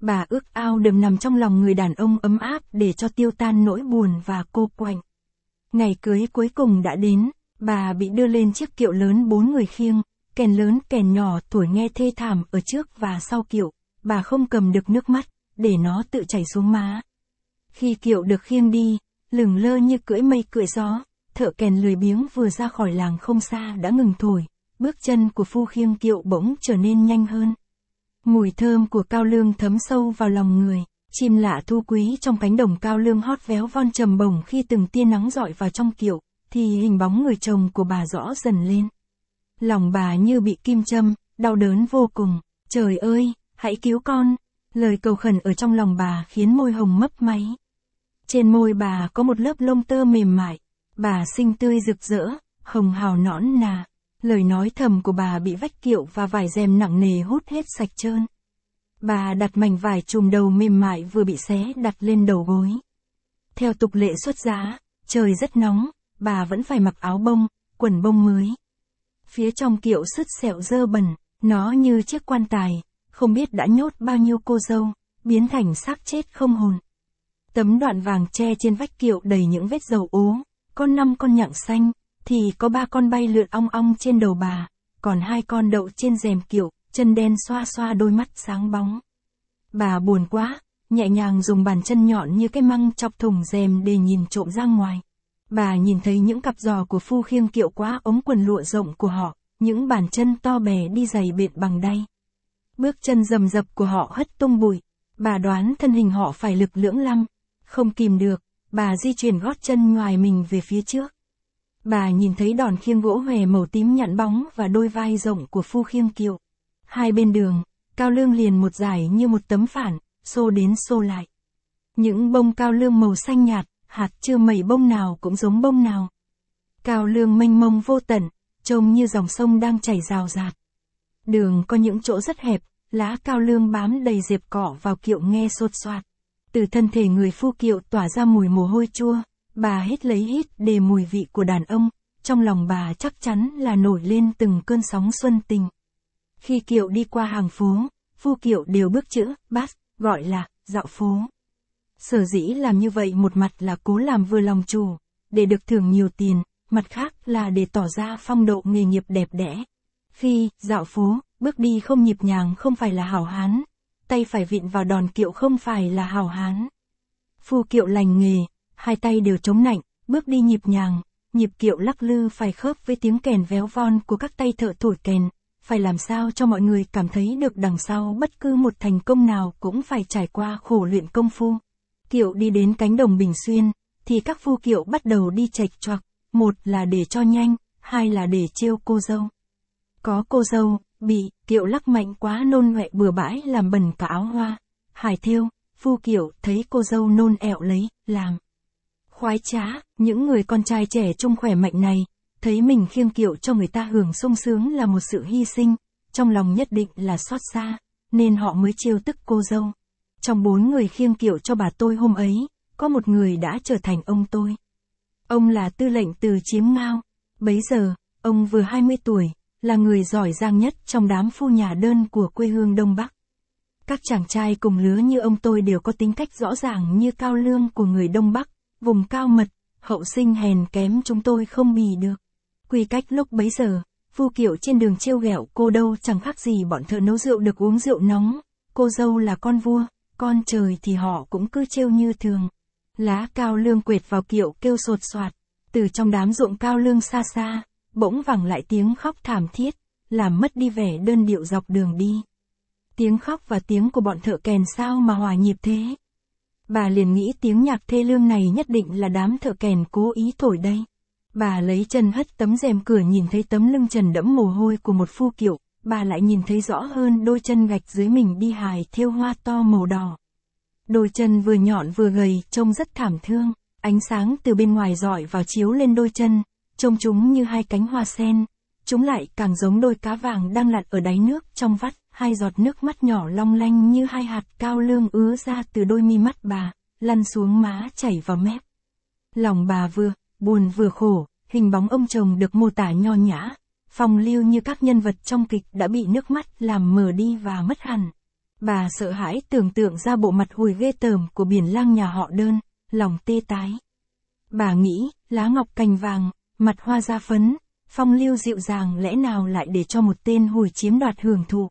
Bà ước ao đầm nằm trong lòng người đàn ông ấm áp để cho tiêu tan nỗi buồn và cô quạnh. Ngày cưới cuối cùng đã đến, bà bị đưa lên chiếc kiệu lớn bốn người khiêng, kèn lớn kèn nhỏ tuổi nghe thê thảm ở trước và sau kiệu, bà không cầm được nước mắt để nó tự chảy xuống má. Khi kiệu được khiêng đi, lửng lơ như cưỡi mây cưỡi gió, thợ kèn lười biếng vừa ra khỏi làng không xa đã ngừng thổi, bước chân của phu khiêng kiệu bỗng trở nên nhanh hơn. Mùi thơm của cao lương thấm sâu vào lòng người, chim lạ thu quý trong cánh đồng cao lương hót véo von trầm bổng khi từng tia nắng dọi vào trong kiệu, thì hình bóng người chồng của bà rõ dần lên. Lòng bà như bị kim châm, đau đớn vô cùng, trời ơi, hãy cứu con, Lời cầu khẩn ở trong lòng bà khiến môi hồng mấp máy. Trên môi bà có một lớp lông tơ mềm mại, bà xinh tươi rực rỡ, hồng hào nõn nà. Lời nói thầm của bà bị vách kiệu và vải rèm nặng nề hút hết sạch trơn. Bà đặt mảnh vải trùm đầu mềm mại vừa bị xé đặt lên đầu gối. Theo tục lệ xuất giá, trời rất nóng, bà vẫn phải mặc áo bông, quần bông mới. Phía trong kiệu sứt sẹo dơ bẩn, nó như chiếc quan tài, không biết đã nhốt bao nhiêu cô dâu, biến thành xác chết không hồn. Tấm đoạn vàng tre trên vách kiệu đầy những vết dầu ố, có năm con nhặng xanh, thì có ba con bay lượn ong ong trên đầu bà, còn hai con đậu trên rèm kiệu, chân đen xoa xoa đôi mắt sáng bóng. Bà buồn quá, nhẹ nhàng dùng bàn chân nhọn như cái măng chọc thùng rèm để nhìn trộm ra ngoài. Bà nhìn thấy những cặp giò của phu khiêng kiệu quá ống quần lụa rộng của họ, những bàn chân to bè đi giày bệt bằng đay. Bước chân rầm rập của họ hất tung bụi. Bà đoán thân hình họ phải lực lưỡng lăng. Không kìm được, bà di chuyển gót chân ngoài mình về phía trước. Bà nhìn thấy đòn khiêng gỗ hòe màu tím nhẵn bóng và đôi vai rộng của phu khiêng kiệu. Hai bên đường, cao lương liền một dải như một tấm phản, xô đến xô lại. Những bông cao lương màu xanh nhạt, hạt chưa mẩy bông nào cũng giống bông nào. Cao lương mênh mông vô tận, trông như dòng sông đang chảy rào rạt. Đường có những chỗ rất hẹp, lá cao lương bám đầy diệp cỏ vào kiệu nghe sột soạt. Từ thân thể người phu kiệu tỏa ra mùi mồ hôi chua, bà hít lấy hít để mùi vị của đàn ông, trong lòng bà chắc chắn là nổi lên từng cơn sóng xuân tình. Khi kiệu đi qua hàng phố, phu kiệu đều bước chữ bát, gọi là dạo phố. Sở dĩ làm như vậy một mặt là cố làm vừa lòng chủ, để được thưởng nhiều tiền, mặt khác là để tỏ ra phong độ nghề nghiệp đẹp đẽ phi, dạo phố, bước đi không nhịp nhàng không phải là hảo hán, tay phải vịn vào đòn kiệu không phải là hảo hán. Phu kiệu lành nghề, hai tay đều chống nạnh, bước đi nhịp nhàng, nhịp kiệu lắc lư phải khớp với tiếng kèn véo von của các tay thợ thổi kèn, phải làm sao cho mọi người cảm thấy được đằng sau bất cứ một thành công nào cũng phải trải qua khổ luyện công phu. Kiệu đi đến cánh đồng Bình Xuyên, thì các phu kiệu bắt đầu đi chạch choạc, một là để cho nhanh, hai là để chiêu cô dâu. Có cô dâu, bị, kiệu lắc mạnh quá nôn huệ bừa bãi làm bẩn cả áo hoa. Hải thiêu, phu kiệu thấy cô dâu nôn ẹo lấy, làm. Khoái trá, những người con trai trẻ trung khỏe mạnh này, thấy mình khiêng kiệu cho người ta hưởng sung sướng là một sự hy sinh, trong lòng nhất định là xót xa, nên họ mới chiêu tức cô dâu. Trong bốn người khiêng kiệu cho bà tôi hôm ấy, có một người đã trở thành ông tôi. Ông là tư lệnh từ Chiếm Ngao. Bấy giờ, ông vừa 20 tuổi, là người giỏi giang nhất trong đám phu nhà đơn của quê hương Đông Bắc. Các chàng trai cùng lứa như ông tôi đều có tính cách rõ ràng như cao lương của người Đông Bắc, vùng cao mật, hậu sinh hèn kém chúng tôi không bì được. Quy cách lúc bấy giờ, phu kiệu trên đường trêu ghẹo cô đâu chẳng khác gì bọn thợ nấu rượu được uống rượu nóng, cô dâu là con vua, con trời thì họ cũng cứ trêu như thường. Lá cao lương quệt vào kiệu kêu sột soạt, từ trong đám ruộng cao lương xa xa, bỗng vẳng lại tiếng khóc thảm thiết, làm mất đi vẻ đơn điệu dọc đường đi. Tiếng khóc và tiếng của bọn thợ kèn sao mà hòa nhịp thế? Bà liền nghĩ tiếng nhạc thê lương này nhất định là đám thợ kèn cố ý thổi đây. Bà lấy chân hất tấm rèm cửa nhìn thấy tấm lưng trần đẫm mồ hôi của một phu kiệu, bà lại nhìn thấy rõ hơn đôi chân gạch dưới mình đi hài thiêu hoa to màu đỏ. Đôi chân vừa nhọn vừa gầy, trông rất thảm thương, ánh sáng từ bên ngoài dọi vào chiếu lên đôi chân, trông chúng như hai cánh hoa sen, chúng lại càng giống đôi cá vàng đang lặn ở đáy nước trong vắt, hai giọt nước mắt nhỏ long lanh như hai hạt cao lương ứa ra từ đôi mi mắt bà, lăn xuống má chảy vào mép. Lòng bà vừa, buồn vừa khổ, hình bóng ông chồng được mô tả nho nhã, phong lưu như các nhân vật trong kịch đã bị nước mắt làm mờ đi và mất hẳn. Bà sợ hãi tưởng tượng ra bộ mặt hùi ghê tởm của biển lang nhà họ đơn, lòng tê tái. Bà nghĩ, lá ngọc cành vàng, mặt hoa ra phấn, phong lưu dịu dàng lẽ nào lại để cho một tên hồi chiếm đoạt hưởng thụ.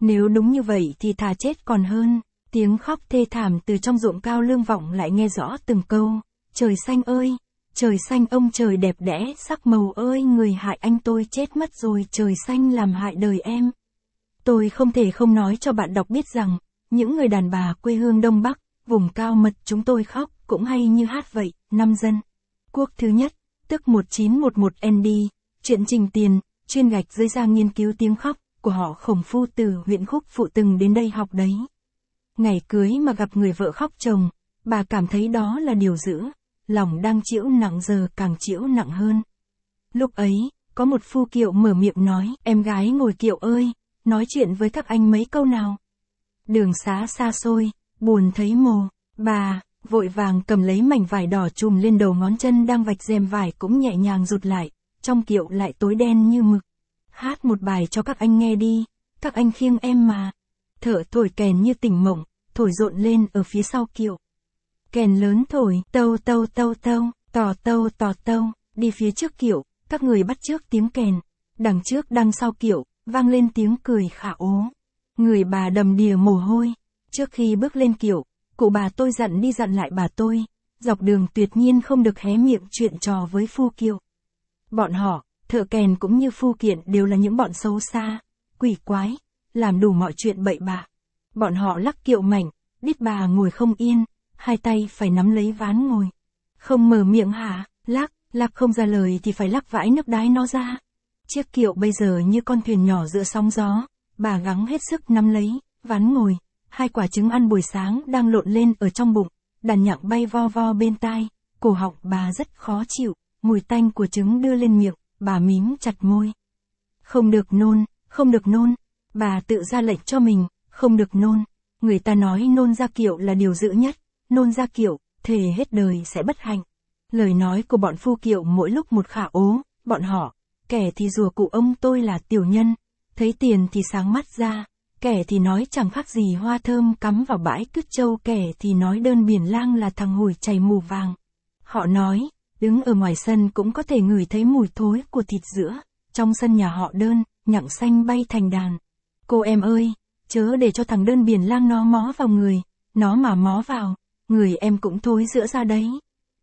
Nếu đúng như vậy thì thà chết còn hơn, tiếng khóc thê thảm từ trong ruộng cao lương vọng lại nghe rõ từng câu, trời xanh ơi, trời xanh ông trời đẹp đẽ sắc màu ơi người hại anh tôi chết mất rồi trời xanh làm hại đời em. Tôi không thể không nói cho bạn đọc biết rằng, những người đàn bà quê hương Đông Bắc, vùng cao mật chúng tôi khóc cũng hay như hát vậy, năm dân. Quốc thứ nhất, tức 1911ND, chuyện trình tiền, chuyên gạch dưới ra nghiên cứu tiếng khóc, của họ khổng phu từ huyện khúc phụ từng đến đây học đấy. Ngày cưới mà gặp người vợ khóc chồng, bà cảm thấy đó là điều dữ, lòng đang chịu nặng giờ càng chịu nặng hơn. Lúc ấy, có một phu kiệu mở miệng nói, em gái ngồi kiệu ơi, nói chuyện với các anh mấy câu nào. Đường xá xa xôi, buồn thấy mồ, bà, vội vàng cầm lấy mảnh vải đỏ chùm lên đầu ngón chân đang vạch rèm vải cũng nhẹ nhàng rụt lại, trong kiệu lại tối đen như mực. Hát một bài cho các anh nghe đi, các anh khiêng em mà. Thở thổi kèn như tỉnh mộng, thổi rộn lên ở phía sau kiệu. Kèn lớn thổi, tâu tâu tâu tâu, tò tâu tò tâu, đi phía trước kiệu, các người bắt trước tiếng kèn. Đằng trước đằng sau kiệu, vang lên tiếng cười khả ố. Người bà đầm đìa mồ hôi. Trước khi bước lên kiệu, Cụ bà tôi dặn đi dặn lại bà tôi, dọc đường tuyệt nhiên không được hé miệng chuyện trò với phu kiệu. Bọn họ, thợ kèn cũng như phu kiện đều là những bọn xấu xa, quỷ quái, làm đủ mọi chuyện bậy bạ. Bọn họ lắc kiệu mảnh, đít bà ngồi không yên, hai tay phải nắm lấy ván ngồi. Không mở miệng hả, lắc, lắc không ra lời thì phải lắc vãi nước đái nó ra. Chiếc kiệu bây giờ như con thuyền nhỏ giữa sóng gió, bà gắng hết sức nắm lấy, ván ngồi hai quả trứng ăn buổi sáng đang lộn lên ở trong bụng, đàn nhạc bay vo vo bên tai, cổ họng bà rất khó chịu, mùi tanh của trứng đưa lên miệng, bà mím chặt môi. Không được nôn, không được nôn, bà tự ra lệnh cho mình, không được nôn. Người ta nói nôn ra kiệu là điều dữ nhất, nôn ra kiệu, thề hết đời sẽ bất hạnh. Lời nói của bọn phu kiệu mỗi lúc một khả ố, bọn họ, kẻ thì rùa cụ ông tôi là tiểu nhân, thấy tiền thì sáng mắt ra, kẻ thì nói chẳng khác gì hoa thơm cắm vào bãi cứt châu kẻ thì nói đơn biển lang là thằng hủi chảy mù vàng. Họ nói, đứng ở ngoài sân cũng có thể ngửi thấy mùi thối của thịt giữa trong sân nhà họ đơn, nhặng xanh bay thành đàn. Cô em ơi, chớ để cho thằng đơn biển lang nó mó vào người, nó mà mó vào, người em cũng thối giữa ra đấy.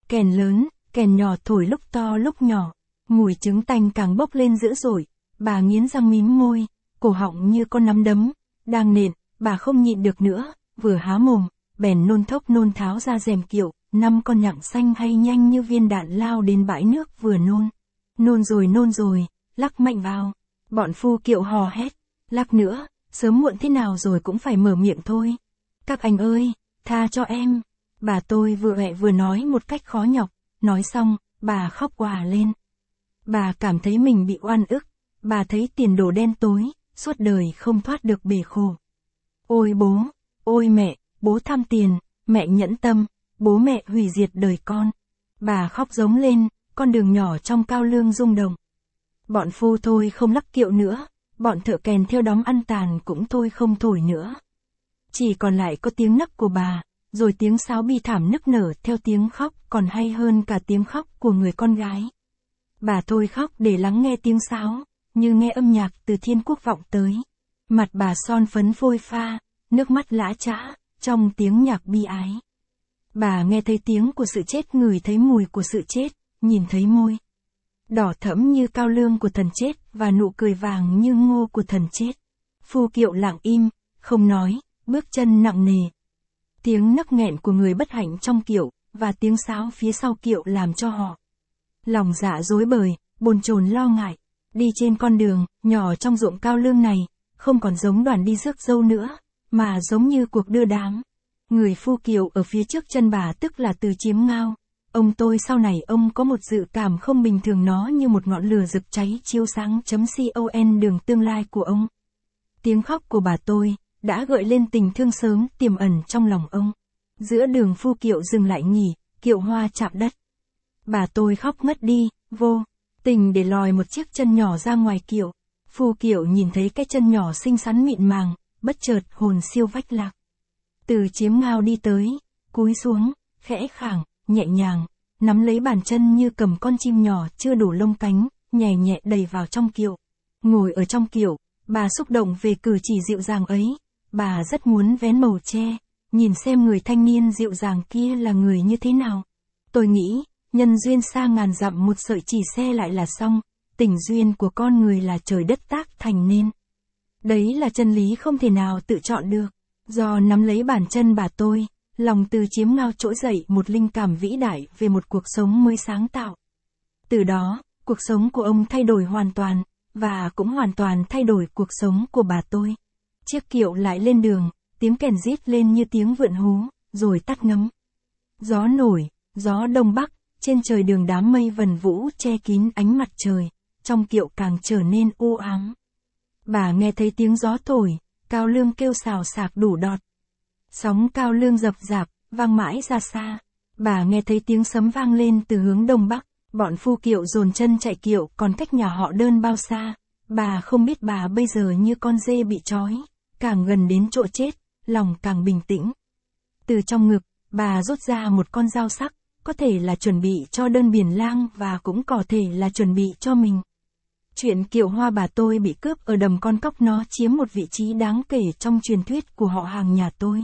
Kèn lớn, kèn nhỏ thổi lúc to lúc nhỏ, mùi trứng tanh càng bốc lên dữ dội, bà nghiến răng mím môi, cổ họng như con nắm đấm, đang nện, bà không nhịn được nữa, vừa há mồm, bèn nôn thốc nôn tháo ra rèm kiệu, năm con nhặng xanh hay nhanh như viên đạn lao đến bãi nước vừa nôn. Nôn rồi nôn rồi, lắc mạnh vào. Bọn phu kiệu hò hét, lắc nữa, sớm muộn thế nào rồi cũng phải mở miệng thôi. Các anh ơi, tha cho em. Bà tôi vừa hẹ vừa nói một cách khó nhọc, nói xong, bà khóc quả lên. Bà cảm thấy mình bị oan ức, bà thấy tiền đồ đen tối, suốt đời không thoát được bể khổ. Ôi bố, ôi mẹ, bố tham tiền, mẹ nhẫn tâm, bố mẹ hủy diệt đời con. Bà khóc giống lên, con đường nhỏ trong cao lương rung động. Bọn phu thôi không lắc kiệu nữa, bọn thợ kèn theo đóng ăn tàn cũng thôi không thổi nữa. Chỉ còn lại có tiếng nấc của bà, rồi tiếng sáo bi thảm nức nở theo tiếng khóc còn hay hơn cả tiếng khóc của người con gái. Bà thôi khóc để lắng nghe tiếng sáo như nghe âm nhạc từ thiên quốc vọng tới. Mặt bà son phấn phôi pha, nước mắt lã chã, trong tiếng nhạc bi ái. Bà nghe thấy tiếng của sự chết ngửi thấy mùi của sự chết, nhìn thấy môi. Đỏ thẫm như cao lương của thần chết và nụ cười vàng như ngô của thần chết. Phu kiệu lặng im, không nói, bước chân nặng nề. Tiếng nấc nghẹn của người bất hạnh trong kiệu, và tiếng sáo phía sau kiệu làm cho họ. Lòng dạ dối bời, bồn chồn lo ngại. Đi trên con đường, nhỏ trong ruộng cao lương này, không còn giống đoàn đi rước dâu nữa, mà giống như cuộc đưa đám. Người phu kiều ở phía trước chân bà tức là từ chiếm ngao. Ông tôi sau này ông có một dự cảm không bình thường nó như một ngọn lửa rực cháy chiếu sáng chấm con đường tương lai của ông. Tiếng khóc của bà tôi, đã gợi lên tình thương sớm tiềm ẩn trong lòng ông. Giữa đường phu kiệu dừng lại nghỉ, kiệu hoa chạm đất. Bà tôi khóc ngất đi, vô tình để lòi một chiếc chân nhỏ ra ngoài kiệu. Phù kiệu nhìn thấy cái chân nhỏ xinh xắn mịn màng, bất chợt hồn siêu vách lạc. Từ chiếm ngao đi tới, cúi xuống, khẽ khẳng, nhẹ nhàng, nắm lấy bàn chân như cầm con chim nhỏ chưa đủ lông cánh, nhẹ nhẹ đầy vào trong kiệu. Ngồi ở trong kiệu, bà xúc động về cử chỉ dịu dàng ấy, bà rất muốn vén màu che, nhìn xem người thanh niên dịu dàng kia là người như thế nào. Tôi nghĩ, nhân duyên xa ngàn dặm một sợi chỉ xe lại là xong, tình duyên của con người là trời đất tác thành nên. Đấy là chân lý không thể nào tự chọn được, do nắm lấy bàn chân bà tôi, lòng từ chiếm ngao trỗi dậy một linh cảm vĩ đại về một cuộc sống mới sáng tạo. Từ đó, cuộc sống của ông thay đổi hoàn toàn, và cũng hoàn toàn thay đổi cuộc sống của bà tôi. Chiếc kiệu lại lên đường, tiếng kèn rít lên như tiếng vượn hú, rồi tắt ngấm. Gió nổi, gió đông bắc, trên trời đường đám mây vần vũ che kín ánh mặt trời, trong kiệu càng trở nên u ám. Bà nghe thấy tiếng gió thổi, cao lương kêu xào sạc đủ đọt. Sóng cao lương dập dạp, vang mãi ra xa. Bà nghe thấy tiếng sấm vang lên từ hướng đông bắc, bọn phu kiệu dồn chân chạy kiệu còn cách nhà họ đơn bao xa. Bà không biết bà bây giờ như con dê bị trói, càng gần đến chỗ chết, lòng càng bình tĩnh. Từ trong ngực, bà rút ra một con dao sắc, có thể là chuẩn bị cho đơn biển lang và cũng có thể là chuẩn bị cho mình. Chuyện kiệu hoa bà tôi bị cướp ở đầm con cóc nó chiếm một vị trí đáng kể trong truyền thuyết của họ hàng nhà tôi.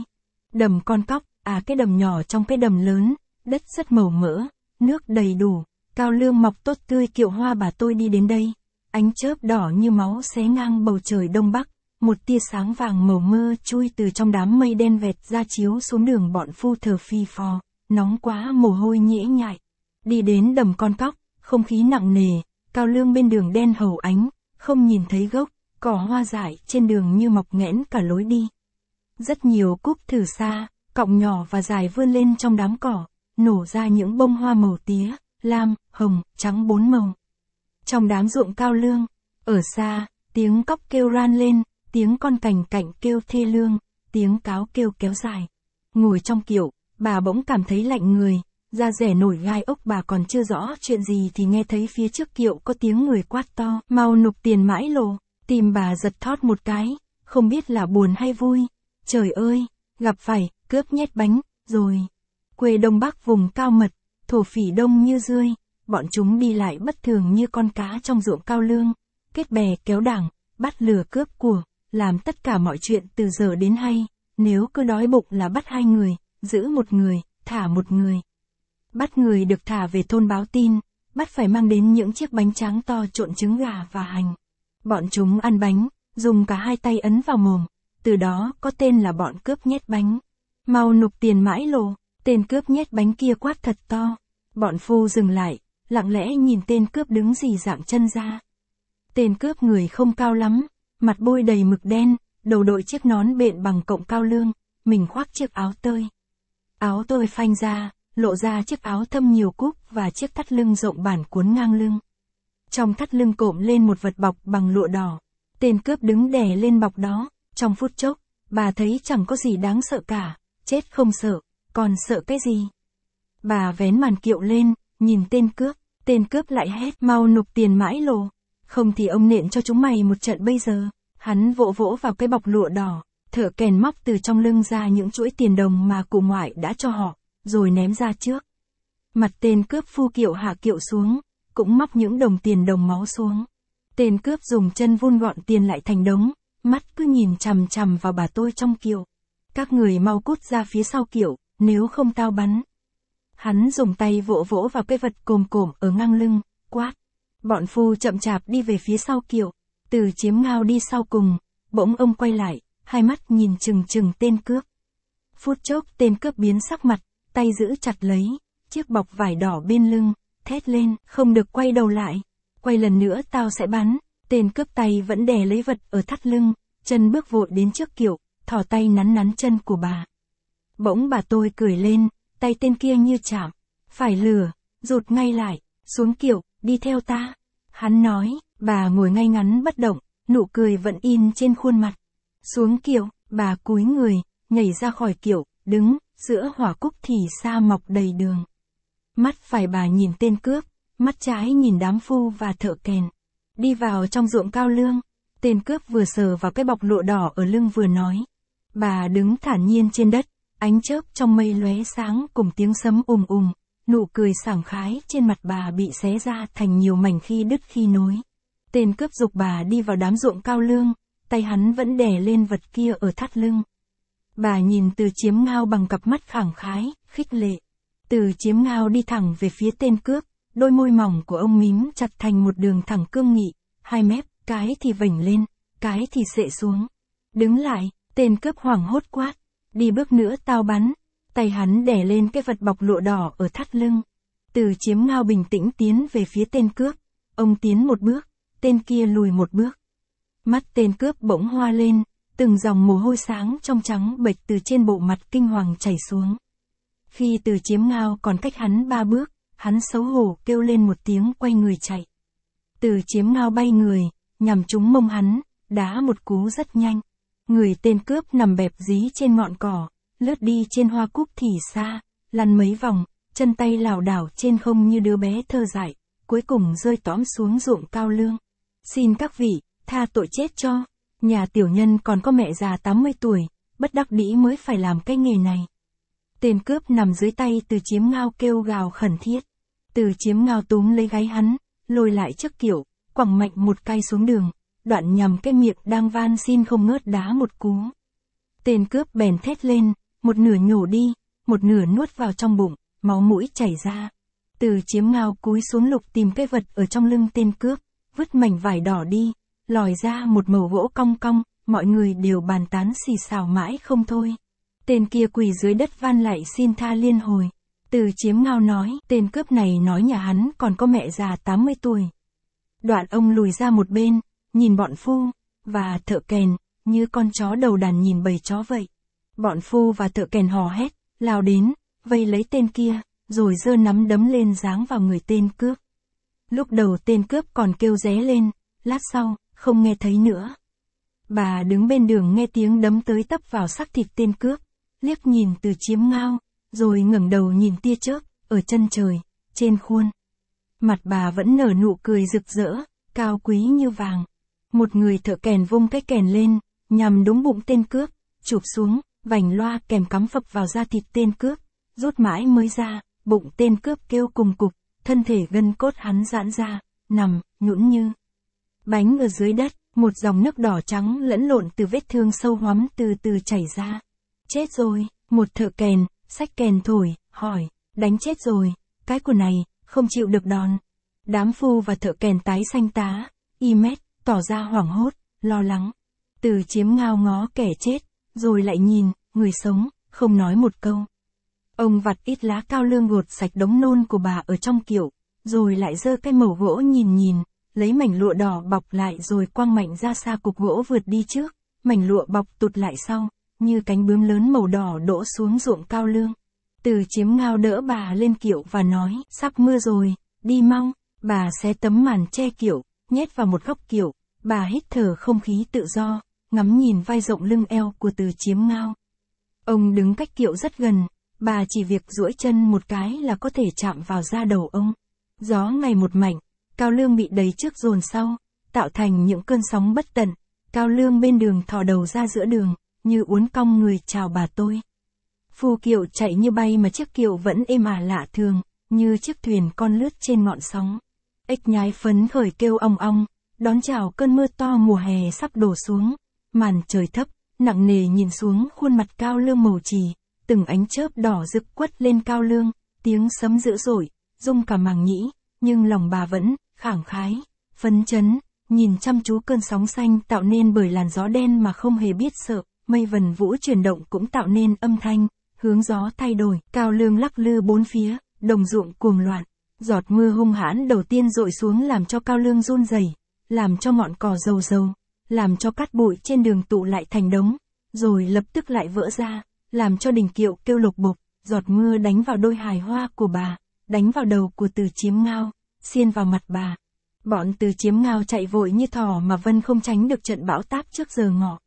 Đầm con cóc, à cái đầm nhỏ trong cái đầm lớn, đất rất màu mỡ, nước đầy đủ, cao lương mọc tốt tươi kiệu hoa bà tôi đi đến đây. Ánh chớp đỏ như máu xé ngang bầu trời đông bắc, một tia sáng vàng màu mơ chui từ trong đám mây đen vẹt ra chiếu xuống đường bọn phu thờ phi phò nóng quá mồ hôi nhễ nhại. Đi đến đầm con cóc, không khí nặng nề, cao lương bên đường đen hầu ánh, không nhìn thấy gốc, cỏ hoa dại trên đường như mọc nghẽn cả lối đi. Rất nhiều cúc thử xa, cọng nhỏ và dài vươn lên trong đám cỏ, nổ ra những bông hoa màu tía, lam, hồng, trắng bốn màu. Trong đám ruộng cao lương, ở xa, tiếng cóc kêu ran lên, tiếng con cành cạnh kêu thê lương, tiếng cáo kêu kéo dài. Ngồi trong kiệu, Bà bỗng cảm thấy lạnh người, da rẻ nổi gai ốc bà còn chưa rõ chuyện gì thì nghe thấy phía trước kiệu có tiếng người quát to, mau nộp tiền mãi lộ, tìm bà giật thót một cái, không biết là buồn hay vui. Trời ơi, gặp phải, cướp nhét bánh, rồi. Quê Đông Bắc vùng cao mật, thổ phỉ đông như rươi, bọn chúng đi lại bất thường như con cá trong ruộng cao lương, kết bè kéo đảng, bắt lừa cướp của, làm tất cả mọi chuyện từ giờ đến hay, nếu cứ đói bụng là bắt hai người, giữ một người, thả một người. Bắt người được thả về thôn báo tin, bắt phải mang đến những chiếc bánh tráng to trộn trứng gà và hành. Bọn chúng ăn bánh, dùng cả hai tay ấn vào mồm, từ đó có tên là bọn cướp nhét bánh. Mau nộp tiền mãi lộ, tên cướp nhét bánh kia quát thật to. Bọn phu dừng lại, lặng lẽ nhìn tên cướp đứng gì dạng chân ra. Tên cướp người không cao lắm, mặt bôi đầy mực đen, đầu đội chiếc nón bện bằng cộng cao lương, mình khoác chiếc áo tơi. Áo tôi phanh ra, lộ ra chiếc áo thâm nhiều cúc và chiếc thắt lưng rộng bản cuốn ngang lưng. Trong thắt lưng cộm lên một vật bọc bằng lụa đỏ. Tên cướp đứng đè lên bọc đó, trong phút chốc, bà thấy chẳng có gì đáng sợ cả, chết không sợ, còn sợ cái gì? Bà vén màn kiệu lên, nhìn tên cướp, tên cướp lại hét mau nộp tiền mãi lồ không thì ông nện cho chúng mày một trận bây giờ. Hắn vỗ vỗ vào cái bọc lụa đỏ, Thợ kèn móc từ trong lưng ra những chuỗi tiền đồng mà cụ ngoại đã cho họ, rồi ném ra trước. Mặt tên cướp phu kiệu hạ kiệu xuống, cũng móc những đồng tiền đồng máu xuống. Tên cướp dùng chân vun gọn tiền lại thành đống, mắt cứ nhìn chằm chằm vào bà tôi trong kiệu. Các người mau cút ra phía sau kiệu, nếu không tao bắn. Hắn dùng tay vỗ vỗ vào cái vật cồm cồm ở ngang lưng, quát. Bọn phu chậm chạp đi về phía sau kiệu, từ chiếm ngao đi sau cùng, bỗng ông quay lại, hai mắt nhìn chừng chừng tên cướp. Phút chốc tên cướp biến sắc mặt, tay giữ chặt lấy, chiếc bọc vải đỏ bên lưng, thét lên, không được quay đầu lại. Quay lần nữa tao sẽ bắn, tên cướp tay vẫn đè lấy vật ở thắt lưng, chân bước vội đến trước kiệu, thỏ tay nắn nắn chân của bà. Bỗng bà tôi cười lên, tay tên kia như chạm, phải lửa, rụt ngay lại, xuống kiệu, đi theo ta. Hắn nói, bà ngồi ngay ngắn bất động, nụ cười vẫn in trên khuôn mặt. Xuống kiệu, bà cúi người, nhảy ra khỏi kiệu, đứng, giữa hỏa cúc thì xa mọc đầy đường. Mắt phải bà nhìn tên cướp, mắt trái nhìn đám phu và thợ kèn. Đi vào trong ruộng cao lương, tên cướp vừa sờ vào cái bọc lụa đỏ ở lưng vừa nói. Bà đứng thản nhiên trên đất, ánh chớp trong mây lóe sáng cùng tiếng sấm ùm ùm, nụ cười sảng khái trên mặt bà bị xé ra thành nhiều mảnh khi đứt khi nối. Tên cướp dục bà đi vào đám ruộng cao lương, tay hắn vẫn đè lên vật kia ở thắt lưng. Bà nhìn từ chiếm ngao bằng cặp mắt khẳng khái, khích lệ. Từ chiếm ngao đi thẳng về phía tên cướp, đôi môi mỏng của ông mím chặt thành một đường thẳng cương nghị, hai mép, cái thì vảnh lên, cái thì sệ xuống. Đứng lại, tên cướp hoảng hốt quát, đi bước nữa tao bắn, tay hắn đè lên cái vật bọc lụa đỏ ở thắt lưng. Từ chiếm ngao bình tĩnh tiến về phía tên cướp, ông tiến một bước, tên kia lùi một bước. Mắt tên cướp bỗng hoa lên, từng dòng mồ hôi sáng trong trắng bệch từ trên bộ mặt kinh hoàng chảy xuống. Khi từ chiếm ngao còn cách hắn ba bước, hắn xấu hổ kêu lên một tiếng quay người chạy. Từ chiếm ngao bay người, nhằm trúng mông hắn, đá một cú rất nhanh. Người tên cướp nằm bẹp dí trên ngọn cỏ, lướt đi trên hoa cúc thì xa, lăn mấy vòng, chân tay lảo đảo trên không như đứa bé thơ dại, cuối cùng rơi tóm xuống ruộng cao lương. Xin các vị, tha tội chết cho. Nhà tiểu nhân còn có mẹ già 80 tuổi, bất đắc đĩ mới phải làm cái nghề này. Tên cướp nằm dưới tay từ chiếm ngao kêu gào khẩn thiết. Từ chiếm ngao túm lấy gáy hắn, lôi lại trước kiểu, quẳng mạnh một cây xuống đường, đoạn nhằm cái miệng đang van xin không ngớt đá một cú. Tên cướp bèn thét lên, một nửa nhổ đi, một nửa nuốt vào trong bụng, máu mũi chảy ra. Từ chiếm ngao cúi xuống lục tìm cái vật ở trong lưng tên cướp, vứt mảnh vải đỏ đi, lòi ra một màu gỗ cong cong, mọi người đều bàn tán xì xào mãi không thôi. Tên kia quỳ dưới đất van lại xin tha liên hồi. Từ chiếm ngao nói, tên cướp này nói nhà hắn còn có mẹ già 80 tuổi. Đoạn ông lùi ra một bên, nhìn bọn phu, và thợ kèn, như con chó đầu đàn nhìn bầy chó vậy. Bọn phu và thợ kèn hò hét, lao đến, vây lấy tên kia, rồi giơ nắm đấm lên giáng vào người tên cướp. Lúc đầu tên cướp còn kêu ré lên, lát sau, không nghe thấy nữa. Bà đứng bên đường nghe tiếng đấm tới tấp vào xác thịt tên cướp, liếc nhìn từ chiếm ngao, rồi ngẩng đầu nhìn tia chớp, ở chân trời, trên khuôn. Mặt bà vẫn nở nụ cười rực rỡ, cao quý như vàng. Một người thợ kèn vung cái kèn lên, nhằm đúng bụng tên cướp, chụp xuống, vành loa kèm cắm phập vào da thịt tên cướp, rút mãi mới ra, bụng tên cướp kêu cùng cục, thân thể gân cốt hắn giãn ra, nằm, nhũn như bánh ở dưới đất, một dòng nước đỏ trắng lẫn lộn từ vết thương sâu hoắm từ từ chảy ra. Chết rồi, một thợ kèn, sách kèn thổi, hỏi, đánh chết rồi, cái của này, không chịu được đòn. Đám phu và thợ kèn tái xanh tá, y mét, tỏ ra hoảng hốt, lo lắng. Từ chiếm ngao ngó kẻ chết, rồi lại nhìn, người sống, không nói một câu. Ông vặt ít lá cao lương gột sạch đống nôn của bà ở trong kiệu, rồi lại giơ cái mẩu gỗ nhìn nhìn, lấy mảnh lụa đỏ bọc lại rồi quăng mạnh ra xa cục gỗ vượt đi trước, mảnh lụa bọc tụt lại sau, như cánh bướm lớn màu đỏ đổ xuống ruộng cao lương. Từ chiếm ngao đỡ bà lên kiệu và nói, sắp mưa rồi, đi mong bà xé tấm màn che kiệu, nhét vào một góc kiệu, bà hít thở không khí tự do, ngắm nhìn vai rộng lưng eo của từ chiếm ngao. Ông đứng cách kiệu rất gần, bà chỉ việc duỗi chân một cái là có thể chạm vào da đầu ông. Gió ngày một mảnh, cao lương bị đầy trước dồn sau, tạo thành những cơn sóng bất tận. Cao lương bên đường thò đầu ra giữa đường, như uốn cong người chào bà tôi. Phu kiệu chạy như bay mà chiếc kiệu vẫn êm ả à lạ thường, như chiếc thuyền con lướt trên ngọn sóng. Ếch nhái phấn khởi kêu ong ong, đón chào cơn mưa to mùa hè sắp đổ xuống. Màn trời thấp, nặng nề nhìn xuống khuôn mặt cao lương màu trì, từng ánh chớp đỏ rực quất lên cao lương, tiếng sấm dữ dội, rung cả màng nhĩ, nhưng lòng bà vẫn khảng khái, phấn chấn, nhìn chăm chú cơn sóng xanh tạo nên bởi làn gió đen mà không hề biết sợ, mây vần vũ chuyển động cũng tạo nên âm thanh, hướng gió thay đổi, cao lương lắc lư bốn phía, đồng ruộng cuồng loạn, giọt mưa hung hãn đầu tiên rội xuống làm cho cao lương run rẩy, làm cho ngọn cỏ dầu dầu, làm cho cát bụi trên đường tụ lại thành đống, rồi lập tức lại vỡ ra, làm cho đình kiệu kêu lục bục, giọt mưa đánh vào đôi hài hoa của bà, đánh vào đầu của từ chiếm ngao xiên vào mặt bà. Bọn từ chiếm ngao chạy vội như thỏ mà Vân không tránh được trận bão táp trước giờ ngọ.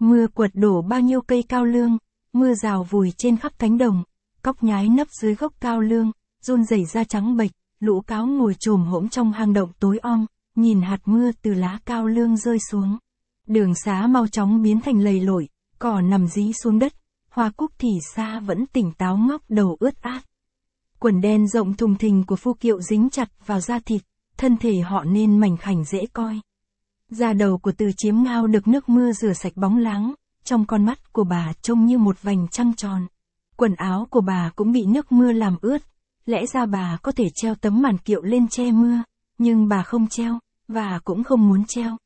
Mưa quật đổ bao nhiêu cây cao lương, mưa rào vùi trên khắp cánh đồng, cóc nhái nấp dưới gốc cao lương, run rẩy da trắng bệch, lũ cáo ngồi trồm hỗn trong hang động tối om, nhìn hạt mưa từ lá cao lương rơi xuống. Đường xá mau chóng biến thành lầy lội, cỏ nằm dí xuống đất, hoa cúc thì xa vẫn tỉnh táo ngóc đầu ướt át. Quần đen rộng thùng thình của phu kiệu dính chặt vào da thịt, thân thể họ nên mảnh khảnh dễ coi. Da đầu của từ chiếm ngao được nước mưa rửa sạch bóng láng, trong con mắt của bà trông như một vành trăng tròn. Quần áo của bà cũng bị nước mưa làm ướt, lẽ ra bà có thể treo tấm màn kiệu lên che mưa, nhưng bà không treo, và cũng không muốn treo.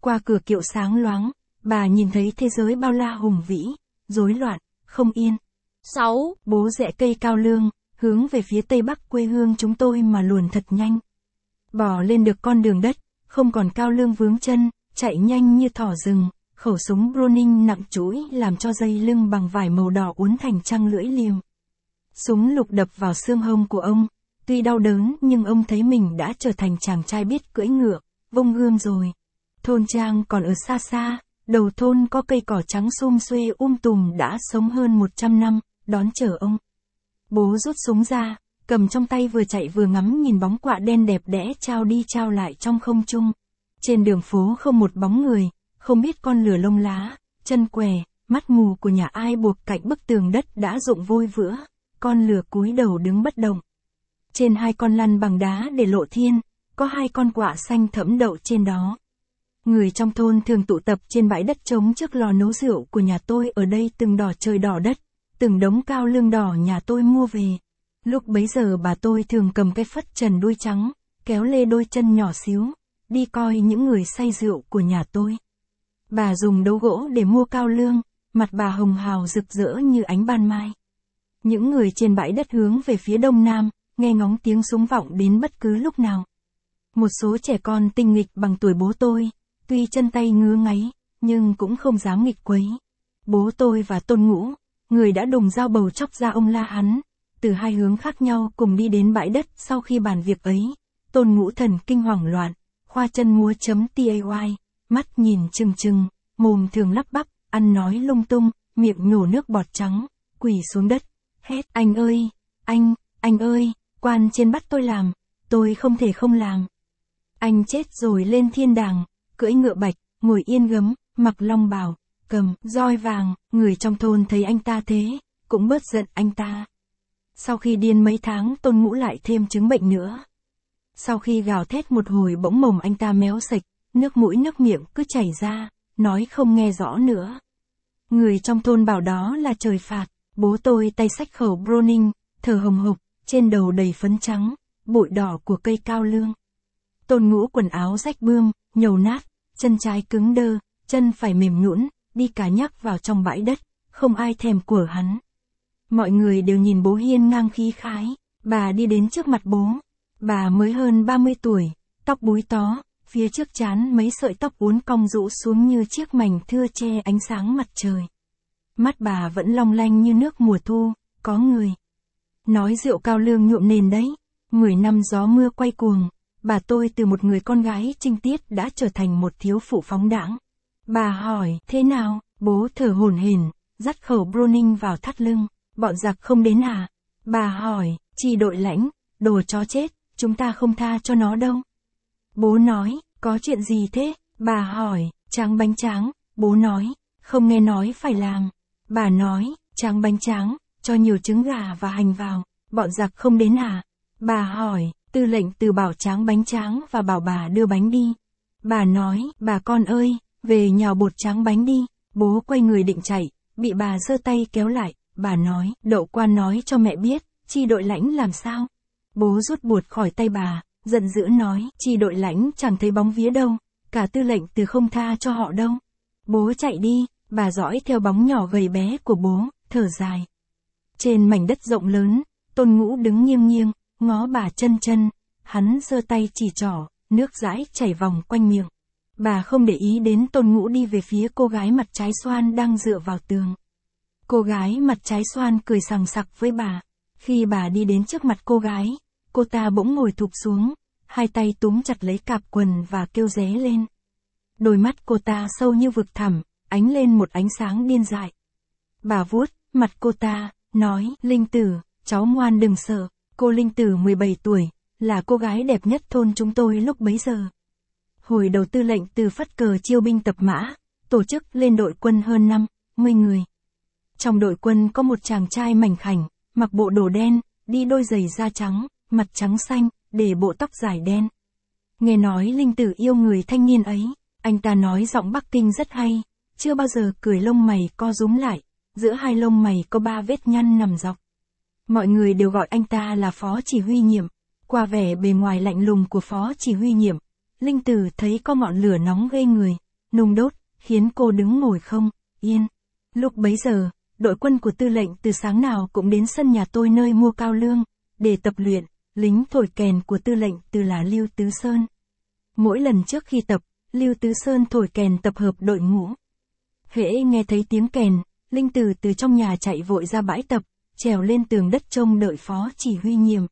Qua cửa kiệu sáng loáng, bà nhìn thấy thế giới bao la hùng vĩ, rối loạn, không yên. 6. Bố rẽ cây cao lương, hướng về phía tây bắc quê hương chúng tôi mà luồn thật nhanh. Bỏ lên được con đường đất, không còn cao lương vướng chân, chạy nhanh như thỏ rừng, khẩu súng Browning nặng chuỗi làm cho dây lưng bằng vải màu đỏ uốn thành trăng lưỡi liềm. Súng lục đập vào xương hông của ông, tuy đau đớn nhưng ông thấy mình đã trở thành chàng trai biết cưỡi ngựa, vông gươm rồi. Thôn Trang còn ở xa xa, đầu thôn có cây cỏ trắng xum xuê um tùm đã sống hơn 100 năm, đón chờ ông. Bố rút súng ra, cầm trong tay vừa chạy vừa ngắm nhìn bóng quạ đen đẹp đẽ trao đi trao lại trong không trung. Trên đường phố không một bóng người, không biết con lửa lông lá, chân què, mắt mù của nhà ai buộc cạnh bức tường đất đã rụng vôi vữa, con lửa cúi đầu đứng bất động. Trên hai con lăn bằng đá để lộ thiên, có hai con quạ xanh thẫm đậu trên đó. Người trong thôn thường tụ tập trên bãi đất trống trước lò nấu rượu của nhà tôi ở đây từng đỏ trời đỏ đất, từng đống cao lương đỏ nhà tôi mua về. Lúc bấy giờ bà tôi thường cầm cái phất trần đuôi trắng, kéo lê đôi chân nhỏ xíu, đi coi những người say rượu của nhà tôi. Bà dùng đấu gỗ để mua cao lương, mặt bà hồng hào rực rỡ như ánh ban mai. Những người trên bãi đất hướng về phía đông nam, nghe ngóng tiếng súng vọng đến bất cứ lúc nào. Một số trẻ con tinh nghịch bằng tuổi bố tôi, tuy chân tay ngứa ngáy, nhưng cũng không dám nghịch quấy. Bố tôi và tôn ngũ, người đã đùng dao bầu chóc ra ông la hắn, từ hai hướng khác nhau cùng đi đến bãi đất sau khi bàn việc ấy. Tôn ngũ thần kinh hoảng loạn, khoa chân múa chấm tay, mắt nhìn trừng trừng mồm thường lắp bắp, ăn nói lung tung, miệng nhổ nước bọt trắng, quỳ xuống đất, hét anh ơi, anh, anh ơi, quan trên bắt tôi làm, tôi không thể không làm. Anh chết rồi lên thiên đàng, cưỡi ngựa bạch, ngồi yên gấm, mặc long bào, cầm, roi vàng, người trong thôn thấy anh ta thế, cũng bớt giận anh ta. Sau khi điên mấy tháng tôn ngũ lại thêm chứng bệnh nữa. Sau khi gào thét một hồi bỗng mồm anh ta méo sạch, nước mũi nước miệng cứ chảy ra, nói không nghe rõ nữa. Người trong thôn bảo đó là trời phạt, bố tôi tay sách khẩu Browning, thở hồng hộc, trên đầu đầy phấn trắng, bụi đỏ của cây cao lương. Tôn ngũ quần áo rách bươm, nhầu nát, chân trái cứng đơ, chân phải mềm nhũn, đi cá nhắc vào trong bãi đất, không ai thèm của hắn. Mọi người đều nhìn bố hiên ngang khí khái, bà đi đến trước mặt bố. Bà mới hơn 30 tuổi, tóc búi tó, phía trước chán mấy sợi tóc uốn cong rũ xuống như chiếc mảnh thưa che ánh sáng mặt trời. Mắt bà vẫn long lanh như nước mùa thu, có người. Nói rượu cao lương nhuộm nền đấy, người năm gió mưa quay cuồng, bà tôi từ một người con gái trinh tiết đã trở thành một thiếu phụ phóng đãng. Bà hỏi, thế nào, bố thở hổn hển, dắt khẩu Browning vào thắt lưng, bọn giặc không đến à? Bà hỏi, chị đội lãnh, đồ chó chết, chúng ta không tha cho nó đâu. Bố nói, có chuyện gì thế? Bà hỏi, tráng bánh tráng, bố nói, không nghe nói phải làm. Bà nói, tráng bánh tráng, cho nhiều trứng gà và hành vào, bọn giặc không đến à? Bà hỏi, tư lệnh từ bảo tráng bánh tráng và bảo bà đưa bánh đi. Bà nói, bà con ơi, về nhào bột tráng bánh đi, bố quay người định chạy, bị bà giơ tay kéo lại, bà nói, đậu quan nói cho mẹ biết, chi đội lãnh làm sao. Bố rút bột khỏi tay bà, giận dữ nói, chi đội lãnh chẳng thấy bóng vía đâu, cả tư lệnh từ không tha cho họ đâu. Bố chạy đi, bà dõi theo bóng nhỏ gầy bé của bố, thở dài. Trên mảnh đất rộng lớn, tôn ngũ đứng nghiêng nghiêng, ngó bà chân chân, hắn giơ tay chỉ trỏ, nước dãi chảy vòng quanh miệng. Bà không để ý đến Tôn Ngũ đi về phía cô gái mặt trái xoan đang dựa vào tường. Cô gái mặt trái xoan cười sằng sặc với bà. Khi bà đi đến trước mặt cô gái, cô ta bỗng ngồi thụp xuống, hai tay túm chặt lấy cạp quần và kêu ré lên. Đôi mắt cô ta sâu như vực thẳm, ánh lên một ánh sáng điên dại. Bà vuốt, mặt cô ta, nói, Linh Tử, cháu ngoan đừng sợ, cô Linh Tử 17 tuổi, là cô gái đẹp nhất thôn chúng tôi lúc bấy giờ hồi đầu tư lệnh từ phát cờ chiêu binh tập mã, tổ chức lên đội quân hơn 50 người. Trong đội quân có một chàng trai mảnh khảnh, mặc bộ đồ đen, đi đôi giày da trắng, mặt trắng xanh, để bộ tóc dài đen. Nghe nói linh tử yêu người thanh niên ấy, anh ta nói giọng Bắc Kinh rất hay, chưa bao giờ cười lông mày co rúm lại, giữa hai lông mày có ba vết nhăn nằm dọc. Mọi người đều gọi anh ta là phó chỉ huy nhiệm, qua vẻ bề ngoài lạnh lùng của phó chỉ huy nhiệm, Linh Tử thấy có ngọn lửa nóng gây người, nung đốt, khiến cô đứng ngồi không, yên. Lúc bấy giờ, đội quân của tư lệnh từ sáng nào cũng đến sân nhà tôi nơi mua cao lương, để tập luyện, lính thổi kèn của tư lệnh từ là Lưu Tứ Sơn. Mỗi lần trước khi tập, Lưu Tứ Sơn thổi kèn tập hợp đội ngũ. Hễ nghe thấy tiếng kèn, Linh Tử từ trong nhà chạy vội ra bãi tập, trèo lên tường đất trông đợi phó chỉ huy nhiệm.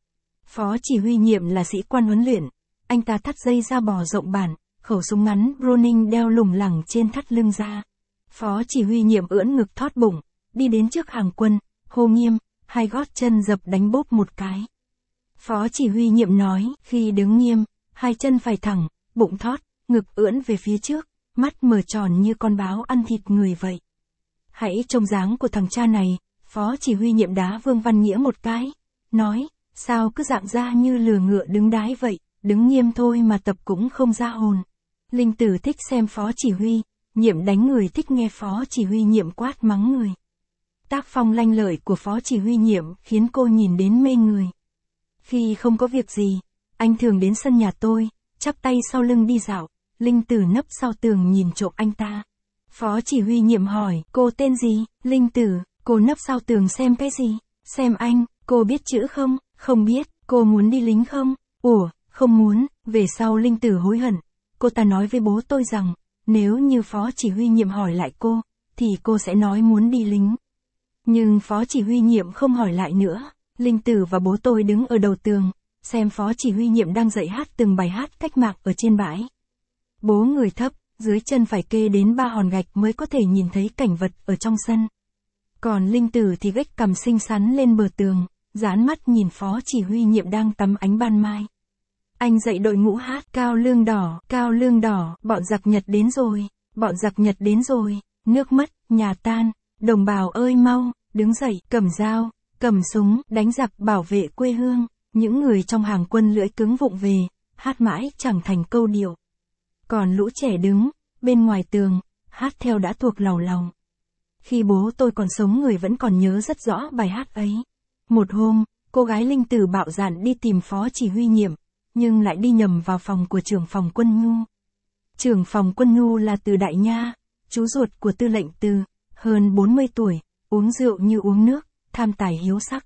Phó chỉ huy nhiệm là sĩ quan huấn luyện, anh ta thắt dây ra bò rộng bản, khẩu súng ngắn Browning đeo lủng lẳng trên thắt lưng ra. Phó chỉ huy nhiệm ưỡn ngực thoát bụng, đi đến trước hàng quân, hô nghiêm, hai gót chân dập đánh bốp một cái. Phó chỉ huy nhiệm nói, khi đứng nghiêm, hai chân phải thẳng, bụng thoát ngực ưỡn về phía trước, mắt mở tròn như con báo ăn thịt người vậy. Hãy trông dáng của thằng cha này, phó chỉ huy nhiệm đá Vương Văn Nghĩa một cái, nói, sao cứ dạng ra như lừa ngựa đứng đái vậy đứng nghiêm thôi mà tập cũng không ra hồn. Linh tử thích xem phó chỉ huy, nhiệm đánh người thích nghe phó chỉ huy nhiệm quát mắng người. Tác phong lanh lợi của phó chỉ huy nhiệm khiến cô nhìn đến mê người. Khi không có việc gì, anh thường đến sân nhà tôi, chắp tay sau lưng đi dạo, Linh tử nấp sau tường nhìn trộm anh ta. Phó chỉ huy nhiệm hỏi, cô tên gì, Linh tử, cô nấp sau tường xem cái gì, xem anh, cô biết chữ không, không biết, cô muốn đi lính không, ủa, không muốn, về sau Linh Tử hối hận. Cô ta nói với bố tôi rằng, nếu như phó chỉ huy nhiệm hỏi lại cô, thì cô sẽ nói muốn đi lính. Nhưng phó chỉ huy nhiệm không hỏi lại nữa, Linh Tử và bố tôi đứng ở đầu tường, xem phó chỉ huy nhiệm đang dạy hát từng bài hát cách mạng ở trên bãi. Bố người thấp, dưới chân phải kê đến ba hòn gạch mới có thể nhìn thấy cảnh vật ở trong sân. Còn Linh Tử thì gách cầm xinh xắn lên bờ tường, dán mắt nhìn phó chỉ huy nhiệm đang tắm ánh ban mai. Anh dạy đội ngũ hát, cao lương đỏ, cao lương đỏ, bọn giặc Nhật đến rồi, bọn giặc Nhật đến rồi, nước mất, nhà tan, đồng bào ơi mau, đứng dậy, cầm dao, cầm súng, đánh giặc, bảo vệ quê hương, những người trong hàng quân lưỡi cứng vụng về, hát mãi chẳng thành câu điệu. Còn lũ trẻ đứng, bên ngoài tường, hát theo đã thuộc lầu lòng. Khi bố tôi còn sống người vẫn còn nhớ rất rõ bài hát ấy. Một hôm, cô gái Linh Tử bạo dạn đi tìm phó chỉ huy nhiệm, nhưng lại đi nhầm vào phòng của trưởng phòng quân nhu. Trưởng phòng quân nhu là từ Đại Nha, chú ruột của tư lệnh từ, hơn 40 tuổi, uống rượu như uống nước, tham tài hiếu sắc.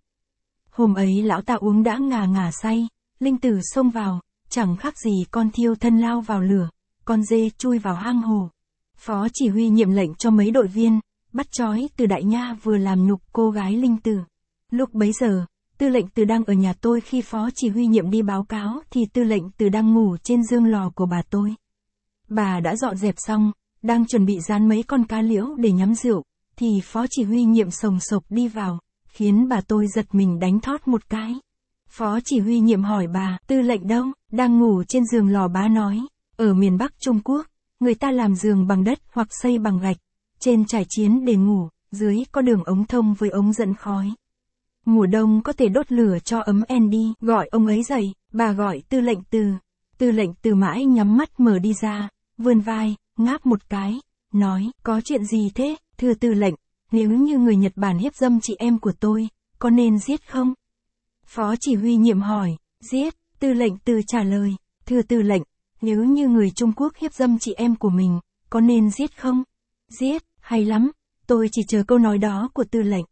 Hôm ấy lão ta uống đã ngà ngà say, linh tử xông vào, chẳng khác gì con thiêu thân lao vào lửa, con dê chui vào hang hồ. Phó chỉ huy nhiệm lệnh cho mấy đội viên, bắt trói từ đại nha vừa làm nhục cô gái linh tử. Lúc bấy giờ, Tư lệnh từ đang ở nhà tôi khi phó chỉ huy nhiệm đi báo cáo thì tư lệnh từ đang ngủ trên dương lò của bà tôi. Bà đã dọn dẹp xong, đang chuẩn bị rán mấy con cá liễu để nhắm rượu, thì phó chỉ huy nhiệm sồng sộc đi vào, khiến bà tôi giật mình đánh thót một cái. Phó chỉ huy nhiệm hỏi bà, tư lệnh đâu, đang ngủ trên giường lò bá nói, ở miền Bắc Trung Quốc, người ta làm giường bằng đất hoặc xây bằng gạch, trên trải chiến để ngủ, dưới có đường ống thông với ống dẫn khói. Mùa đông có thể đốt lửa cho ấm en đi. gọi ông ấy dậy, bà gọi tư lệnh từ. Tư lệnh từ mãi nhắm mắt mở đi ra, vươn vai, ngáp một cái, nói, có chuyện gì thế, thưa tư lệnh, nếu như người Nhật Bản hiếp dâm chị em của tôi, có nên giết không? Phó chỉ huy nhiệm hỏi, giết, tư lệnh từ trả lời, thưa tư lệnh, nếu như người Trung Quốc hiếp dâm chị em của mình, có nên giết không? Giết, hay lắm, tôi chỉ chờ câu nói đó của tư lệnh.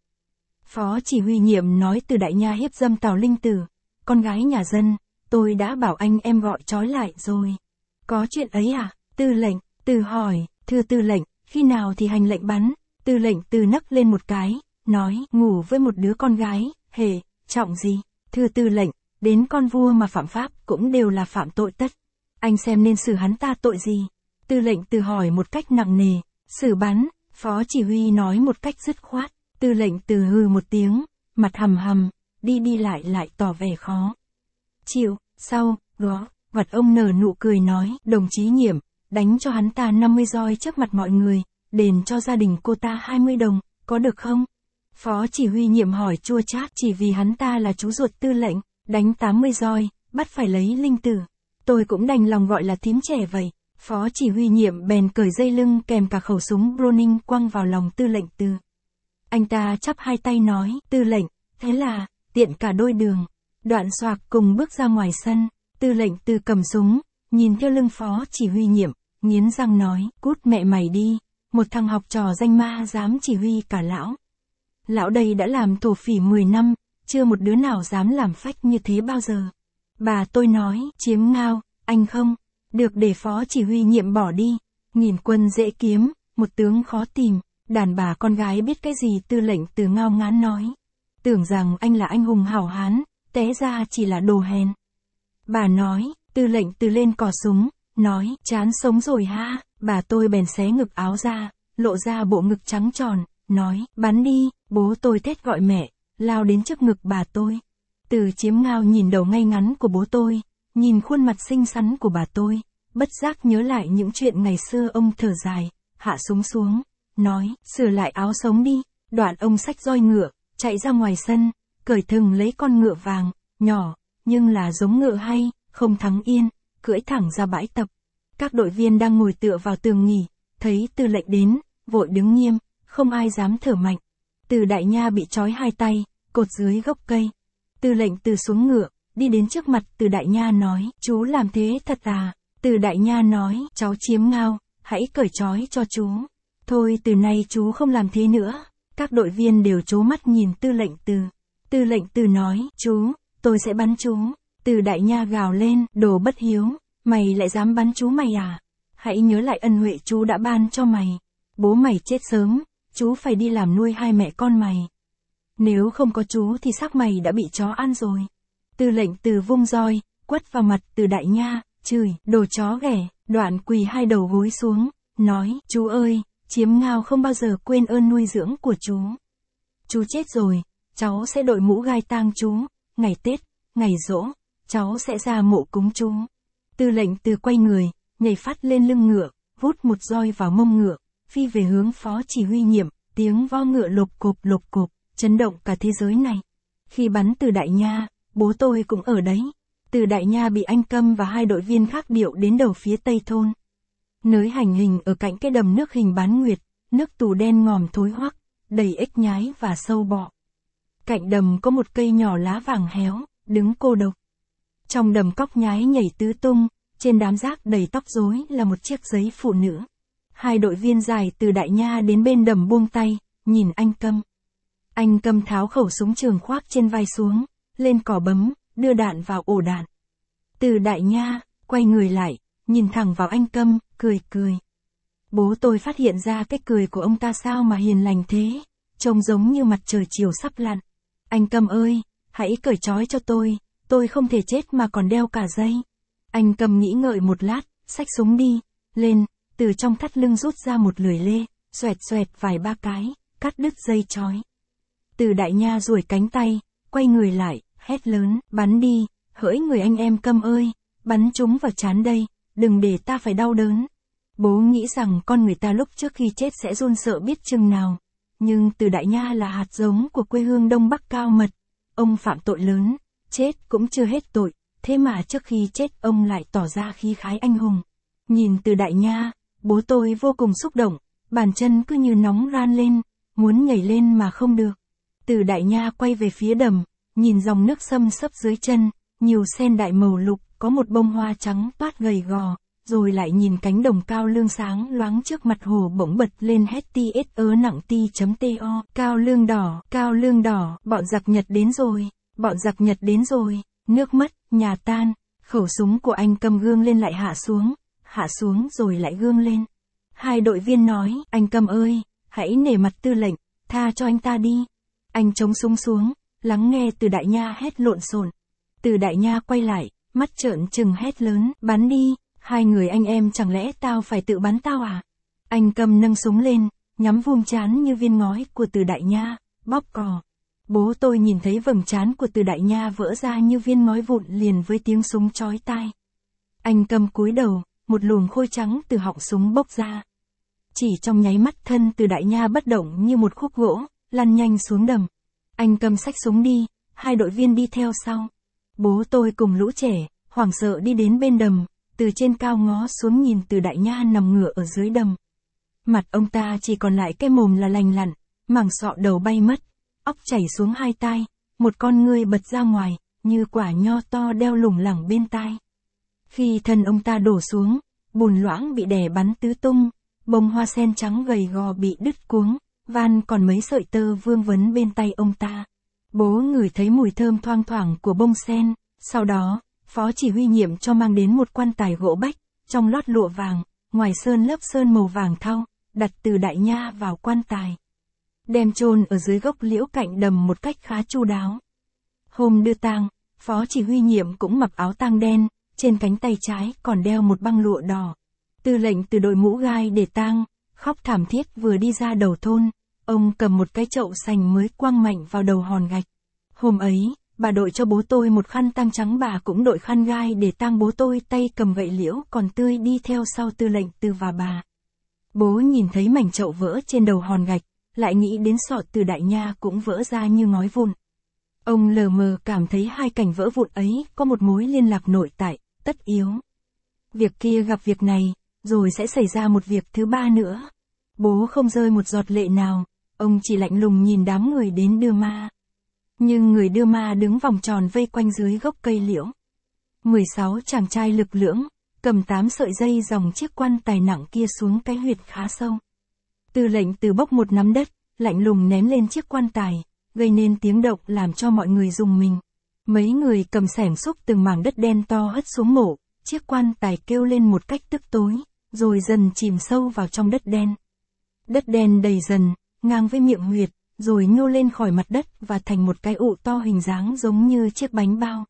Phó chỉ huy nhiệm nói từ đại nha hiếp dâm Tào Linh Tử, con gái nhà dân, tôi đã bảo anh em gọi trói lại rồi. Có chuyện ấy à? Tư lệnh, từ hỏi, thưa tư lệnh, khi nào thì hành lệnh bắn? Tư lệnh từ nấc lên một cái, nói, ngủ với một đứa con gái, hề, trọng gì? Thưa tư lệnh, đến con vua mà phạm pháp cũng đều là phạm tội tất. Anh xem nên xử hắn ta tội gì? Tư lệnh từ hỏi một cách nặng nề, xử bắn, phó chỉ huy nói một cách dứt khoát. Tư lệnh từ hư một tiếng, mặt hầm hầm, đi đi lại lại tỏ vẻ khó. Chịu, sau, gõ, vật ông nở nụ cười nói, đồng chí nghiệm, đánh cho hắn ta 50 roi trước mặt mọi người, đền cho gia đình cô ta 20 đồng, có được không? Phó chỉ huy nhiệm hỏi chua chát chỉ vì hắn ta là chú ruột tư lệnh, đánh 80 roi, bắt phải lấy linh tử. Tôi cũng đành lòng gọi là thím trẻ vậy. Phó chỉ huy nhiệm bèn cởi dây lưng kèm cả khẩu súng Browning quăng vào lòng tư lệnh tư. Anh ta chắp hai tay nói, tư lệnh, thế là, tiện cả đôi đường. Đoạn soạc cùng bước ra ngoài sân, tư lệnh từ cầm súng, nhìn theo lưng phó chỉ huy nhiệm, nghiến răng nói, cút mẹ mày đi, một thằng học trò danh ma dám chỉ huy cả lão. Lão đây đã làm thổ phỉ 10 năm, chưa một đứa nào dám làm phách như thế bao giờ. Bà tôi nói, chiếm ngao, anh không, được để phó chỉ huy nhiệm bỏ đi, nghìn quân dễ kiếm, một tướng khó tìm. Đàn bà con gái biết cái gì tư lệnh từ ngao ngán nói. Tưởng rằng anh là anh hùng hảo hán, té ra chỉ là đồ hèn. Bà nói, tư lệnh từ lên cò súng, nói, chán sống rồi ha, bà tôi bèn xé ngực áo ra, lộ ra bộ ngực trắng tròn, nói, bắn đi, bố tôi thét gọi mẹ, lao đến trước ngực bà tôi. Từ chiếm ngao nhìn đầu ngay ngắn của bố tôi, nhìn khuôn mặt xinh xắn của bà tôi, bất giác nhớ lại những chuyện ngày xưa ông thở dài, hạ súng xuống, nói, sửa lại áo sống đi, đoạn ông sách roi ngựa, chạy ra ngoài sân, cởi thừng lấy con ngựa vàng, nhỏ, nhưng là giống ngựa hay, không thắng yên, cưỡi thẳng ra bãi tập. Các đội viên đang ngồi tựa vào tường nghỉ, thấy tư lệnh đến, vội đứng nghiêm, không ai dám thở mạnh. Từ đại nha bị trói hai tay, cột dưới gốc cây. Tư lệnh từ xuống ngựa, đi đến trước mặt từ đại nha nói, chú làm thế thật à. Từ đại nha nói, cháu chiếm ngao, hãy cởi trói cho chú. Thôi từ nay chú không làm thế nữa. Các đội viên đều chố mắt nhìn tư lệnh từ. Tư lệnh từ nói, chú, tôi sẽ bắn chú. Từ đại nha gào lên, đồ bất hiếu, mày lại dám bắn chú mày à? Hãy nhớ lại ân huệ chú đã ban cho mày. Bố mày chết sớm, chú phải đi làm nuôi hai mẹ con mày. Nếu không có chú thì xác mày đã bị chó ăn rồi. Tư lệnh từ vung roi, quất vào mặt từ đại nha, chửi, đồ chó ghẻ, đoạn quỳ hai đầu gối xuống, nói, chú ơi, Chiếm ngao không bao giờ quên ơn nuôi dưỡng của chú. Chú chết rồi, cháu sẽ đội mũ gai tang chú, ngày Tết, ngày rỗ, cháu sẽ ra mộ cúng chú. Tư lệnh từ quay người, nhảy phát lên lưng ngựa, vút một roi vào mông ngựa, phi về hướng phó chỉ huy nhiệm, tiếng vo ngựa lộp cộp lộp cộp, chấn động cả thế giới này. Khi bắn từ đại nha, bố tôi cũng ở đấy. Từ đại nha bị anh Câm và hai đội viên khác điệu đến đầu phía tây thôn. Nới hành hình ở cạnh cái đầm nước hình bán nguyệt, nước tù đen ngòm thối hoắc, đầy ếch nhái và sâu bọ. Cạnh đầm có một cây nhỏ lá vàng héo, đứng cô độc. Trong đầm cóc nhái nhảy tứ tung, trên đám rác đầy tóc rối là một chiếc giấy phụ nữ. Hai đội viên dài từ đại nha đến bên đầm buông tay, nhìn anh câm. Anh câm tháo khẩu súng trường khoác trên vai xuống, lên cỏ bấm, đưa đạn vào ổ đạn. Từ đại nha, quay người lại, nhìn thẳng vào anh câm, cười cười. Bố tôi phát hiện ra cái cười của ông ta sao mà hiền lành thế, trông giống như mặt trời chiều sắp lặn. Anh Cầm ơi, hãy cởi trói cho tôi, tôi không thể chết mà còn đeo cả dây. Anh Cầm nghĩ ngợi một lát, xách súng đi, lên, từ trong thắt lưng rút ra một lưỡi lê, xoẹt xoẹt vài ba cái, cắt đứt dây trói. Từ đại nha duỗi cánh tay, quay người lại, hét lớn, bắn đi, hỡi người anh em Cầm ơi, bắn chúng vào chán đây, đừng để ta phải đau đớn. Bố nghĩ rằng con người ta lúc trước khi chết sẽ run sợ biết chừng nào, nhưng từ Đại Nha là hạt giống của quê hương Đông Bắc cao mật, ông phạm tội lớn, chết cũng chưa hết tội, thế mà trước khi chết ông lại tỏ ra khí khái anh hùng. Nhìn từ Đại Nha, bố tôi vô cùng xúc động, bàn chân cứ như nóng ran lên, muốn nhảy lên mà không được. Từ Đại Nha quay về phía đầm, nhìn dòng nước xâm sấp dưới chân, nhiều sen đại màu lục có một bông hoa trắng toát gầy gò, rồi lại nhìn cánh đồng cao lương sáng loáng trước mặt hồ bỗng bật lên hết ti ết ớ nặng ti chấm to, cao lương đỏ, cao lương đỏ, bọn giặc Nhật đến rồi, bọn giặc Nhật đến rồi, nước mất, nhà tan, khẩu súng của anh cầm gương lên lại hạ xuống, hạ xuống rồi lại gương lên. Hai đội viên nói, anh cầm ơi, hãy nể mặt tư lệnh, tha cho anh ta đi. Anh chống súng xuống, lắng nghe từ đại nha hét lộn xộn. Từ đại nha quay lại, mắt trợn chừng hét lớn, bắn đi, hai người anh em chẳng lẽ tao phải tự bắn tao à? Anh cầm nâng súng lên, nhắm vuông chán như viên ngói của từ đại nha, bóp cò. Bố tôi nhìn thấy vầng chán của từ đại nha vỡ ra như viên ngói vụn liền với tiếng súng chói tai. Anh cầm cúi đầu, một luồng khôi trắng từ họng súng bốc ra. Chỉ trong nháy mắt thân từ đại nha bất động như một khúc gỗ, lăn nhanh xuống đầm. Anh cầm sách súng đi, hai đội viên đi theo sau. Bố tôi cùng lũ trẻ, hoảng sợ đi đến bên đầm, từ trên cao ngó xuống nhìn từ đại nha nằm ngửa ở dưới đầm. Mặt ông ta chỉ còn lại cái mồm là lành lặn, mảng sọ đầu bay mất, óc chảy xuống hai tai, một con ngươi bật ra ngoài, như quả nho to đeo lủng lẳng bên tai. Khi thân ông ta đổ xuống, bùn loãng bị đè bắn tứ tung, bông hoa sen trắng gầy gò bị đứt cuống, van còn mấy sợi tơ vương vấn bên tay ông ta. Bố ngửi thấy mùi thơm thoang thoảng của bông sen, sau đó, phó chỉ huy nhiệm cho mang đến một quan tài gỗ bách, trong lót lụa vàng, ngoài sơn lớp sơn màu vàng thau, đặt từ đại nha vào quan tài. Đem chôn ở dưới gốc liễu cạnh đầm một cách khá chu đáo. Hôm đưa tang, phó chỉ huy nhiệm cũng mặc áo tang đen, trên cánh tay trái còn đeo một băng lụa đỏ. Tư lệnh từ đội mũ gai để tang, khóc thảm thiết vừa đi ra đầu thôn, Ông cầm một cái chậu sành mới quăng mạnh vào đầu hòn gạch. Hôm ấy, bà đội cho bố tôi một khăn tang trắng bà cũng đội khăn gai để tang bố tôi tay cầm gậy liễu còn tươi đi theo sau tư lệnh tư và bà. Bố nhìn thấy mảnh chậu vỡ trên đầu hòn gạch, lại nghĩ đến sọ từ đại nha cũng vỡ ra như ngói vụn. Ông lờ mờ cảm thấy hai cảnh vỡ vụn ấy có một mối liên lạc nội tại, tất yếu. Việc kia gặp việc này, rồi sẽ xảy ra một việc thứ ba nữa. Bố không rơi một giọt lệ nào, Ông chỉ lạnh lùng nhìn đám người đến đưa ma. Nhưng người đưa ma đứng vòng tròn vây quanh dưới gốc cây liễu. 16 chàng trai lực lưỡng, cầm 8 sợi dây dòng chiếc quan tài nặng kia xuống cái huyệt khá sâu. Tư lệnh từ bốc một nắm đất, lạnh lùng ném lên chiếc quan tài, gây nên tiếng động làm cho mọi người dùng mình. Mấy người cầm sẻng xúc từng mảng đất đen to hất xuống mộ, chiếc quan tài kêu lên một cách tức tối, rồi dần chìm sâu vào trong đất đen. Đất đen đầy dần, ngang với miệng nguyệt, rồi nhô lên khỏi mặt đất và thành một cái ụ to hình dáng giống như chiếc bánh bao.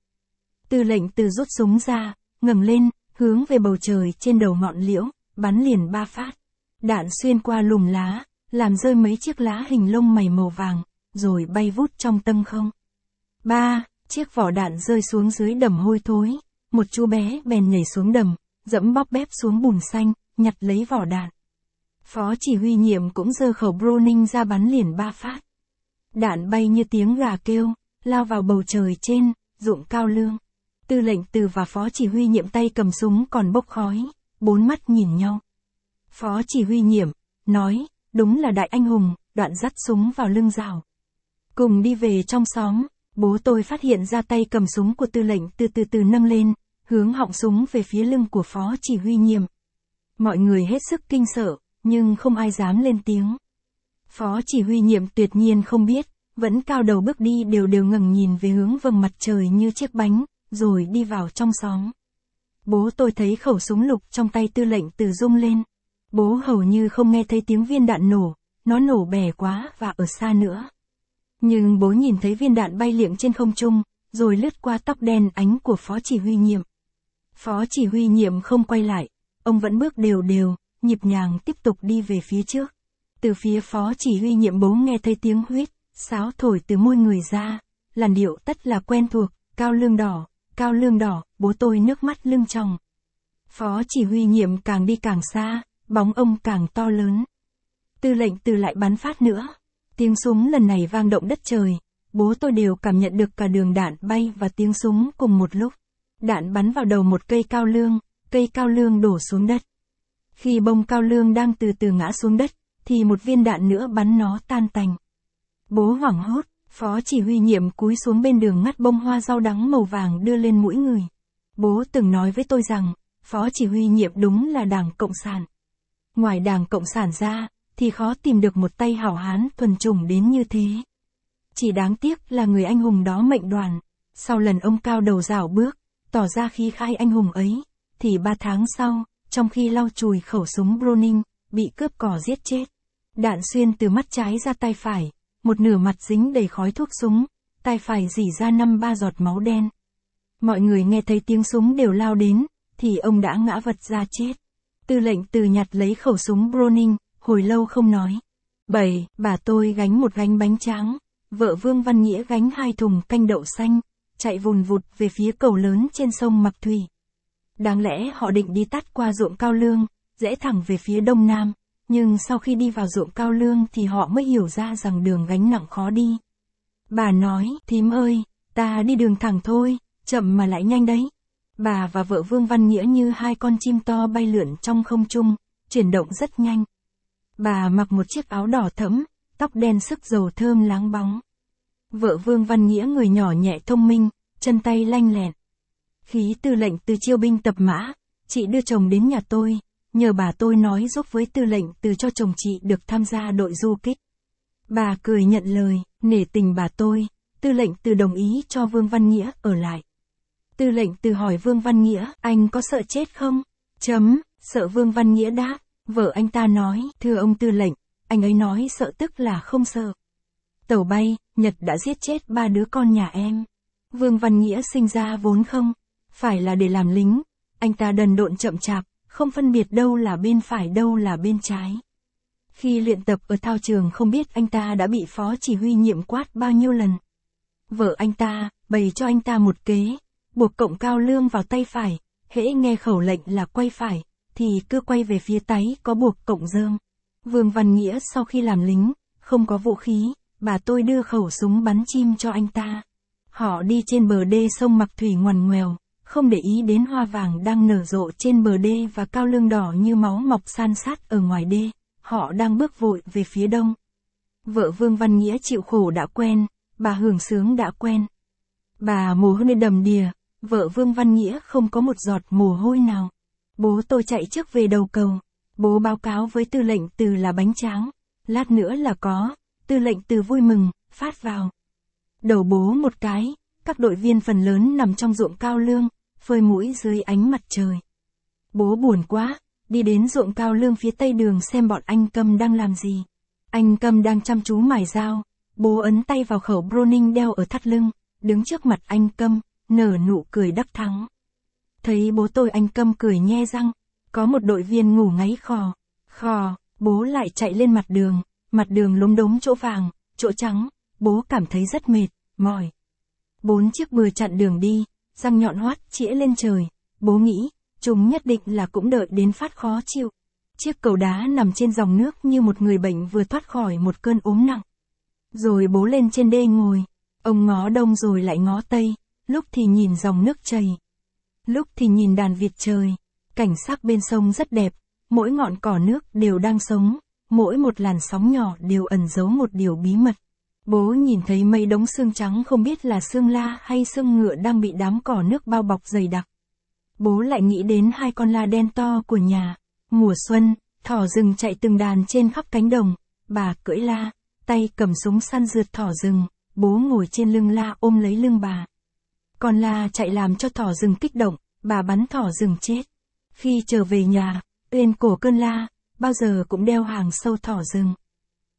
Tư lệnh từ rút súng ra, ngẩng lên, hướng về bầu trời trên đầu ngọn liễu, bắn liền ba phát. Đạn xuyên qua lùm lá, làm rơi mấy chiếc lá hình lông mày màu vàng, rồi bay vút trong tâm không. Ba, chiếc vỏ đạn rơi xuống dưới đầm hôi thối, một chú bé bèn nhảy xuống đầm, dẫm bóp bép xuống bùn xanh, nhặt lấy vỏ đạn. Phó chỉ huy nhiệm cũng giơ khẩu Browning ra bắn liền ba phát. Đạn bay như tiếng gà kêu, lao vào bầu trời trên, ruộng cao lương. Tư lệnh từ và phó chỉ huy nhiệm tay cầm súng còn bốc khói, bốn mắt nhìn nhau. Phó chỉ huy nhiệm, nói, đúng là đại anh hùng, đoạn dắt súng vào lưng rào. Cùng đi về trong xóm, bố tôi phát hiện ra tay cầm súng của tư lệnh từ từ từ nâng lên, hướng họng súng về phía lưng của phó chỉ huy nhiệm. Mọi người hết sức kinh sợ, nhưng không ai dám lên tiếng. Phó chỉ huy nhiệm tuyệt nhiên không biết, vẫn cao đầu bước đi đều đều ngẩng nhìn về hướng vầng mặt trời như chiếc bánh, rồi đi vào trong xóm. Bố tôi thấy khẩu súng lục trong tay tư lệnh từ rung lên. Bố hầu như không nghe thấy tiếng viên đạn nổ, nó nổ bẻ quá và ở xa nữa. Nhưng bố nhìn thấy viên đạn bay liệng trên không trung, rồi lướt qua tóc đen ánh của phó chỉ huy nhiệm. Phó chỉ huy nhiệm không quay lại, ông vẫn bước đều đều, nhịp nhàng tiếp tục đi về phía trước. Từ phía phó chỉ huy nhiệm bố nghe thấy tiếng huyết, sáo thổi từ môi người ra, làn điệu tất là quen thuộc, cao lương đỏ, cao lương đỏ, bố tôi nước mắt lưng tròng. Phó chỉ huy nhiệm càng đi càng xa, bóng ông càng to lớn. Tư lệnh từ lại bắn phát nữa. Tiếng súng lần này vang động đất trời, bố tôi đều cảm nhận được cả đường đạn bay và tiếng súng cùng một lúc. Đạn bắn vào đầu một cây cao lương, cây cao lương đổ xuống đất. Khi bông cao lương đang từ từ ngã xuống đất, thì một viên đạn nữa bắn nó tan tành. Bố hoảng hốt, phó chỉ huy nhiệm cúi xuống bên đường ngắt bông hoa rau đắng màu vàng đưa lên mũi người. Bố từng nói với tôi rằng, phó chỉ huy nhiệm đúng là đảng Cộng sản. Ngoài đảng Cộng sản ra, thì khó tìm được một tay hảo hán thuần chủng đến như thế. Chỉ đáng tiếc là người anh hùng đó mệnh đoàn. Sau lần ông cao đầu rảo bước, tỏ ra khí khai anh hùng ấy, thì ba tháng sau, trong khi lau chùi khẩu súng Browning, bị cướp cỏ giết chết. Đạn xuyên từ mắt trái ra tay phải, một nửa mặt dính đầy khói thuốc súng, tay phải dỉ ra năm ba giọt máu đen. Mọi người nghe thấy tiếng súng đều lao đến, thì ông đã ngã vật ra chết. Tư lệnh từ nhặt lấy khẩu súng Browning, hồi lâu không nói. Bảy, bà tôi gánh một gánh bánh tráng, vợ Vương Văn Nghĩa gánh hai thùng canh đậu xanh, chạy vùn vụt về phía cầu lớn trên sông Mặc Thủy. Đáng lẽ họ định đi tắt qua ruộng cao lương, rẽ thẳng về phía đông nam, nhưng sau khi đi vào ruộng cao lương thì họ mới hiểu ra rằng đường gánh nặng khó đi. Bà nói, thím ơi, ta đi đường thẳng thôi, chậm mà lại nhanh đấy. Bà và vợ Vương Văn Nghĩa như hai con chim to bay lượn trong không trung, chuyển động rất nhanh. Bà mặc một chiếc áo đỏ thẫm, tóc đen sức dầu thơm láng bóng. Vợ Vương Văn Nghĩa người nhỏ nhẹ thông minh, chân tay lanh lẹn, khí tư lệnh từ chiêu binh tập mã, chị đưa chồng đến nhà tôi, nhờ bà tôi nói giúp với tư lệnh từ cho chồng chị được tham gia đội du kích. Bà cười nhận lời, nể tình bà tôi, tư lệnh từ đồng ý cho Vương Văn Nghĩa ở lại. Tư lệnh từ hỏi Vương Văn Nghĩa, anh có sợ chết không? Chấm, sợ Vương Văn Nghĩa đáp, vợ anh ta nói, thưa ông tư lệnh, anh ấy nói sợ tức là không sợ. Tàu bay, Nhật đã giết chết ba đứa con nhà em. Vương Văn Nghĩa sinh ra vốn không? phải là để làm lính. Anh ta đần độn chậm chạp, không phân biệt đâu là bên phải đâu là bên trái. Khi luyện tập ở thao trường không biết anh ta đã bị phó chỉ huy nhiệm quát bao nhiêu lần. Vợ anh ta, bày cho anh ta một kế, buộc cộng cao lương vào tay phải, hễ nghe khẩu lệnh là quay phải, thì cứ quay về phía táy có buộc cộng dương. Vương Văn Nghĩa sau khi làm lính, không có vũ khí, bà tôi đưa khẩu súng bắn chim cho anh ta. Họ đi trên bờ đê sông mặc thủy ngoằn ngoèo, không để ý đến hoa vàng đang nở rộ trên bờ đê và cao lương đỏ như máu mọc san sát ở ngoài đê, họ đang bước vội về phía đông. Vợ Vương Văn Nghĩa chịu khổ đã quen, bà hưởng sướng đã quen. Bà mồ hôi đầm đìa, vợ Vương Văn Nghĩa không có một giọt mồ hôi nào. Bố tôi chạy trước về đầu cầu, bố báo cáo với tư lệnh từ là bánh tráng, lát nữa là có, tư lệnh từ vui mừng, phát vào. Đầu bố một cái, các đội viên phần lớn nằm trong ruộng cao lương, phơi mũi dưới ánh mặt trời. Bố buồn quá, đi đến ruộng cao lương phía tây đường xem bọn anh Cầm đang làm gì. Anh Cầm đang chăm chú mài dao, bố ấn tay vào khẩu Browning đeo ở thắt lưng, đứng trước mặt anh Cầm, nở nụ cười đắc thắng. Thấy bố tôi anh Cầm cười nhe răng, có một đội viên ngủ ngáy khò, khò, bố lại chạy lên mặt đường, mặt đường lốm đốm chỗ vàng, chỗ trắng, bố cảm thấy rất mệt, mỏi. Bốn chiếc bừa chặn đường đi, răng nhọn hoắt chĩa lên trời, bố nghĩ, chúng nhất định là cũng đợi đến phát khó chịu. Chiếc cầu đá nằm trên dòng nước như một người bệnh vừa thoát khỏi một cơn ốm nặng. Rồi bố lên trên đê ngồi, ông ngó đông rồi lại ngó tây, lúc thì nhìn dòng nước chảy, lúc thì nhìn đàn vịt trời. Cảnh sắc bên sông rất đẹp, mỗi ngọn cỏ nước đều đang sống, mỗi một làn sóng nhỏ đều ẩn giấu một điều bí mật. Bố nhìn thấy mấy đống xương trắng không biết là xương la hay xương ngựa đang bị đám cỏ nước bao bọc dày đặc. Bố lại nghĩ đến hai con la đen to của nhà. Mùa xuân, thỏ rừng chạy từng đàn trên khắp cánh đồng. Bà cưỡi la, tay cầm súng săn rượt thỏ rừng. Bố ngồi trên lưng la ôm lấy lưng bà. Con la chạy làm cho thỏ rừng kích động, bà bắn thỏ rừng chết. Khi trở về nhà, uyên cổ cơn la, bao giờ cũng đeo hàng sâu thỏ rừng.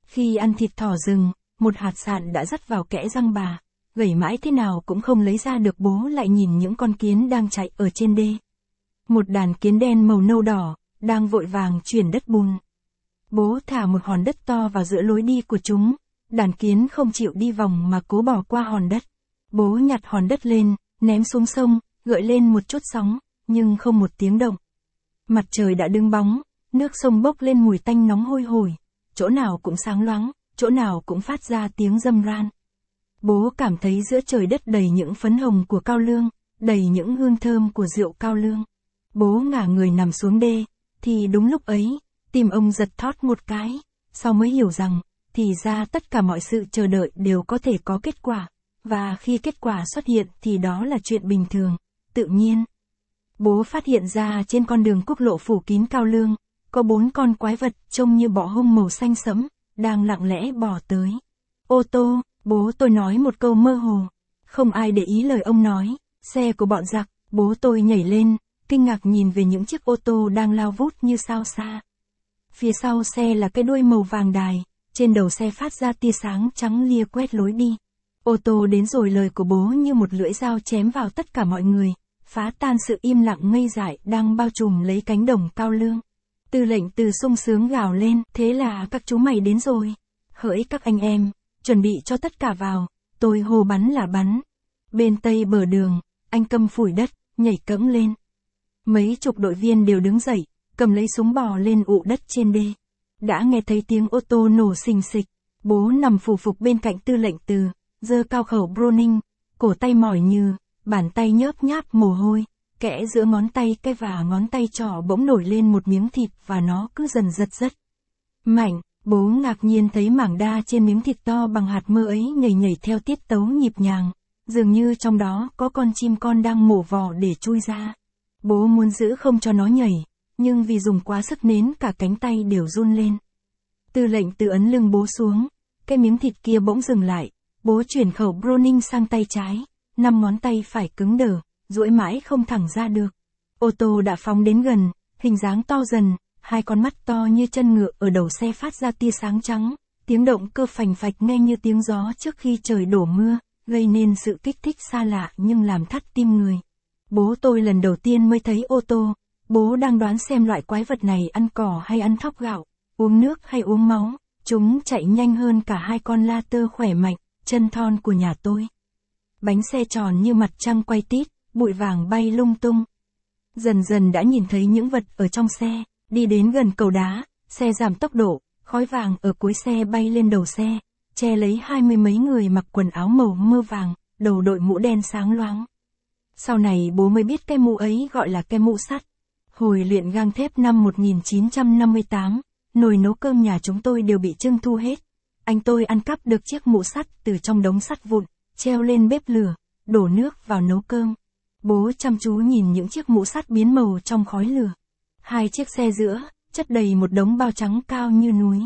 Khi ăn thịt thỏ rừng, một hạt sạn đã dắt vào kẽ răng bà, gẩy mãi thế nào cũng không lấy ra được bố lại nhìn những con kiến đang chạy ở trên đê. Một đàn kiến đen màu nâu đỏ, đang vội vàng chuyển đất bùn. Bố thả một hòn đất to vào giữa lối đi của chúng, đàn kiến không chịu đi vòng mà cố bỏ qua hòn đất. Bố nhặt hòn đất lên, ném xuống sông, gợi lên một chút sóng, nhưng không một tiếng động. Mặt trời đã đứng bóng, nước sông bốc lên mùi tanh nóng hôi hổi, chỗ nào cũng sáng loáng, chỗ nào cũng phát ra tiếng râm ran. Bố cảm thấy giữa trời đất đầy những phấn hồng của cao lương, đầy những hương thơm của rượu cao lương. Bố ngả người nằm xuống đê, thì đúng lúc ấy, tim ông giật thót một cái, sau mới hiểu rằng, thì ra tất cả mọi sự chờ đợi đều có thể có kết quả, và khi kết quả xuất hiện thì đó là chuyện bình thường, tự nhiên. Bố phát hiện ra trên con đường quốc lộ phủ kín cao lương, có bốn con quái vật trông như bọ hung màu xanh sẫm, đang lặng lẽ bỏ tới. Ô tô, bố tôi nói một câu mơ hồ. Không ai để ý lời ông nói, xe của bọn giặc, bố tôi nhảy lên, kinh ngạc nhìn về những chiếc ô tô đang lao vút như sao xa. Phía sau xe là cái đuôi màu vàng đài, trên đầu xe phát ra tia sáng trắng lia quét lối đi. Ô tô đến rồi lời của bố như một lưỡi dao chém vào tất cả mọi người, phá tan sự im lặng ngây dại đang bao trùm lấy cánh đồng cao lương. Tư lệnh từ sung sướng gào lên, thế là các chú mày đến rồi. Hỡi các anh em, chuẩn bị cho tất cả vào, tôi hô bắn là bắn. Bên tây bờ đường, anh cầm phủi đất, nhảy cẫng lên. Mấy chục đội viên đều đứng dậy, cầm lấy súng bò lên ụ đất trên đê. Đã nghe thấy tiếng ô tô nổ xình xịch, bố nằm phù phục bên cạnh tư lệnh từ, dơ cao khẩu Browning, cổ tay mỏi như, bàn tay nhớp nháp mồ hôi kẽ giữa ngón tay cái và ngón tay trỏ bỗng nổi lên một miếng thịt và nó cứ dần giật rất. Mạnh, bố ngạc nhiên thấy mảng đa trên miếng thịt to bằng hạt mơ ấy nhảy nhảy theo tiết tấu nhịp nhàng, dường như trong đó có con chim con đang mổ vỏ để chui ra. Bố muốn giữ không cho nó nhảy, nhưng vì dùng quá sức nến cả cánh tay đều run lên. Tư lệnh tự ấn lưng bố xuống, cái miếng thịt kia bỗng dừng lại, bố chuyển khẩu Browning sang tay trái, năm ngón tay phải cứng đờ, duỗi mãi không thẳng ra được. Ô tô đã phóng đến gần, hình dáng to dần, hai con mắt to như chân ngựa ở đầu xe phát ra tia sáng trắng, tiếng động cơ phành phạch nghe như tiếng gió trước khi trời đổ mưa, gây nên sự kích thích xa lạ nhưng làm thắt tim người. Bố tôi lần đầu tiên mới thấy ô tô, bố đang đoán xem loại quái vật này ăn cỏ hay ăn thóc gạo, uống nước hay uống máu, chúng chạy nhanh hơn cả hai con la tơ khỏe mạnh, chân thon của nhà tôi. Bánh xe tròn như mặt trăng quay tít, bụi vàng bay lung tung. Dần dần đã nhìn thấy những vật ở trong xe, đi đến gần cầu đá, xe giảm tốc độ, khói vàng ở cuối xe bay lên đầu xe, che lấy hai mươi mấy người mặc quần áo màu mưa vàng, đầu đội mũ đen sáng loáng. Sau này bố mới biết cái mũ ấy gọi là cái mũ sắt. Hồi luyện gang thép năm 1958, nồi nấu cơm nhà chúng tôi đều bị trưng thu hết. Anh tôi ăn cắp được chiếc mũ sắt từ trong đống sắt vụn, treo lên bếp lửa, đổ nước vào nấu cơm. Bố chăm chú nhìn những chiếc mũ sắt biến màu trong khói lửa. Hai chiếc xe giữa, chất đầy một đống bao trắng cao như núi.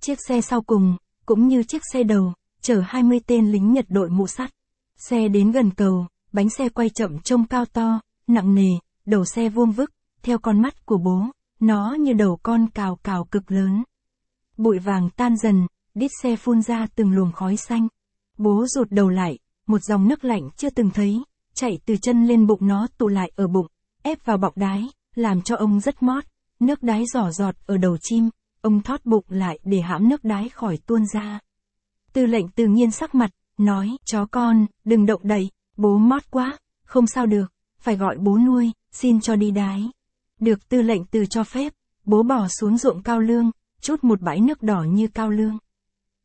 Chiếc xe sau cùng, cũng như chiếc xe đầu, chở 20 tên lính Nhật đội mũ sắt. Xe đến gần cầu, bánh xe quay chậm trông cao to, nặng nề, đầu xe vuông vức, theo con mắt của bố, nó như đầu con cào cào cực lớn. Bụi vàng tan dần, đít xe phun ra từng luồng khói xanh. Bố rụt đầu lại, một dòng nước lạnh chưa từng thấy, chảy từ chân lên bụng nó tụ lại ở bụng, ép vào bọc đái, làm cho ông rất mót, nước đái giỏ giọt ở đầu chim, ông thoát bụng lại để hãm nước đái khỏi tuôn ra. Tư lệnh tự nhiên sắc mặt, nói, chó con, đừng động đậy, bố mót quá, không sao được, phải gọi bố nuôi, xin cho đi đái. Được tư lệnh từ cho phép, bố bỏ xuống ruộng cao lương, chút một bãi nước đỏ như cao lương.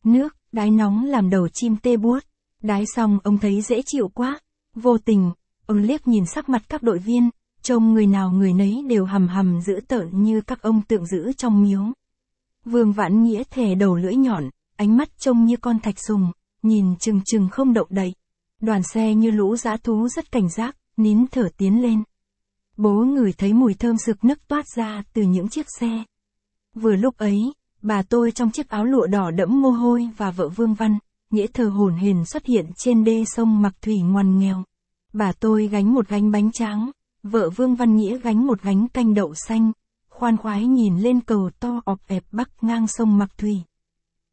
Nước, đái nóng làm đầu chim tê buốt, đái xong ông thấy dễ chịu quá, Vô tình, ông liếc nhìn sắc mặt các đội viên, trông người nào người nấy đều hầm hầm giữ tợn như các ông tượng giữ trong miếu. Vương Vãn Nghĩa thề đầu lưỡi nhọn, ánh mắt trông như con thạch sùng, nhìn chừng chừng không động đậy. Đoàn xe như lũ dã thú rất cảnh giác, nín thở tiến lên. Bố người thấy mùi thơm sực nức toát ra từ những chiếc xe. Vừa lúc ấy, bà tôi trong chiếc áo lụa đỏ đẫm mồ hôi và vợ Vương Văn, nghĩa thờ hồn hền xuất hiện trên đê sông Mặc Thủy ngoằn nghèo. Bà tôi gánh một gánh bánh tráng, vợ Vương Văn Nghĩa gánh một gánh canh đậu xanh, khoan khoái nhìn lên cầu to ọp ẹp bắc ngang sông Mặc Thủy.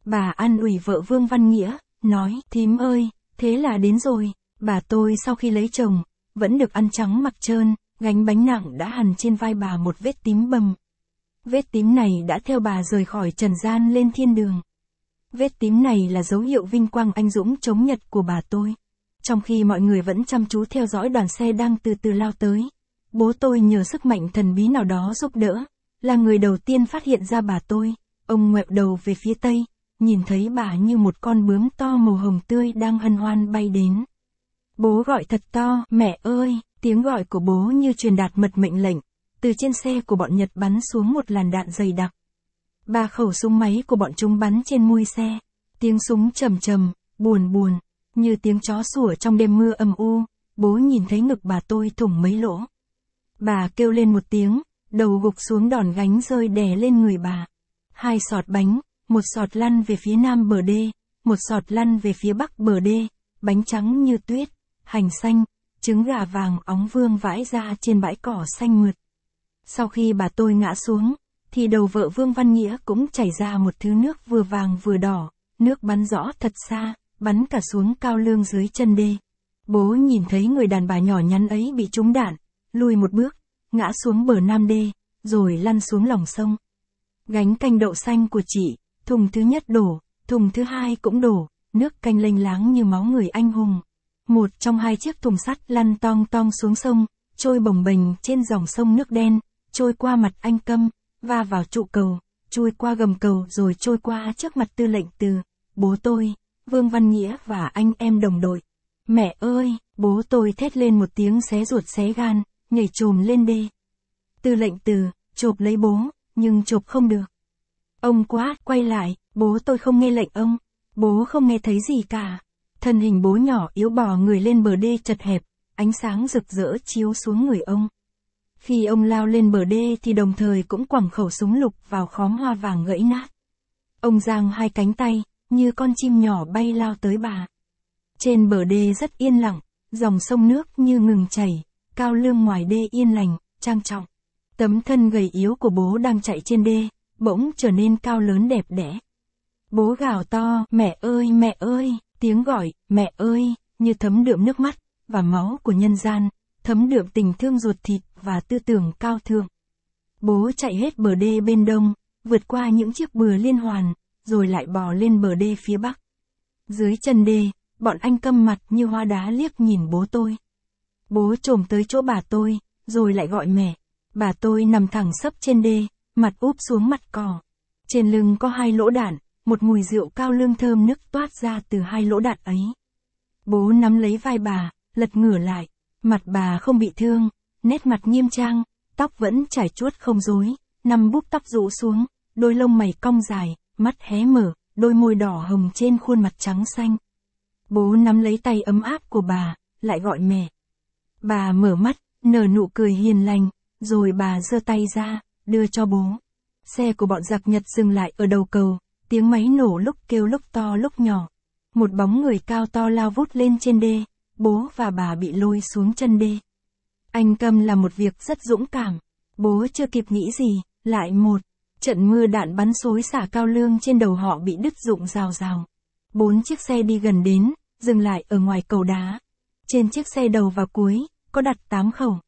Bà an ủi vợ Vương Văn Nghĩa, nói, thím ơi, thế là đến rồi, bà tôi sau khi lấy chồng, vẫn được ăn trắng mặc trơn, gánh bánh nặng đã hằn trên vai bà một vết tím bầm. Vết tím này đã theo bà rời khỏi trần gian lên thiên đường. Vết tím này là dấu hiệu vinh quang anh dũng chống nhật của bà tôi. Trong khi mọi người vẫn chăm chú theo dõi đoàn xe đang từ từ lao tới, bố tôi nhờ sức mạnh thần bí nào đó giúp đỡ, là người đầu tiên phát hiện ra bà tôi. Ông ngoẹo đầu về phía tây, nhìn thấy bà như một con bướm to màu hồng tươi đang hân hoan bay đến. Bố gọi thật to, mẹ ơi, tiếng gọi của bố như truyền đạt mật mệnh lệnh. Từ trên xe của bọn Nhật bắn xuống một làn đạn dày đặc. Ba khẩu súng máy của bọn chúng bắn trên mui xe. Tiếng súng trầm trầm, buồn buồn, như tiếng chó sủa trong đêm mưa âm u. Bố nhìn thấy ngực bà tôi thủng mấy lỗ. Bà kêu lên một tiếng, đầu gục xuống đòn gánh rơi đè lên người bà. Hai sọt bánh, một sọt lăn về phía nam bờ đê, một sọt lăn về phía bắc bờ đê, bánh trắng như tuyết, hành xanh, trứng gà vàng óng vương vãi ra trên bãi cỏ xanh mượt. Sau khi bà tôi ngã xuống, thì đầu vợ Vương Văn Nghĩa cũng chảy ra một thứ nước vừa vàng vừa đỏ, nước bắn rõ thật xa, bắn cả xuống cao lương dưới chân đê. Bố nhìn thấy người đàn bà nhỏ nhắn ấy bị trúng đạn, lùi một bước, ngã xuống bờ nam đê, rồi lăn xuống lòng sông. Gánh canh đậu xanh của chị, thùng thứ nhất đổ, thùng thứ hai cũng đổ, nước canh lênh láng như máu người anh hùng. Một trong hai chiếc thùng sắt lăn tong tong xuống sông, trôi bồng bềnh trên dòng sông nước đen, trôi qua mặt anh câm va vào trụ cầu, chui qua gầm cầu rồi trôi qua trước mặt tư lệnh từ, bố tôi, Vương Văn Nghĩa và anh em đồng đội. Mẹ ơi, bố tôi thét lên một tiếng xé ruột xé gan, nhảy trồm lên bê. Tư lệnh từ, chộp lấy bố, nhưng chộp không được. Ông quá, quay lại, bố tôi không nghe lệnh ông, bố không nghe thấy gì cả. Thân hình bố nhỏ yếu bò người lên bờ đê chật hẹp, ánh sáng rực rỡ chiếu xuống người ông. Khi ông lao lên bờ đê thì đồng thời cũng quẳng khẩu súng lục vào khóm hoa vàng gãy nát. Ông giang hai cánh tay, như con chim nhỏ bay lao tới bà. Trên bờ đê rất yên lặng, dòng sông nước như ngừng chảy, cao lương ngoài đê yên lành, trang trọng. Tấm thân gầy yếu của bố đang chạy trên đê, bỗng trở nên cao lớn đẹp đẽ. Bố gào to, mẹ ơi, mẹ ơi, tiếng gọi, mẹ ơi, như thấm đượm nước mắt, và máu của nhân gian, thấm đượm tình thương ruột thịt và tư tưởng cao thượng. Bố chạy hết bờ đê bên đông, vượt qua những chiếc bừa liên hoàn, rồi lại bò lên bờ đê phía bắc. Dưới chân đê, bọn anh câm mặt như hoa đá liếc nhìn bố tôi. Bố trồm tới chỗ bà tôi, rồi lại gọi mẹ. Bà tôi nằm thẳng sấp trên đê, mặt úp xuống mặt cỏ. Trên lưng có hai lỗ đạn, một mùi rượu cao lương thơm nức toát ra từ hai lỗ đạn ấy. Bố nắm lấy vai bà, lật ngửa lại, Mặt bà không bị thương, nét mặt nghiêm trang, tóc vẫn trải chuốt không rối, nằm búp tóc rũ xuống, đôi lông mày cong dài, mắt hé mở, đôi môi đỏ hồng trên khuôn mặt trắng xanh. Bố nắm lấy tay ấm áp của bà, lại gọi mẹ. Bà mở mắt, nở nụ cười hiền lành, rồi bà giơ tay ra, đưa cho bố. Xe của bọn giặc Nhật dừng lại ở đầu cầu, tiếng máy nổ lúc kêu lúc to lúc nhỏ. Một bóng người cao to lao vút lên trên đê, bố và bà bị lôi xuống chân đê. Anh Câm là một việc rất dũng cảm, bố chưa kịp nghĩ gì, lại một, trận mưa đạn bắn xối xả cao lương trên đầu họ bị đứt rụng rào rào. Bốn chiếc xe đi gần đến, dừng lại ở ngoài cầu đá. Trên chiếc xe đầu và cuối, có đặt tám khẩu,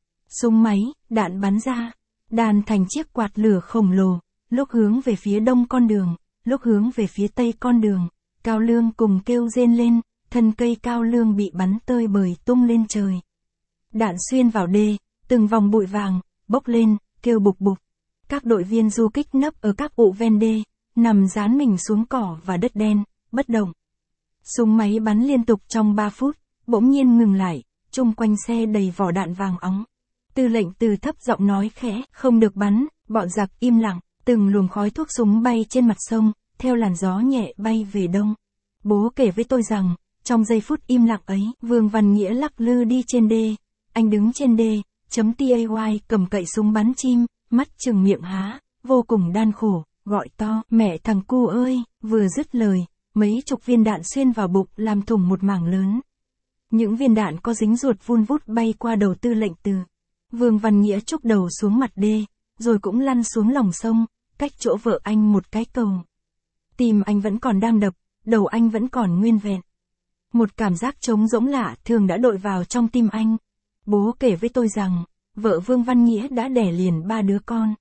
súng máy, đạn bắn ra, đàn thành chiếc quạt lửa khổng lồ, lúc hướng về phía đông con đường, lúc hướng về phía tây con đường, cao lương cùng kêu rên lên, thân cây cao lương bị bắn tơi bời tung lên trời. Đạn xuyên vào đê, từng vòng bụi vàng, bốc lên, kêu bục bục. Các đội viên du kích nấp ở các ụ ven đê, nằm dán mình xuống cỏ và đất đen, bất động. Súng máy bắn liên tục trong 3 phút, bỗng nhiên ngừng lại, chung quanh xe đầy vỏ đạn vàng óng. Tư lệnh từ thấp giọng nói khẽ, không được bắn, bọn giặc im lặng, từng luồng khói thuốc súng bay trên mặt sông, theo làn gió nhẹ bay về đông. Bố kể với tôi rằng, trong giây phút im lặng ấy, Vương Văn Nghĩa lắc lư đi trên đê. Anh đứng trên đê, chấm TAY cầm cậy súng bắn chim, mắt chừng miệng há, vô cùng đan khổ, gọi to, mẹ thằng cu ơi, vừa dứt lời, mấy chục viên đạn xuyên vào bụng làm thủng một mảng lớn. Những viên đạn có dính ruột vun vút bay qua đầu tư lệnh từ. Vương Văn Nghĩa chúc đầu xuống mặt đê, rồi cũng lăn xuống lòng sông, cách chỗ vợ anh một cái cầu. Tim anh vẫn còn đang đập, đầu anh vẫn còn nguyên vẹn. Một cảm giác trống rỗng lạ thường đã đội vào trong tim anh. Bố kể với tôi rằng, vợ Vương Văn Nghĩa đã đẻ liền ba đứa con.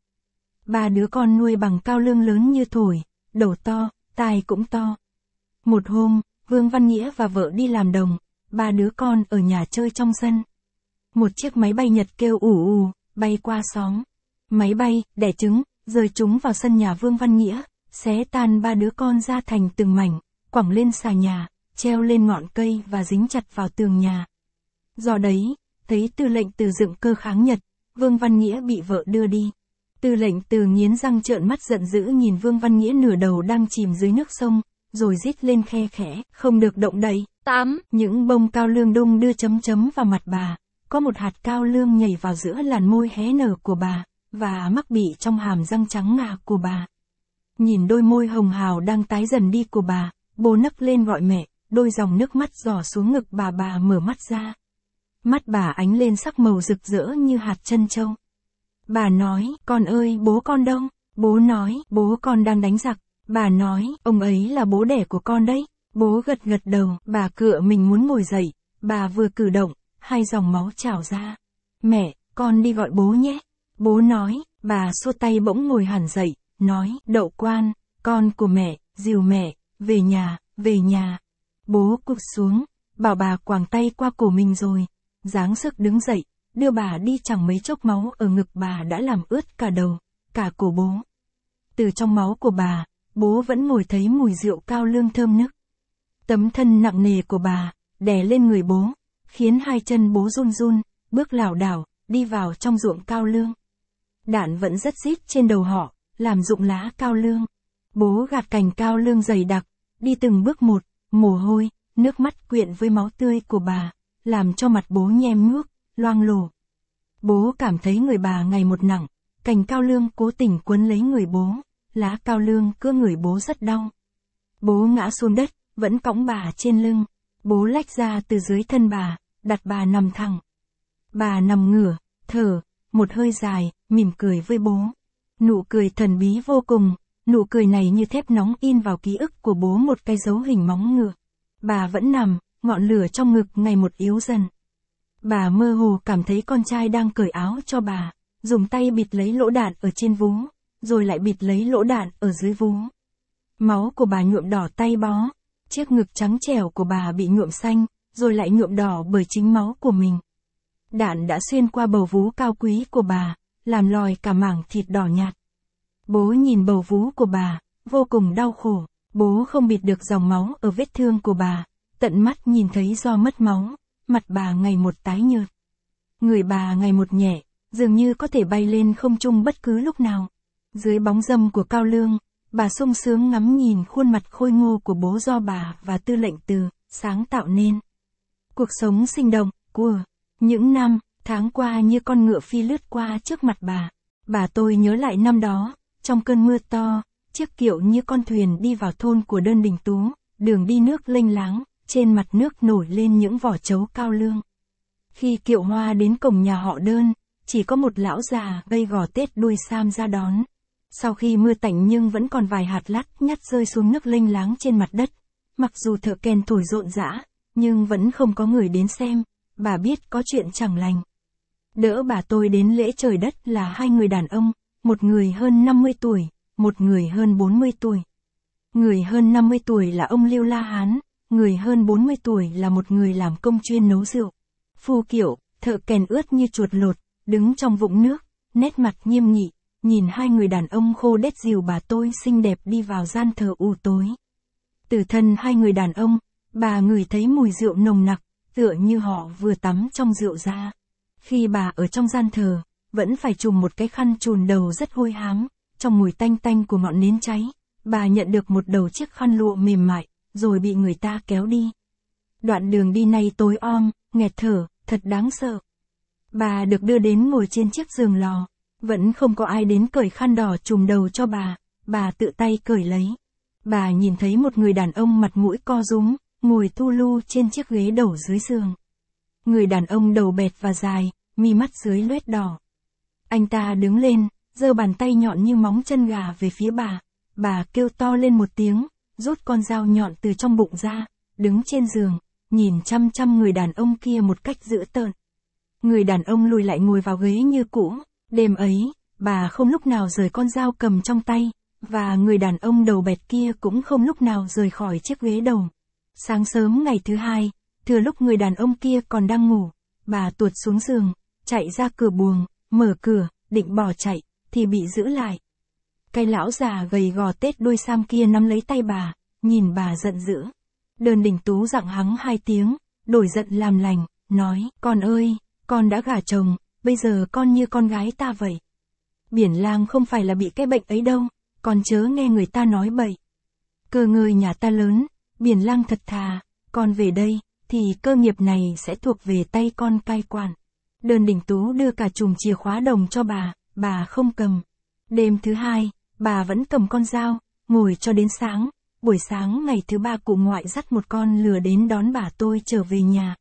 Ba đứa con nuôi bằng cao lương lớn như thổi, đầu to, tai cũng to. Một hôm, Vương Văn Nghĩa và vợ đi làm đồng, ba đứa con ở nhà chơi trong sân. Một chiếc máy bay Nhật kêu ù ù, bay qua xóm. Máy bay, đẻ trứng, rơi chúng vào sân nhà Vương Văn Nghĩa, xé tan ba đứa con ra thành từng mảnh, quẳng lên xà nhà treo lên ngọn cây và dính chặt vào tường nhà. Do đấy, thấy tư lệnh từ dựng cơ kháng Nhật, Vương Văn Nghĩa bị vợ đưa đi. Tư lệnh từ nghiến răng trợn mắt giận dữ nhìn Vương Văn Nghĩa nửa đầu đang chìm dưới nước sông, rồi rít lên khe khẽ, không được động đậy. 8. Những bông cao lương đung đưa chấm chấm vào mặt bà. Có một hạt cao lương nhảy vào giữa làn môi hé nở của bà, và mắc bị trong hàm răng trắng ngà của bà. Nhìn đôi môi hồng hào đang tái dần đi của bà, bố nấc lên gọi mẹ đôi dòng nước mắt giỏ xuống ngực bà bà mở mắt ra. Mắt bà ánh lên sắc màu rực rỡ như hạt chân trâu. Bà nói, con ơi, bố con đông Bố nói, bố con đang đánh giặc. Bà nói, ông ấy là bố đẻ của con đấy. Bố gật gật đầu, bà cựa mình muốn ngồi dậy. Bà vừa cử động, hai dòng máu trào ra. Mẹ, con đi gọi bố nhé. Bố nói, bà xua tay bỗng ngồi hẳn dậy, nói, đậu quan, con của mẹ, dìu mẹ, về nhà, về nhà. Bố cụp xuống, bảo bà quàng tay qua cổ mình rồi, dáng sức đứng dậy, đưa bà đi chẳng mấy chốc máu ở ngực bà đã làm ướt cả đầu, cả cổ bố. Từ trong máu của bà, bố vẫn ngồi thấy mùi rượu cao lương thơm nức. Tấm thân nặng nề của bà, đè lên người bố, khiến hai chân bố run run, bước lảo đảo, đi vào trong ruộng cao lương. Đạn vẫn rất rít trên đầu họ, làm rụng lá cao lương. Bố gạt cành cao lương dày đặc, đi từng bước một, mồ hôi, nước mắt quyện với máu tươi của bà, làm cho mặt bố nhem nước, loang lổ. Bố cảm thấy người bà ngày một nặng, cành cao lương cố tình quấn lấy người bố, lá cao lương cưa người bố rất đau. Bố ngã xuống đất, vẫn cõng bà trên lưng, bố lách ra từ dưới thân bà, đặt bà nằm thẳng. Bà nằm ngửa, thở, một hơi dài, mỉm cười với bố. Nụ cười thần bí vô cùng, Nụ cười này như thép nóng in vào ký ức của bố một cái dấu hình móng ngựa. Bà vẫn nằm, ngọn lửa trong ngực ngày một yếu dần. Bà mơ hồ cảm thấy con trai đang cởi áo cho bà, dùng tay bịt lấy lỗ đạn ở trên vú, rồi lại bịt lấy lỗ đạn ở dưới vú. Máu của bà nhuộm đỏ tay bó, chiếc ngực trắng trẻo của bà bị nhuộm xanh, rồi lại nhuộm đỏ bởi chính máu của mình. Đạn đã xuyên qua bầu vú cao quý của bà, làm lòi cả mảng thịt đỏ nhạt. Bố nhìn bầu vú của bà, vô cùng đau khổ, bố không bịt được dòng máu ở vết thương của bà, tận mắt nhìn thấy do mất máu, mặt bà ngày một tái nhợt. Người bà ngày một nhẹ, dường như có thể bay lên không trung bất cứ lúc nào. Dưới bóng dâm của Cao Lương, bà sung sướng ngắm nhìn khuôn mặt khôi ngô của bố do bà và tư lệnh từ, sáng tạo nên. Cuộc sống sinh động, của những năm, tháng qua như con ngựa phi lướt qua trước mặt bà. Bà tôi nhớ lại năm đó, trong cơn mưa to, chiếc kiệu như con thuyền đi vào thôn của đơn đình tú, đường đi nước lênh láng, trên mặt nước nổi lên những vỏ trấu cao lương. Khi kiệu hoa đến cổng nhà họ đơn, chỉ có một lão già gây gò tết đuôi sam ra đón. Sau khi mưa tạnh nhưng vẫn còn vài hạt lát nhắt rơi xuống nước lênh láng trên mặt đất. Mặc dù thợ kèn thổi rộn rã, nhưng vẫn không có người đến xem, bà biết có chuyện chẳng lành. Đỡ bà tôi đến lễ trời đất là hai người đàn ông, một người hơn 50 tuổi, một người hơn 40 tuổi. Người hơn 50 tuổi là ông Lưu La Hán, người hơn 40 tuổi là một người làm công chuyên nấu rượu. Phu kiểu, thợ kèn ướt như chuột lột, đứng trong vũng nước, nét mặt nghiêm nghị, nhìn hai người đàn ông khô đét dìu bà tôi xinh đẹp đi vào gian thờ u tối. Từ thân hai người đàn ông, bà ngửi thấy mùi rượu nồng nặc, tựa như họ vừa tắm trong rượu ra. Khi bà ở trong gian thờ, vẫn phải chùm một cái khăn trùn đầu rất hôi hám, trong mùi tanh tanh của ngọn nến cháy, bà nhận được một đầu chiếc khăn lụa mềm mại, rồi bị người ta kéo đi. Đoạn đường đi này tối om, nghẹt thở, thật đáng sợ. Bà được đưa đến ngồi trên chiếc giường lò, vẫn không có ai đến cởi khăn đỏ trùm đầu cho bà, bà tự tay cởi lấy. Bà nhìn thấy một người đàn ông mặt mũi co rúm, ngồi thu lu trên chiếc ghế đầu dưới giường. Người đàn ông đầu bẹt và dài, mi mắt dưới luet đỏ. Anh ta đứng lên, giơ bàn tay nhọn như móng chân gà về phía bà. Bà kêu to lên một tiếng, rút con dao nhọn từ trong bụng ra, đứng trên giường, nhìn chăm chăm người đàn ông kia một cách dữ tợn. Người đàn ông lùi lại ngồi vào ghế như cũ, đêm ấy, bà không lúc nào rời con dao cầm trong tay, và người đàn ông đầu bẹt kia cũng không lúc nào rời khỏi chiếc ghế đầu. Sáng sớm ngày thứ hai, thừa lúc người đàn ông kia còn đang ngủ, bà tuột xuống giường, chạy ra cửa buồng, mở cửa, định bỏ chạy, thì bị giữ lại. Cái lão già gầy gò tết đôi sam kia nắm lấy tay bà, nhìn bà giận dữ. Đơn đình tú dặng hắng hai tiếng, đổi giận làm lành, nói, con ơi, con đã gả chồng, bây giờ con như con gái ta vậy. Biển lang không phải là bị cái bệnh ấy đâu, con chớ nghe người ta nói bậy. Cơ người nhà ta lớn, biển lang thật thà, con về đây, thì cơ nghiệp này sẽ thuộc về tay con cai quản. Đơn đình tú đưa cả chùm chìa khóa đồng cho bà, bà không cầm. Đêm thứ hai, bà vẫn cầm con dao, ngồi cho đến sáng. Buổi sáng ngày thứ ba cụ ngoại dắt một con lừa đến đón bà tôi trở về nhà.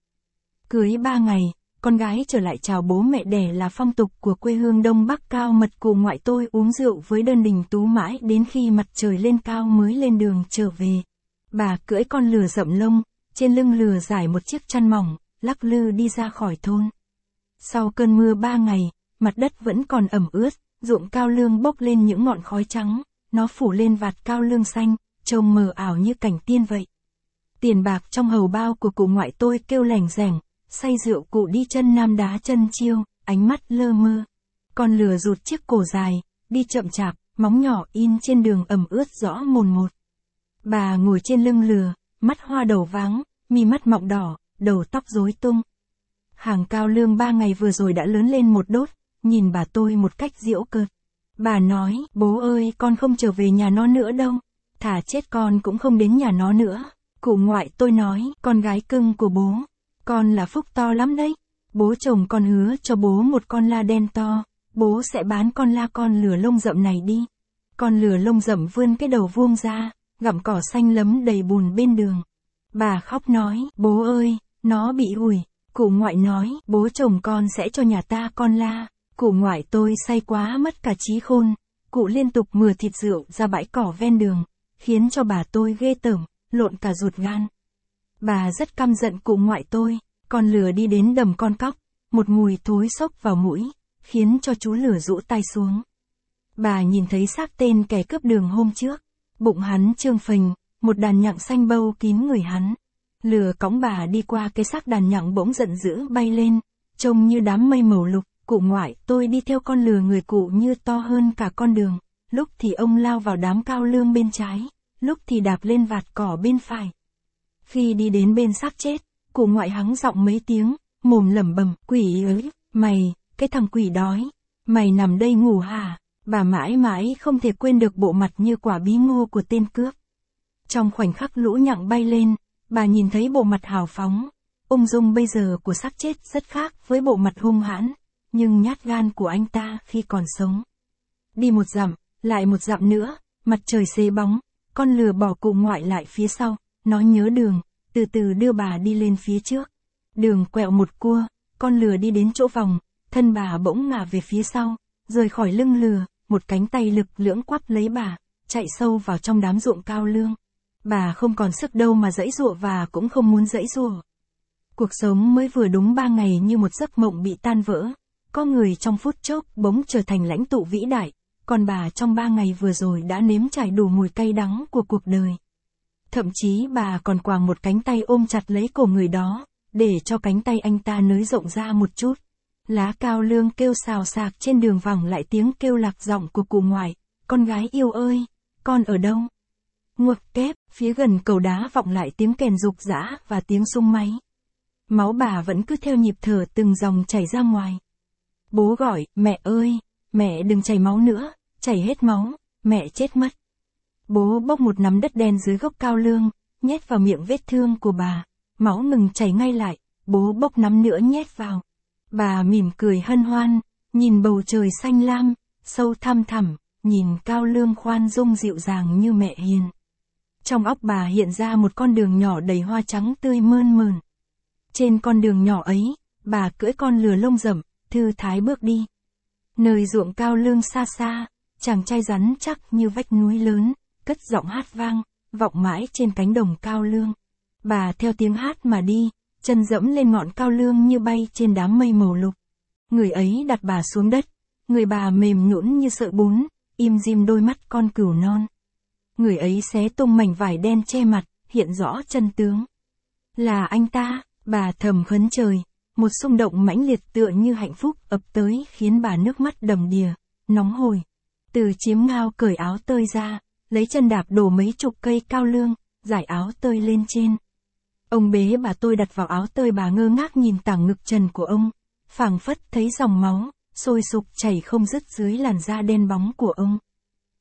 Cưới ba ngày, con gái trở lại chào bố mẹ đẻ là phong tục của quê hương Đông Bắc cao mật cụ ngoại tôi uống rượu với đơn đình tú mãi đến khi mặt trời lên cao mới lên đường trở về. Bà cưỡi con lừa rậm lông, trên lưng lừa dài một chiếc chăn mỏng, lắc lư đi ra khỏi thôn. Sau cơn mưa ba ngày, mặt đất vẫn còn ẩm ướt, ruộng cao lương bốc lên những ngọn khói trắng, nó phủ lên vạt cao lương xanh, trông mờ ảo như cảnh tiên vậy. Tiền bạc trong hầu bao của cụ ngoại tôi kêu lẻng rẻng, say rượu cụ đi chân nam đá chân chiêu, ánh mắt lơ mơ. Con lừa rụt chiếc cổ dài, đi chậm chạp, móng nhỏ in trên đường ẩm ướt rõ mồn một. Bà ngồi trên lưng lừa, mắt hoa đầu váng, mi mắt mọng đỏ, đầu tóc rối tung, hàng cao lương ba ngày vừa rồi đã lớn lên một đốt, nhìn bà tôi một cách diễu cợt. Bà nói, bố ơi con không trở về nhà nó nữa đâu, thả chết con cũng không đến nhà nó nữa. Cụ ngoại tôi nói, con gái cưng của bố, con là phúc to lắm đấy. Bố chồng con hứa cho bố một con la đen to, bố sẽ bán con la con lửa lông rậm này đi. Con lửa lông rậm vươn cái đầu vuông ra, gặm cỏ xanh lấm đầy bùn bên đường. Bà khóc nói, bố ơi, nó bị ủi, Cụ ngoại nói, bố chồng con sẽ cho nhà ta con la. Cụ ngoại tôi say quá mất cả trí khôn. Cụ liên tục mửa thịt rượu ra bãi cỏ ven đường, khiến cho bà tôi ghê tởm, lộn cả ruột gan. Bà rất căm giận cụ ngoại tôi, con lừa đi đến đầm con cóc, một mùi thối sốc vào mũi, khiến cho chú lửa rũ tay xuống. Bà nhìn thấy xác tên kẻ cướp đường hôm trước, bụng hắn trương phình, một đàn nhặng xanh bâu kín người hắn. Lừa cõng bà đi qua cái xác đàn nhặng bỗng giận dữ bay lên, trông như đám mây màu lục, cụ ngoại tôi đi theo con lừa người cụ như to hơn cả con đường, lúc thì ông lao vào đám cao lương bên trái, lúc thì đạp lên vạt cỏ bên phải. Khi đi đến bên xác chết, cụ ngoại hắng giọng mấy tiếng, mồm lẩm bẩm quỷ ơi, mày, cái thằng quỷ đói, mày nằm đây ngủ hả? Bà mãi mãi không thể quên được bộ mặt như quả bí ngô của tên cướp. Trong khoảnh khắc lũ nhặng bay lên, Bà nhìn thấy bộ mặt hào phóng, ung dung bây giờ của xác chết rất khác với bộ mặt hung hãn, nhưng nhát gan của anh ta khi còn sống. Đi một dặm, lại một dặm nữa, mặt trời xế bóng, con lừa bỏ cụ ngoại lại phía sau, nó nhớ đường, từ từ đưa bà đi lên phía trước. Đường quẹo một cua, con lừa đi đến chỗ vòng, thân bà bỗng ngả về phía sau, rời khỏi lưng lừa, một cánh tay lực lưỡng quắp lấy bà, chạy sâu vào trong đám ruộng cao lương. Bà không còn sức đâu mà dãy dụa và cũng không muốn dãy dụa. Cuộc sống mới vừa đúng ba ngày như một giấc mộng bị tan vỡ. Có người trong phút chốc bỗng trở thành lãnh tụ vĩ đại, còn bà trong ba ngày vừa rồi đã nếm trải đủ mùi cay đắng của cuộc đời. Thậm chí bà còn quàng một cánh tay ôm chặt lấy cổ người đó, để cho cánh tay anh ta nới rộng ra một chút. Lá cao lương kêu xào xạc trên đường vòng lại tiếng kêu lạc giọng của cụ ngoại, con gái yêu ơi, con ở đâu? Ngược kép, Phía gần cầu đá vọng lại tiếng kèn rục rã và tiếng sung máy. Máu bà vẫn cứ theo nhịp thở từng dòng chảy ra ngoài. Bố gọi, mẹ ơi, mẹ đừng chảy máu nữa, chảy hết máu, mẹ chết mất. Bố bốc một nắm đất đen dưới gốc cao lương, nhét vào miệng vết thương của bà. Máu ngừng chảy ngay lại, bố bốc nắm nữa nhét vào. Bà mỉm cười hân hoan, nhìn bầu trời xanh lam, sâu thăm thẳm, nhìn cao lương khoan dung dịu dàng như mẹ hiền. Trong óc bà hiện ra một con đường nhỏ đầy hoa trắng tươi mơn mờn. Trên con đường nhỏ ấy, bà cưỡi con lừa lông rậm, thư thái bước đi. Nơi ruộng cao lương xa xa, chàng trai rắn chắc như vách núi lớn, cất giọng hát vang, vọng mãi trên cánh đồng cao lương. Bà theo tiếng hát mà đi, chân dẫm lên ngọn cao lương như bay trên đám mây màu lục. Người ấy đặt bà xuống đất, người bà mềm nhũn như sợi bún, im dìm đôi mắt con cừu non người ấy xé tung mảnh vải đen che mặt, hiện rõ chân tướng. Là anh ta, bà thầm khấn trời, một xung động mãnh liệt tựa như hạnh phúc ập tới khiến bà nước mắt đầm đìa, nóng hồi. Từ chiếm ngao cởi áo tơi ra, lấy chân đạp đổ mấy chục cây cao lương, giải áo tơi lên trên. Ông bế bà tôi đặt vào áo tơi bà ngơ ngác nhìn tảng ngực trần của ông, phảng phất thấy dòng máu, sôi sục chảy không dứt dưới làn da đen bóng của ông.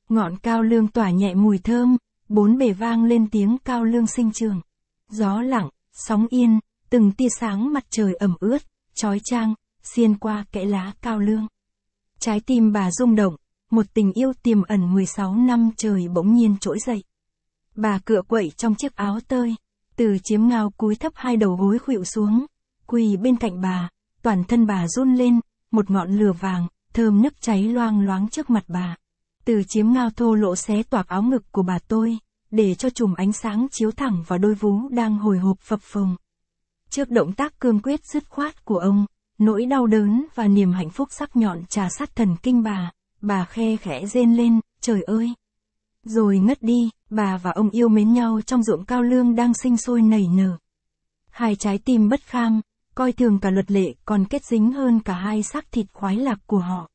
Ngọn cao lương tỏa nhẹ mùi thơm, bốn bề vang lên tiếng cao lương sinh trường. Gió lặng, sóng yên, từng tia sáng mặt trời ẩm ướt, trói trang, xiên qua kẽ lá cao lương. Trái tim bà rung động, một tình yêu tiềm ẩn 16 năm trời bỗng nhiên trỗi dậy. Bà cựa quậy trong chiếc áo tơi, từ chiếm ngao cúi thấp hai đầu gối khuỵu xuống, quỳ bên cạnh bà, toàn thân bà run lên, một ngọn lửa vàng, thơm nức cháy loang loáng trước mặt bà. Từ chiếm ngao thô lỗ xé toạc áo ngực của bà tôi, để cho chùm ánh sáng chiếu thẳng vào đôi vú đang hồi hộp phập phồng. Trước động tác cương quyết dứt khoát của ông, nỗi đau đớn và niềm hạnh phúc sắc nhọn trà sát thần kinh bà, bà khe khẽ rên lên, trời ơi! Rồi ngất đi, bà và ông yêu mến nhau trong ruộng cao lương đang sinh sôi nảy nở. Hai trái tim bất kham, coi thường cả luật lệ còn kết dính hơn cả hai xác thịt khoái lạc của họ.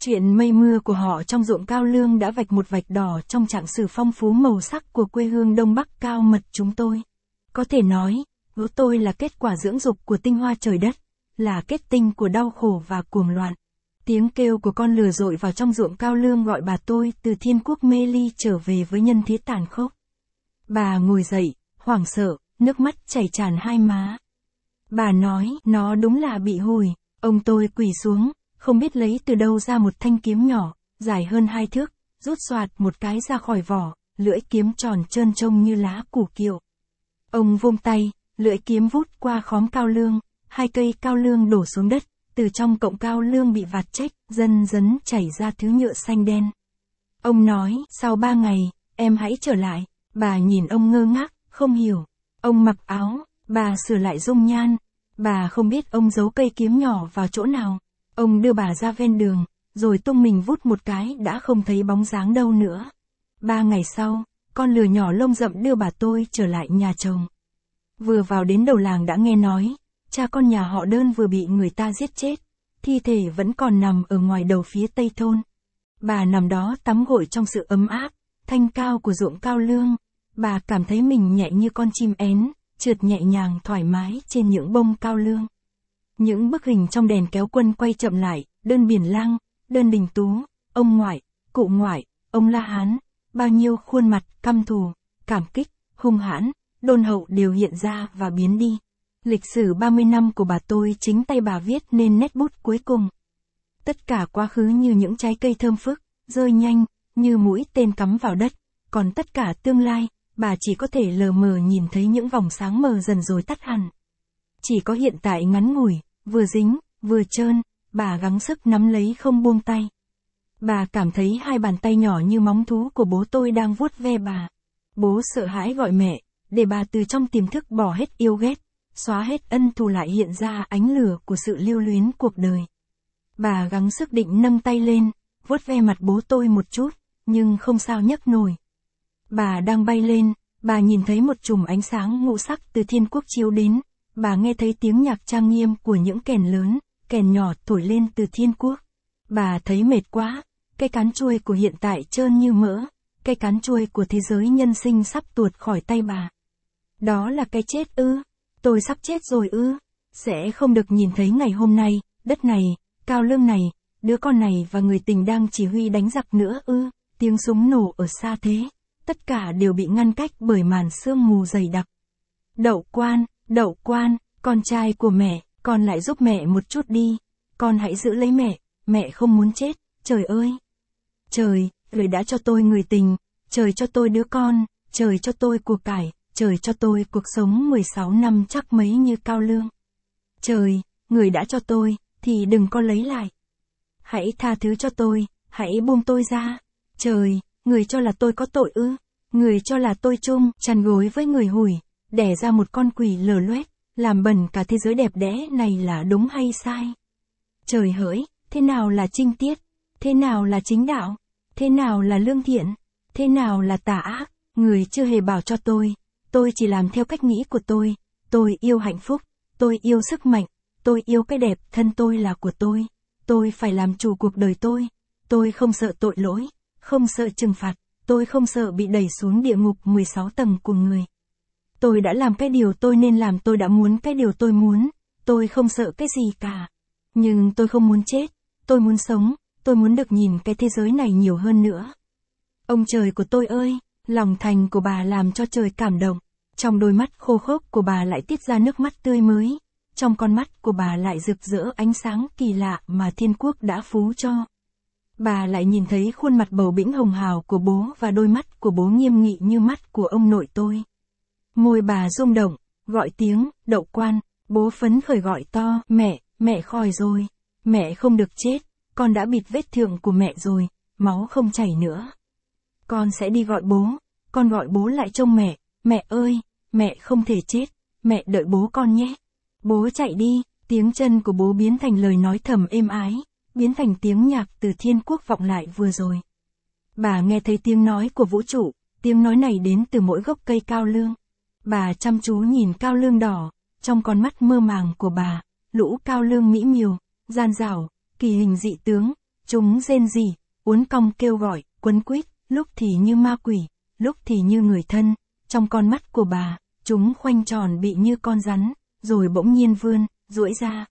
Chuyện mây mưa của họ trong ruộng cao lương đã vạch một vạch đỏ trong trạng sử phong phú màu sắc của quê hương Đông Bắc cao mật chúng tôi. Có thể nói, gỗ tôi là kết quả dưỡng dục của tinh hoa trời đất, là kết tinh của đau khổ và cuồng loạn. Tiếng kêu của con lừa dội vào trong ruộng cao lương gọi bà tôi từ thiên quốc mê ly trở về với nhân thế tàn khốc. Bà ngồi dậy, hoảng sợ, nước mắt chảy tràn hai má. Bà nói, nó đúng là bị hùi, ông tôi quỳ xuống, không biết lấy từ đâu ra một thanh kiếm nhỏ, dài hơn hai thước, rút soạt một cái ra khỏi vỏ, lưỡi kiếm tròn trơn trông như lá củ kiệu. Ông vung tay, lưỡi kiếm vút qua khóm cao lương, hai cây cao lương đổ xuống đất, từ trong cọng cao lương bị vạt chết, dần dấn chảy ra thứ nhựa xanh đen. Ông nói, sau ba ngày, em hãy trở lại, bà nhìn ông ngơ ngác, không hiểu. Ông mặc áo, bà sửa lại dung nhan, bà không biết ông giấu cây kiếm nhỏ vào chỗ nào. Ông đưa bà ra ven đường, rồi tung mình vút một cái đã không thấy bóng dáng đâu nữa. Ba ngày sau, con lừa nhỏ lông rậm đưa bà tôi trở lại nhà chồng. Vừa vào đến đầu làng đã nghe nói, cha con nhà họ đơn vừa bị người ta giết chết, thi thể vẫn còn nằm ở ngoài đầu phía tây thôn. Bà nằm đó tắm gội trong sự ấm áp, thanh cao của ruộng cao lương, bà cảm thấy mình nhẹ như con chim én, trượt nhẹ nhàng thoải mái trên những bông cao lương. Những bức hình trong đèn kéo quân quay chậm lại, đơn biển lang, đơn đình tú, ông ngoại, cụ ngoại, ông La Hán, bao nhiêu khuôn mặt căm thù, cảm kích, hung hãn, đôn hậu đều hiện ra và biến đi. Lịch sử 30 năm của bà tôi chính tay bà viết nên nét bút cuối cùng. Tất cả quá khứ như những trái cây thơm phức, rơi nhanh, như mũi tên cắm vào đất, còn tất cả tương lai, bà chỉ có thể lờ mờ nhìn thấy những vòng sáng mờ dần rồi tắt hẳn. Chỉ có hiện tại ngắn ngủi, vừa dính, vừa trơn, bà gắng sức nắm lấy không buông tay. Bà cảm thấy hai bàn tay nhỏ như móng thú của bố tôi đang vuốt ve bà. Bố sợ hãi gọi mẹ, để bà từ trong tiềm thức bỏ hết yêu ghét, xóa hết ân thù lại hiện ra ánh lửa của sự lưu luyến cuộc đời. Bà gắng sức định nâng tay lên, vuốt ve mặt bố tôi một chút, nhưng không sao nhấc nổi. Bà đang bay lên, bà nhìn thấy một chùm ánh sáng ngũ sắc từ thiên quốc chiếu đến, bà nghe thấy tiếng nhạc trang nghiêm của những kèn lớn, kèn nhỏ thổi lên từ thiên quốc. Bà thấy mệt quá, cái cán chuôi của hiện tại trơn như mỡ, cái cán chuôi của thế giới nhân sinh sắp tuột khỏi tay bà. Đó là cái chết ư, tôi sắp chết rồi ư, sẽ không được nhìn thấy ngày hôm nay, đất này, cao lương này, đứa con này và người tình đang chỉ huy đánh giặc nữa ư, tiếng súng nổ ở xa thế, tất cả đều bị ngăn cách bởi màn sương mù dày đặc. Đậu quan Đậu quan, con trai của mẹ, con lại giúp mẹ một chút đi. Con hãy giữ lấy mẹ, mẹ không muốn chết, trời ơi. Trời, người đã cho tôi người tình, trời cho tôi đứa con, trời cho tôi cuộc cải, trời cho tôi cuộc sống 16 năm chắc mấy như cao lương. Trời, người đã cho tôi, thì đừng có lấy lại. Hãy tha thứ cho tôi, hãy buông tôi ra. Trời, người cho là tôi có tội ư? Người cho là tôi chung, chăn gối với người hủi, đẻ ra một con quỷ lờ loét, làm bẩn cả thế giới đẹp đẽ này là đúng hay sai? Trời hỡi, thế nào là trinh tiết? Thế nào là chính đạo? Thế nào là lương thiện? Thế nào là tà ác? Người chưa hề bảo cho tôi, tôi chỉ làm theo cách nghĩ của tôi, tôi yêu hạnh phúc, tôi yêu sức mạnh, tôi yêu cái đẹp, thân tôi là của tôi, tôi phải làm chủ cuộc đời tôi, tôi không sợ tội lỗi, không sợ trừng phạt, tôi không sợ bị đẩy xuống địa ngục 16 tầng của người tôi đã làm cái điều tôi nên làm tôi đã muốn cái điều tôi muốn, tôi không sợ cái gì cả. Nhưng tôi không muốn chết, tôi muốn sống, tôi muốn được nhìn cái thế giới này nhiều hơn nữa. Ông trời của tôi ơi, lòng thành của bà làm cho trời cảm động, trong đôi mắt khô khốc của bà lại tiết ra nước mắt tươi mới, trong con mắt của bà lại rực rỡ ánh sáng kỳ lạ mà thiên quốc đã phú cho. Bà lại nhìn thấy khuôn mặt bầu bĩnh hồng hào của bố và đôi mắt của bố nghiêm nghị như mắt của ông nội tôi. Môi bà rung động, gọi tiếng, đậu quan, bố phấn khởi gọi to, mẹ, mẹ khỏi rồi, mẹ không được chết, con đã bịt vết thương của mẹ rồi, máu không chảy nữa. Con sẽ đi gọi bố, con gọi bố lại trông mẹ, mẹ ơi, mẹ không thể chết, mẹ đợi bố con nhé. Bố chạy đi, tiếng chân của bố biến thành lời nói thầm êm ái, biến thành tiếng nhạc từ thiên quốc vọng lại vừa rồi. Bà nghe thấy tiếng nói của vũ trụ, tiếng nói này đến từ mỗi gốc cây cao lương. Bà chăm chú nhìn cao lương đỏ, trong con mắt mơ màng của bà, lũ cao lương mỹ miều, gian rảo, kỳ hình dị tướng, chúng rên rỉ, uốn cong kêu gọi, quấn quýt, lúc thì như ma quỷ, lúc thì như người thân, trong con mắt của bà, chúng khoanh tròn bị như con rắn, rồi bỗng nhiên vươn, duỗi ra.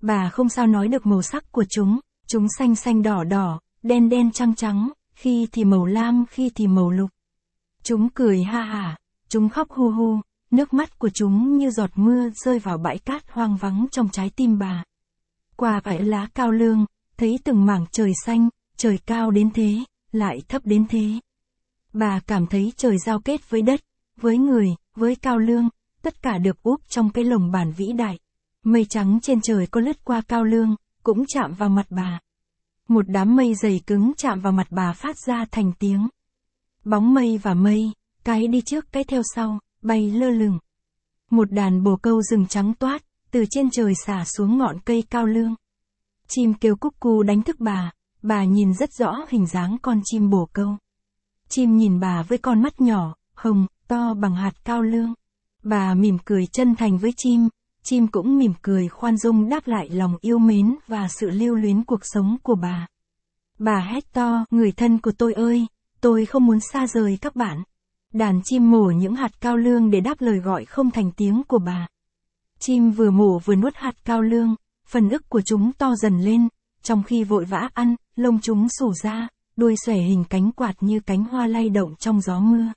Bà không sao nói được màu sắc của chúng, chúng xanh xanh đỏ đỏ, đen đen trắng trắng, khi thì màu lam khi thì màu lục. Chúng cười ha hả, Chúng khóc hu hu, nước mắt của chúng như giọt mưa rơi vào bãi cát hoang vắng trong trái tim bà. Qua vải lá cao lương, thấy từng mảng trời xanh, trời cao đến thế, lại thấp đến thế. Bà cảm thấy trời giao kết với đất, với người, với cao lương, tất cả được úp trong cái lồng bàn vĩ đại. Mây trắng trên trời có lướt qua cao lương, cũng chạm vào mặt bà. Một đám mây dày cứng chạm vào mặt bà phát ra thành tiếng. Bóng mây và mây, cái đi trước cái theo sau, bay lơ lửng. Một đàn bồ câu rừng trắng toát, từ trên trời xả xuống ngọn cây cao lương. Chim kêu cúc cu đánh thức bà, bà nhìn rất rõ hình dáng con chim bồ câu. Chim nhìn bà với con mắt nhỏ, hồng, to bằng hạt cao lương. Bà mỉm cười chân thành với chim, chim cũng mỉm cười khoan dung đáp lại lòng yêu mến và sự lưu luyến cuộc sống của bà. Bà hét to, người thân của tôi ơi, tôi không muốn xa rời các bạn, Đàn chim mổ những hạt cao lương để đáp lời gọi không thành tiếng của bà. Chim vừa mổ vừa nuốt hạt cao lương, phần ức của chúng to dần lên, trong khi vội vã ăn, lông chúng sủ ra, đuôi xòe hình cánh quạt như cánh hoa lay động trong gió mưa.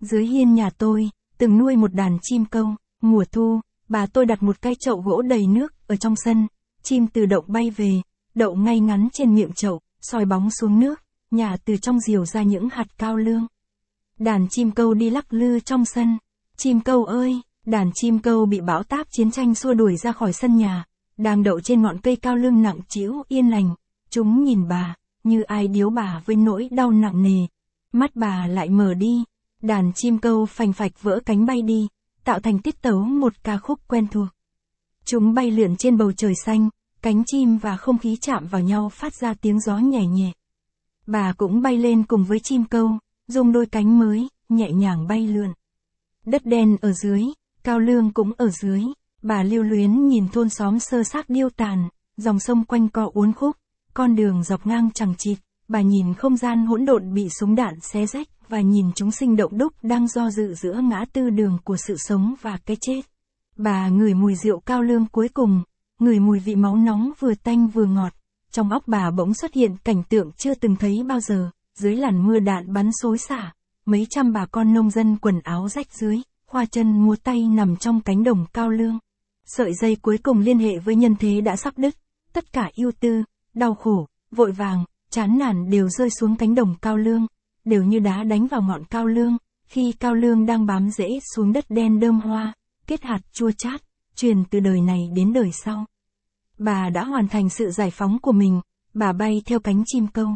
Dưới hiên nhà tôi, từng nuôi một đàn chim câu, mùa thu, bà tôi đặt một cái chậu gỗ đầy nước ở trong sân, chim tự động bay về, đậu ngay ngắn trên miệng chậu, soi bóng xuống nước, nhà từ trong diều ra những hạt cao lương. Đàn chim câu đi lắc lư trong sân. Chim câu ơi, đàn chim câu bị bão táp chiến tranh xua đuổi ra khỏi sân nhà. Đang đậu trên ngọn cây cao lương nặng trĩu yên lành. Chúng nhìn bà, như ai điếu bà với nỗi đau nặng nề. Mắt bà lại mở đi. Đàn chim câu phành phạch vỡ cánh bay đi, tạo thành tiết tấu một ca khúc quen thuộc. Chúng bay lượn trên bầu trời xanh, cánh chim và không khí chạm vào nhau phát ra tiếng gió nhẹ nhẹ. Bà cũng bay lên cùng với chim câu dùng đôi cánh mới, nhẹ nhàng bay lượn. Đất đen ở dưới, cao lương cũng ở dưới, bà lưu luyến nhìn thôn xóm sơ xác điêu tàn, dòng sông quanh co uốn khúc, con đường dọc ngang chẳng chịt, bà nhìn không gian hỗn độn bị súng đạn xé rách và nhìn chúng sinh động đúc đang do dự giữa ngã tư đường của sự sống và cái chết. Bà ngửi mùi rượu cao lương cuối cùng, ngửi mùi vị máu nóng vừa tanh vừa ngọt, trong óc bà bỗng xuất hiện cảnh tượng chưa từng thấy bao giờ, dưới làn mưa đạn bắn xối xả, mấy trăm bà con nông dân quần áo rách dưới, hoa chân múa tay nằm trong cánh đồng cao lương. Sợi dây cuối cùng liên hệ với nhân thế đã sắp đứt, tất cả ưu tư, đau khổ, vội vàng, chán nản đều rơi xuống cánh đồng cao lương, đều như đá đánh vào ngọn cao lương, khi cao lương đang bám rễ xuống đất đen đơm hoa, kết hạt chua chát, truyền từ đời này đến đời sau. Bà đã hoàn thành sự giải phóng của mình, bà bay theo cánh chim câu.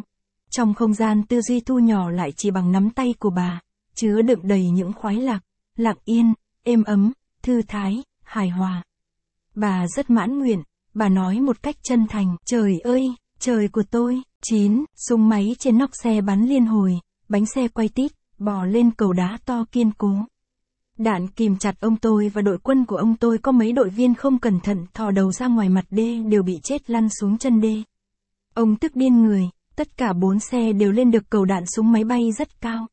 Trong không gian tư duy thu nhỏ lại chỉ bằng nắm tay của bà, chứa đựng đầy những khoái lạc, lặng yên, êm ấm, thư thái, hài hòa. Bà rất mãn nguyện, bà nói một cách chân thành, trời ơi, trời của tôi, chín súng máy trên nóc xe bắn liên hồi, bánh xe quay tít, bò lên cầu đá to kiên cố. Đạn kìm chặt ông tôi và đội quân của ông tôi có mấy đội viên không cẩn thận thò đầu ra ngoài mặt đê đều bị chết lăn xuống chân đê. Ông tức điên người, Tất cả bốn xe đều lên được cầu đạn súng máy bay rất cao.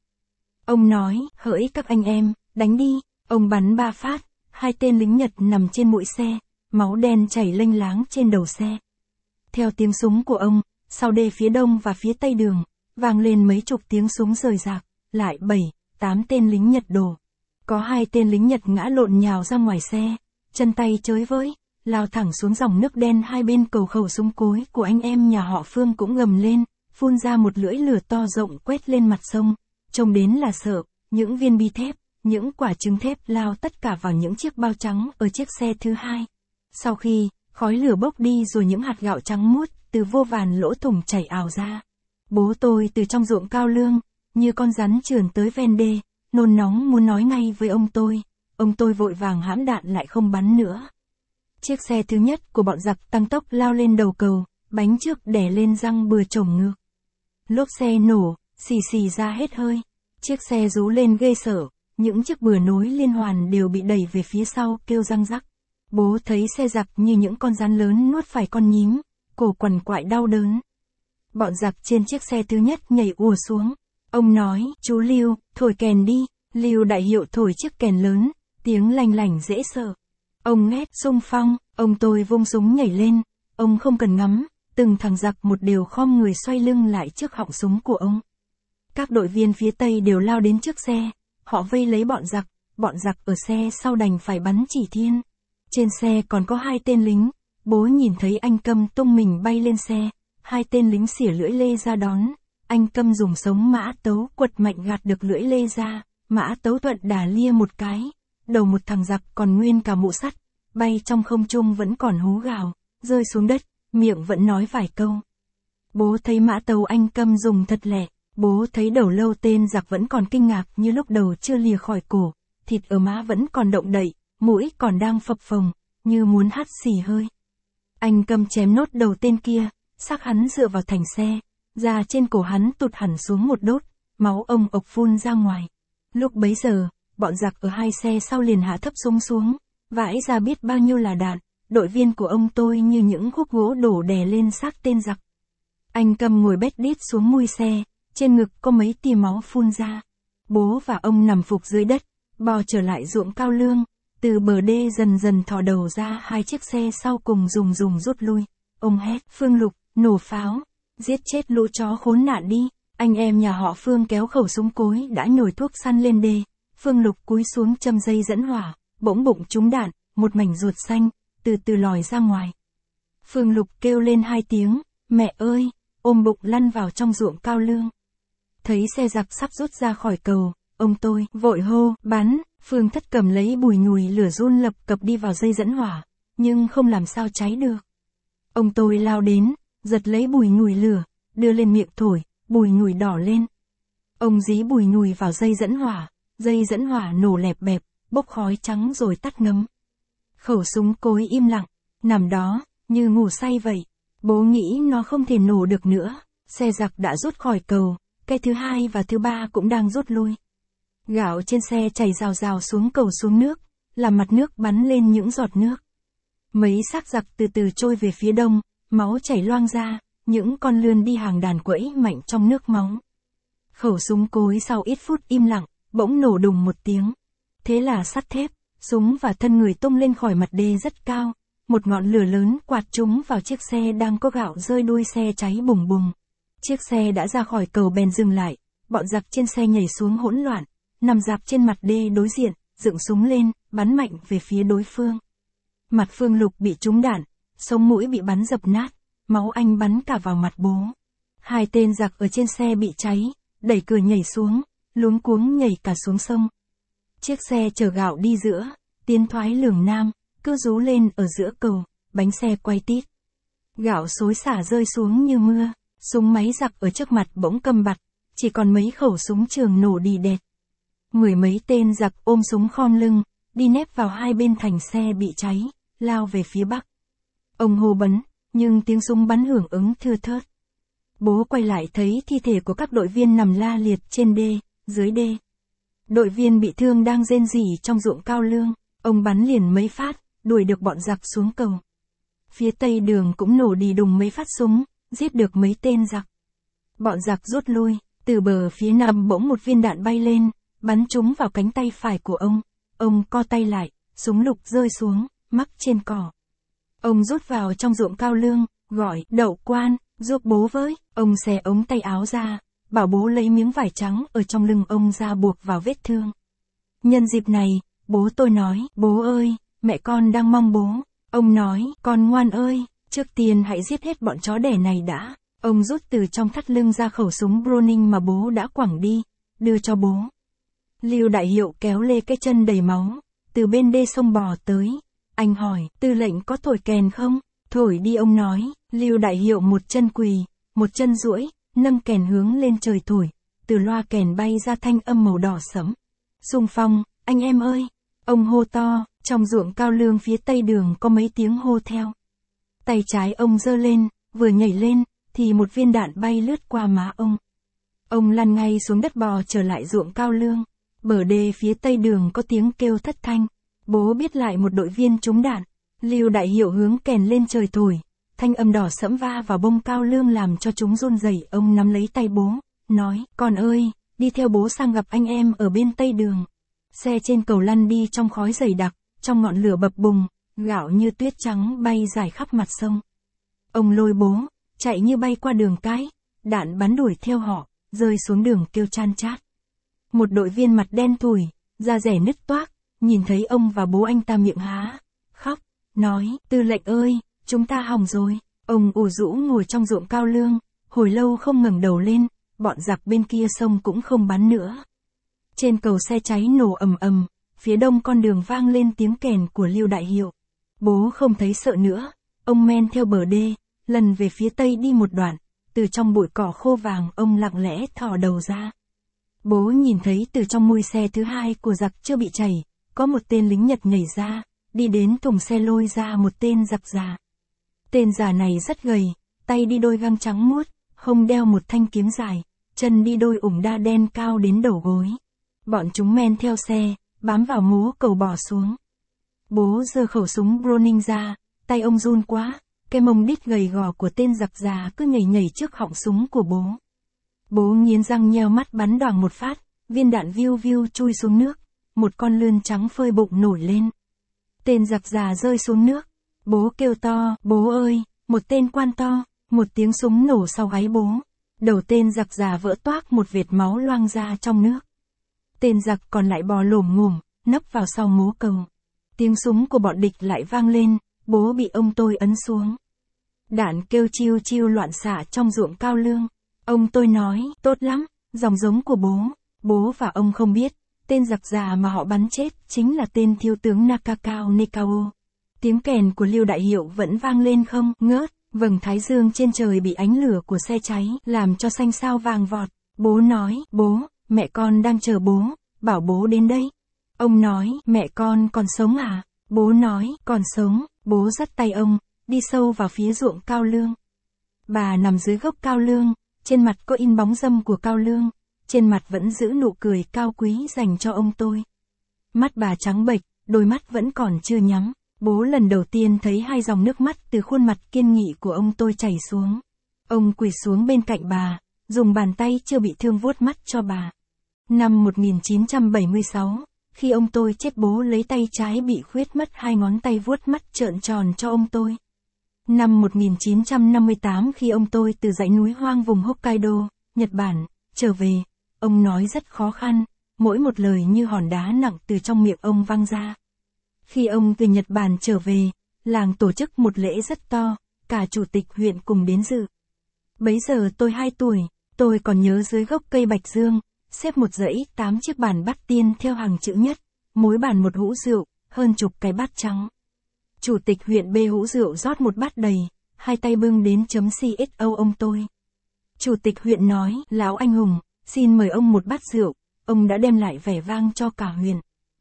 Ông nói, hỡi các anh em, đánh đi. Ông bắn ba phát, hai tên lính Nhật nằm trên mũi xe, máu đen chảy lênh láng trên đầu xe. Theo tiếng súng của ông, sau đê phía đông và phía tây đường, vang lên mấy chục tiếng súng rời rạc, lại bảy, tám tên lính Nhật đổ. Có hai tên lính Nhật ngã lộn nhào ra ngoài xe, chân tay chới với, lao thẳng xuống dòng nước đen hai bên cầu khẩu súng cối của anh em nhà họ Phương cũng ngầm lên phun ra một lưỡi lửa to rộng quét lên mặt sông, trông đến là sợ, những viên bi thép, những quả trứng thép lao tất cả vào những chiếc bao trắng ở chiếc xe thứ hai. Sau khi, khói lửa bốc đi rồi những hạt gạo trắng muốt từ vô vàn lỗ thủng chảy ào ra. Bố tôi từ trong ruộng cao lương, như con rắn trườn tới ven đê, nôn nóng muốn nói ngay với ông tôi, ông tôi vội vàng hãm đạn lại không bắn nữa. Chiếc xe thứ nhất của bọn giặc tăng tốc lao lên đầu cầu, bánh trước đè lên răng bừa trồng ngược lốp xe nổ, xì xì ra hết hơi. Chiếc xe rú lên ghê sợ. những chiếc bừa nối liên hoàn đều bị đẩy về phía sau kêu răng rắc. Bố thấy xe giặc như những con rắn lớn nuốt phải con nhím, cổ quằn quại đau đớn. Bọn giặc trên chiếc xe thứ nhất nhảy ùa xuống. Ông nói, chú Lưu, thổi kèn đi. Lưu đại hiệu thổi chiếc kèn lớn, tiếng lành lành dễ sợ. Ông hét sung phong, ông tôi vung súng nhảy lên, ông không cần ngắm, từng thằng giặc một đều khom người xoay lưng lại trước họng súng của ông. Các đội viên phía Tây đều lao đến trước xe, họ vây lấy bọn giặc, bọn giặc ở xe sau đành phải bắn chỉ thiên. Trên xe còn có hai tên lính, bố nhìn thấy anh Câm tung mình bay lên xe, hai tên lính xỉa lưỡi lê ra đón, anh Câm dùng sống mã tấu quật mạnh gạt được lưỡi lê ra, mã tấu thuận đà lia một cái, đầu một thằng giặc còn nguyên cả mụ sắt, bay trong không trung vẫn còn hú gào, rơi xuống đất miệng vẫn nói vài câu. Bố thấy mã tàu anh câm dùng thật lẹ, bố thấy đầu lâu tên giặc vẫn còn kinh ngạc như lúc đầu chưa lìa khỏi cổ, thịt ở má vẫn còn động đậy, mũi còn đang phập phồng, như muốn hắt xì hơi. Anh cầm chém nốt đầu tên kia, xác hắn dựa vào thành xe, da trên cổ hắn tụt hẳn xuống một đốt, máu ông ộc phun ra ngoài. Lúc bấy giờ, bọn giặc ở hai xe sau liền hạ thấp xuống xuống, vãi ra biết bao nhiêu là đạn, đội viên của ông tôi như những khúc gỗ đổ đè lên xác tên giặc. Anh cầm ngồi bét đít xuống mui xe, trên ngực có mấy tia máu phun ra. Bố và ông nằm phục dưới đất, bò trở lại ruộng cao lương, từ bờ đê dần dần thò đầu ra hai chiếc xe sau cùng rùng rùng rút lui. Ông hét, Phương Lục, nổ pháo, giết chết lũ chó khốn nạn đi. Anh em nhà họ Phương kéo khẩu súng cối đã nhồi thuốc săn lên đê. Phương Lục cúi xuống châm dây dẫn hỏa, bỗng bụng trúng đạn, một mảnh ruột xanh, từ từ lòi ra ngoài. Phương Lục kêu lên hai tiếng, mẹ ơi, ôm bụng lăn vào trong ruộng cao lương. Thấy xe giặc sắp rút ra khỏi cầu, ông tôi vội hô, bắn, Phương Thất cầm lấy bùi nhùi lửa run lập cập đi vào dây dẫn hỏa, nhưng không làm sao cháy được. Ông tôi lao đến, giật lấy bùi nhùi lửa, đưa lên miệng thổi, bùi nhùi đỏ lên. Ông dí bùi nhùi vào dây dẫn hỏa, dây dẫn hỏa nổ lẹp bẹp, bốc khói trắng rồi tắt ngấm khẩu súng cối im lặng, nằm đó, như ngủ say vậy. Bố nghĩ nó không thể nổ được nữa, xe giặc đã rút khỏi cầu, cái thứ hai và thứ ba cũng đang rút lui. Gạo trên xe chảy rào rào xuống cầu xuống nước, làm mặt nước bắn lên những giọt nước. Mấy xác giặc từ từ trôi về phía đông, máu chảy loang ra, những con lươn đi hàng đàn quẫy mạnh trong nước máu. Khẩu súng cối sau ít phút im lặng, bỗng nổ đùng một tiếng. Thế là sắt thép, súng và thân người tung lên khỏi mặt đê rất cao, một ngọn lửa lớn quạt chúng vào chiếc xe đang có gạo rơi đuôi xe cháy bùng bùng. Chiếc xe đã ra khỏi cầu bèn dừng lại, bọn giặc trên xe nhảy xuống hỗn loạn, nằm dạp trên mặt đê đối diện, dựng súng lên, bắn mạnh về phía đối phương. Mặt phương lục bị trúng đạn, sống mũi bị bắn dập nát, máu anh bắn cả vào mặt bố. Hai tên giặc ở trên xe bị cháy, đẩy cửa nhảy xuống, luống cuống nhảy cả xuống sông, Chiếc xe chở gạo đi giữa, tiến thoái lường nam, cứ rú lên ở giữa cầu, bánh xe quay tít. Gạo xối xả rơi xuống như mưa, súng máy giặc ở trước mặt bỗng cầm bặt, chỉ còn mấy khẩu súng trường nổ đi đẹt. Mười mấy tên giặc ôm súng khom lưng, đi nép vào hai bên thành xe bị cháy, lao về phía bắc. Ông hô bắn, nhưng tiếng súng bắn hưởng ứng thưa thớt. Bố quay lại thấy thi thể của các đội viên nằm la liệt trên đê, dưới đê. Đội viên bị thương đang rên rỉ trong ruộng cao lương, ông bắn liền mấy phát, đuổi được bọn giặc xuống cầu. Phía tây đường cũng nổ đi đùng mấy phát súng, giết được mấy tên giặc. Bọn giặc rút lui, từ bờ phía nam bỗng một viên đạn bay lên, bắn trúng vào cánh tay phải của ông. Ông co tay lại, súng lục rơi xuống, mắc trên cỏ. Ông rút vào trong ruộng cao lương, gọi, đậu quan, giúp bố với, ông xé ống tay áo ra, bảo bố lấy miếng vải trắng ở trong lưng ông ra buộc vào vết thương. Nhân dịp này, bố tôi nói, bố ơi, mẹ con đang mong bố. Ông nói, con ngoan ơi, trước tiên hãy giết hết bọn chó đẻ này đã. Ông rút từ trong thắt lưng ra khẩu súng Browning mà bố đã quẳng đi, đưa cho bố. Lưu đại hiệu kéo lê cái chân đầy máu, từ bên đê sông bò tới. Anh hỏi, tư lệnh có thổi kèn không? Thổi đi ông nói, Lưu đại hiệu một chân quỳ, một chân duỗi, nâng kèn hướng lên trời thổi, từ loa kèn bay ra thanh âm màu đỏ sẫm. Sùng phong, anh em ơi! Ông hô to, trong ruộng cao lương phía tây đường có mấy tiếng hô theo. Tay trái ông giơ lên, vừa nhảy lên, thì một viên đạn bay lướt qua má ông. Ông lăn ngay xuống đất bò trở lại ruộng cao lương. Bờ đê phía tây đường có tiếng kêu thất thanh. Bố biết lại một đội viên trúng đạn. Lưu đại hiệu hướng kèn lên trời thổi, Thanh âm đỏ sẫm va vào bông cao lương làm cho chúng run rẩy, ông nắm lấy tay bố, nói, "Con ơi, đi theo bố sang gặp anh em ở bên tây đường." Xe trên cầu lăn đi trong khói dày đặc, trong ngọn lửa bập bùng, gạo như tuyết trắng bay dài khắp mặt sông. Ông lôi bố, chạy như bay qua đường cái, đạn bắn đuổi theo họ, rơi xuống đường kêu chan chát. Một đội viên mặt đen thùi, da rẻ nứt toác, nhìn thấy ông và bố anh ta miệng há, khóc, nói, tư lệnh ơi, chúng ta hỏng rồi. Ông ủ rũ ngồi trong ruộng cao lương, hồi lâu không ngẩng đầu lên, bọn giặc bên kia sông cũng không bắn nữa. Trên cầu xe cháy nổ ầm ầm, phía đông con đường vang lên tiếng kèn của Lưu Đại Hiệu. Bố không thấy sợ nữa, ông men theo bờ đê, lần về phía tây đi một đoạn, từ trong bụi cỏ khô vàng ông lặng lẽ thò đầu ra. Bố nhìn thấy từ trong mui xe thứ hai của giặc chưa bị chảy, có một tên lính Nhật nhảy ra, đi đến thùng xe lôi ra một tên giặc già. Tên già này rất gầy, tay đi đôi găng trắng muốt, hông đeo một thanh kiếm dài, chân đi đôi ủng đa đen cao đến đầu gối. Bọn chúng men theo xe, bám vào múa cầu bỏ xuống. Bố giơ khẩu súng Browning ra, tay ông run quá, cái mông đít gầy gò của tên giặc già cứ nhảy nhảy trước họng súng của bố. Bố nghiến răng nheo mắt bắn đoàn một phát, viên đạn viu viu chui xuống nước, một con lươn trắng phơi bụng nổi lên. Tên giặc già rơi xuống nước, Bố kêu to, bố ơi, một tên quan to, một tiếng súng nổ sau gáy bố. Đầu tên giặc già vỡ toác một vệt máu loang ra trong nước. Tên giặc còn lại bò lổm ngủm, nấp vào sau mố cầu. Tiếng súng của bọn địch lại vang lên, bố bị ông tôi ấn xuống. Đạn kêu chiêu chiêu loạn xạ trong ruộng cao lương. Ông tôi nói, tốt lắm, dòng giống của bố, bố và ông không biết, tên giặc già mà họ bắn chết chính là tên thiếu tướng Nakakao Nekao. Tiếng kèn của Lưu Đại Hiệu vẫn vang lên không ngớt, vầng thái dương trên trời bị ánh lửa của xe cháy, làm cho xanh sao vàng vọt. Bố nói, bố, mẹ con đang chờ bố, bảo bố đến đây. Ông nói, mẹ con còn sống à? Bố nói, còn sống, bố dắt tay ông, đi sâu vào phía ruộng cao lương. Bà nằm dưới gốc cao lương, trên mặt có in bóng dâm của cao lương, trên mặt vẫn giữ nụ cười cao quý dành cho ông tôi. Mắt bà trắng bệch, đôi mắt vẫn còn chưa nhắm. Bố lần đầu tiên thấy hai dòng nước mắt từ khuôn mặt kiên nghị của ông tôi chảy xuống. Ông quỳ xuống bên cạnh bà, dùng bàn tay chưa bị thương vuốt mắt cho bà. Năm 1976, khi ông tôi chết bố lấy tay trái bị khuyết mất hai ngón tay vuốt mắt trợn tròn cho ông tôi. Năm 1958 khi ông tôi từ dãy núi hoang vùng Hokkaido, Nhật Bản, trở về, ông nói rất khó khăn, mỗi một lời như hòn đá nặng từ trong miệng ông văng ra. Khi ông từ Nhật Bản trở về, làng tổ chức một lễ rất to, cả chủ tịch huyện cùng đến dự. Bấy giờ tôi 2 tuổi, tôi còn nhớ dưới gốc cây bạch dương, xếp một dãy 8 chiếc bàn bắt tiên theo hàng chữ nhất, mỗi bàn một hũ rượu, hơn chục cái bát trắng. Chủ tịch huyện bê hũ rượu rót một bát đầy, hai tay bưng đến chấm CSO ông tôi. Chủ tịch huyện nói, lão anh hùng, xin mời ông một bát rượu, ông đã đem lại vẻ vang cho cả huyện.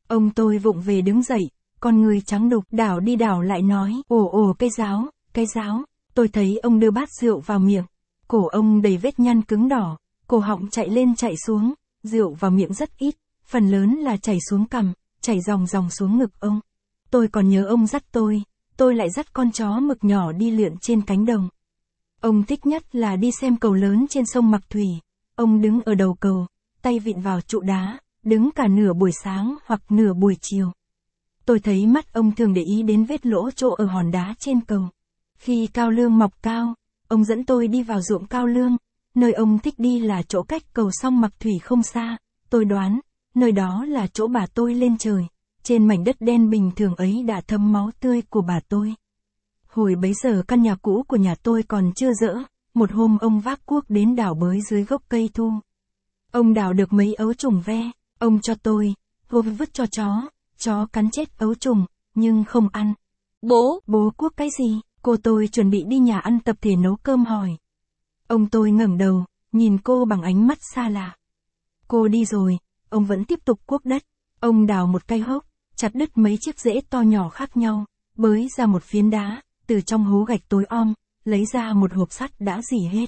Ông tôi vụng về đứng dậy, con người trắng đục đảo đi đảo lại nói, ồ ồ cái giáo, cái giáo, tôi thấy ông đưa bát rượu vào miệng, cổ ông đầy vết nhăn cứng đỏ, cổ họng chạy lên chạy xuống, rượu vào miệng rất ít, phần lớn là chảy xuống cằm, chảy dòng dòng xuống ngực ông. Tôi còn nhớ ông dắt tôi, tôi lại dắt con chó mực nhỏ đi lượn trên cánh đồng. Ông thích nhất là đi xem cầu lớn trên sông Mặc Thủy. Ông đứng ở đầu cầu, tay vịn vào trụ đá, đứng cả nửa buổi sáng hoặc nửa buổi chiều. Tôi thấy mắt ông thường để ý đến vết lỗ chỗ ở hòn đá trên cầu. Khi cao lương mọc cao, ông dẫn tôi đi vào ruộng cao lương, nơi ông thích đi là chỗ cách cầu sông mặc thủy không xa, tôi đoán, nơi đó là chỗ bà tôi lên trời, trên mảnh đất đen bình thường ấy đã thấm máu tươi của bà tôi. Hồi bấy giờ căn nhà cũ của nhà tôi còn chưa dỡ, một hôm ông vác cuốc đến đảo bới dưới gốc cây thu. Ông đào được mấy ấu trùng ve, ông cho tôi, gồm vứt cho chó, chó cắn chết ấu trùng, nhưng không ăn. Bố, bố cuốc cái gì? Cô tôi chuẩn bị đi nhà ăn tập thể nấu cơm hỏi. Ông tôi ngẩng đầu, nhìn cô bằng ánh mắt xa lạ. Cô đi rồi, ông vẫn tiếp tục cuốc đất. Ông đào một cây hốc, chặt đứt mấy chiếc rễ to nhỏ khác nhau, bới ra một phiến đá, từ trong hố gạch tối om, lấy ra một hộp sắt đã dỉ hết.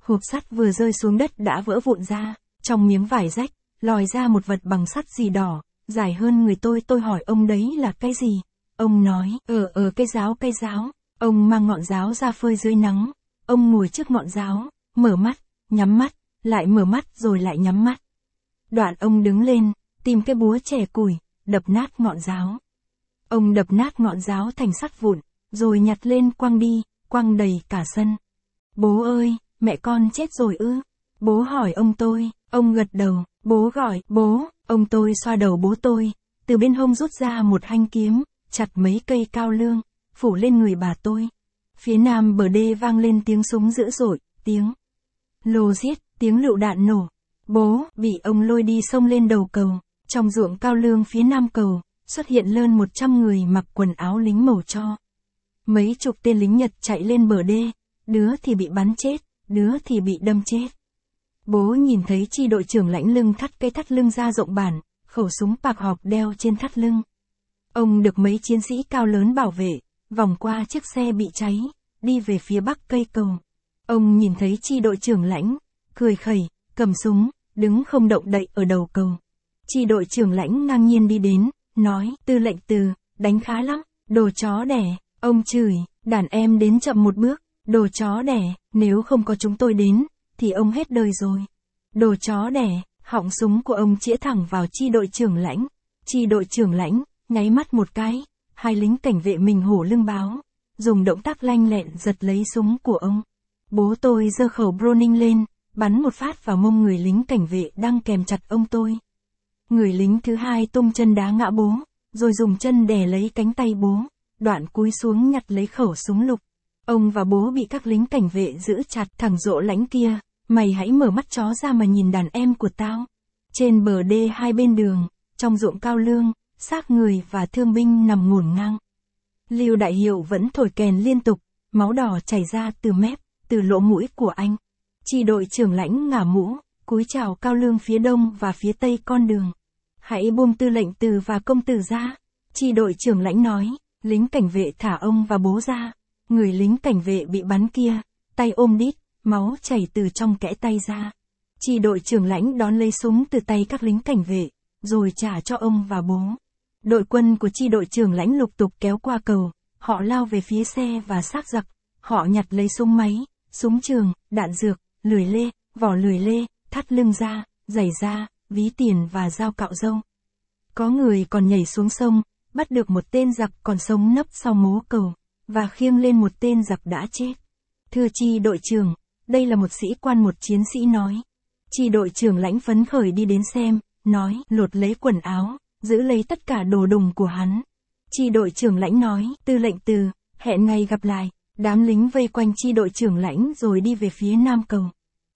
Hộp sắt vừa rơi xuống đất đã vỡ vụn ra, trong miếng vải rách, lòi ra một vật bằng sắt gì đỏ, Dài hơn người tôi tôi hỏi ông đấy là cái gì? Ông nói, ờ ờ cái giáo cái giáo. Ông mang ngọn giáo ra phơi dưới nắng. Ông ngồi trước ngọn giáo, mở mắt, nhắm mắt, lại mở mắt rồi lại nhắm mắt. Đoạn ông đứng lên, tìm cái búa chè củi, đập nát ngọn giáo. Ông đập nát ngọn giáo thành sắt vụn, rồi nhặt lên quăng đi, quăng đầy cả sân. Bố ơi, mẹ con chết rồi ư? Bố hỏi ông tôi, ông gật đầu, Bố gọi, bố, ông tôi xoa đầu bố tôi, từ bên hông rút ra một hanh kiếm, chặt mấy cây cao lương, phủ lên người bà tôi. Phía nam bờ đê vang lên tiếng súng dữ dội, tiếng lô giết, tiếng lựu đạn nổ. Bố, bị ông lôi đi sông lên đầu cầu, trong ruộng cao lương phía nam cầu, xuất hiện lơn 100 người mặc quần áo lính màu cho. Mấy chục tên lính Nhật chạy lên bờ đê, đứa thì bị bắn chết, đứa thì bị đâm chết. Bố nhìn thấy chi đội trưởng lãnh lưng thắt cây thắt lưng ra rộng bản, khẩu súng bạc họp đeo trên thắt lưng. Ông được mấy chiến sĩ cao lớn bảo vệ, vòng qua chiếc xe bị cháy, đi về phía bắc cây cầu. Ông nhìn thấy chi đội trưởng lãnh, cười khẩy, cầm súng, đứng không động đậy ở đầu cầu. Chi đội trưởng lãnh ngang nhiên đi đến, nói, tư lệnh từ, đánh khá lắm, đồ chó đẻ, ông chửi, đàn em đến chậm một bước, đồ chó đẻ, nếu không có chúng tôi đến, thì ông hết đời rồi. Đồ chó đẻ, họng súng của ông chĩa thẳng vào chi đội trưởng lãnh. Chi đội trưởng lãnh, nháy mắt một cái, hai lính cảnh vệ mình hổ lưng báo, dùng động tác lanh lẹn giật lấy súng của ông. Bố tôi giơ khẩu Browning lên, bắn một phát vào mông người lính cảnh vệ đang kèm chặt ông tôi. Người lính thứ hai tung chân đá ngã bố, rồi dùng chân đè lấy cánh tay bố, đoạn cúi xuống nhặt lấy khẩu súng lục. Ông và bố bị các lính cảnh vệ giữ chặt thẳng rỗ lãnh kia, Mày hãy mở mắt chó ra mà nhìn đàn em của tao. Trên bờ đê hai bên đường, trong ruộng cao lương, xác người và thương binh nằm ngổn ngang. Lưu Đại Hiệu vẫn thổi kèn liên tục, máu đỏ chảy ra từ mép, từ lỗ mũi của anh. Chỉ đội trưởng lãnh ngả mũ, cúi chào cao lương phía đông và phía tây con đường. Hãy buông tư lệnh từ và công tử ra. Chỉ đội trưởng lãnh nói, lính cảnh vệ thả ông và bố ra. Người lính cảnh vệ bị bắn kia, tay ôm đít, Máu chảy từ trong kẽ tay ra. Chi đội trưởng lãnh đón lấy súng từ tay các lính cảnh vệ, rồi trả cho ông và bố. Đội quân của chi đội trưởng lãnh lục tục kéo qua cầu, họ lao về phía xe và xác giặc, họ nhặt lấy súng máy, súng trường, đạn dược, lưỡi lê, vỏ lưỡi lê, thắt lưng ra, giày da, ví tiền và dao cạo râu. Có người còn nhảy xuống sông, bắt được một tên giặc còn sống nấp sau mố cầu, và khiêng lên một tên giặc đã chết. Thưa chi đội trưởng, đây là một sĩ quan một chiến sĩ nói. Chi đội trưởng lãnh phấn khởi đi đến xem, nói, lột lấy quần áo, giữ lấy tất cả đồ đùng của hắn. Chi đội trưởng lãnh nói, tư lệnh từ, hẹn ngày gặp lại. Đám lính vây quanh chi đội trưởng lãnh rồi đi về phía nam cầu.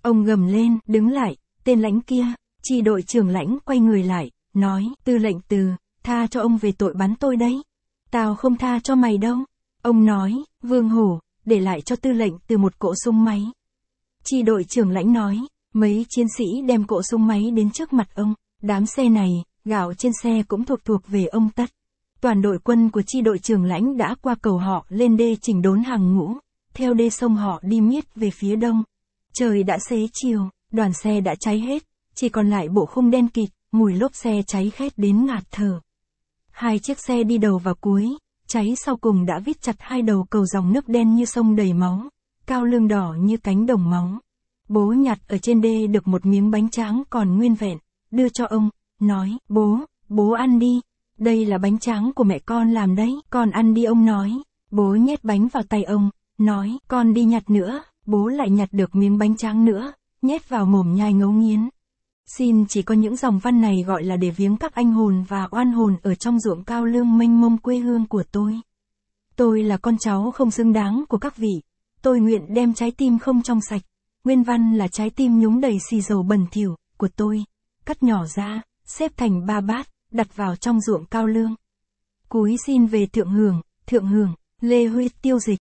Ông gầm lên, đứng lại, tên lãnh kia, chi đội trưởng lãnh quay người lại, nói, tư lệnh từ, tha cho ông về tội bắn tôi đấy. Tao không tha cho mày đâu. Ông nói, vương hổ, để lại cho tư lệnh từ một cỗ súng máy. Chi đội trưởng lãnh nói, mấy chiến sĩ đem cỗ súng máy đến trước mặt ông, đám xe này, gạo trên xe cũng thuộc thuộc về ông Tất. Toàn đội quân của chi đội trưởng lãnh đã qua cầu họ lên đê chỉnh đốn hàng ngũ, theo đê sông họ đi miết về phía đông. Trời đã xế chiều, đoàn xe đã cháy hết, chỉ còn lại bộ khung đen kịt, mùi lốp xe cháy khét đến ngạt thở. Hai chiếc xe đi đầu và cuối, cháy sau cùng đã vít chặt hai đầu cầu dòng nước đen như sông đầy máu, cao lương đỏ như cánh đồng móng. Bố nhặt ở trên đê được một miếng bánh tráng còn nguyên vẹn, đưa cho ông, nói, bố, bố ăn đi, đây là bánh tráng của mẹ con làm đấy, con ăn đi ông nói. Bố nhét bánh vào tay ông, nói, con đi nhặt nữa, bố lại nhặt được miếng bánh tráng nữa, nhét vào mồm nhai ngấu nghiến. Xin chỉ có những dòng văn này gọi là để viếng các anh hồn và oan hồn ở trong ruộng cao lương mênh mông quê hương của tôi. Tôi là con cháu không xứng đáng của các vị. Tôi nguyện đem trái tim không trong sạch, nguyên văn là trái tim nhúng đầy xì dầu bẩn thỉu của tôi, cắt nhỏ ra, xếp thành ba bát, đặt vào trong ruộng cao lương. Cúi xin về thượng hưởng, thượng hưởng, lê huy tiêu dịch.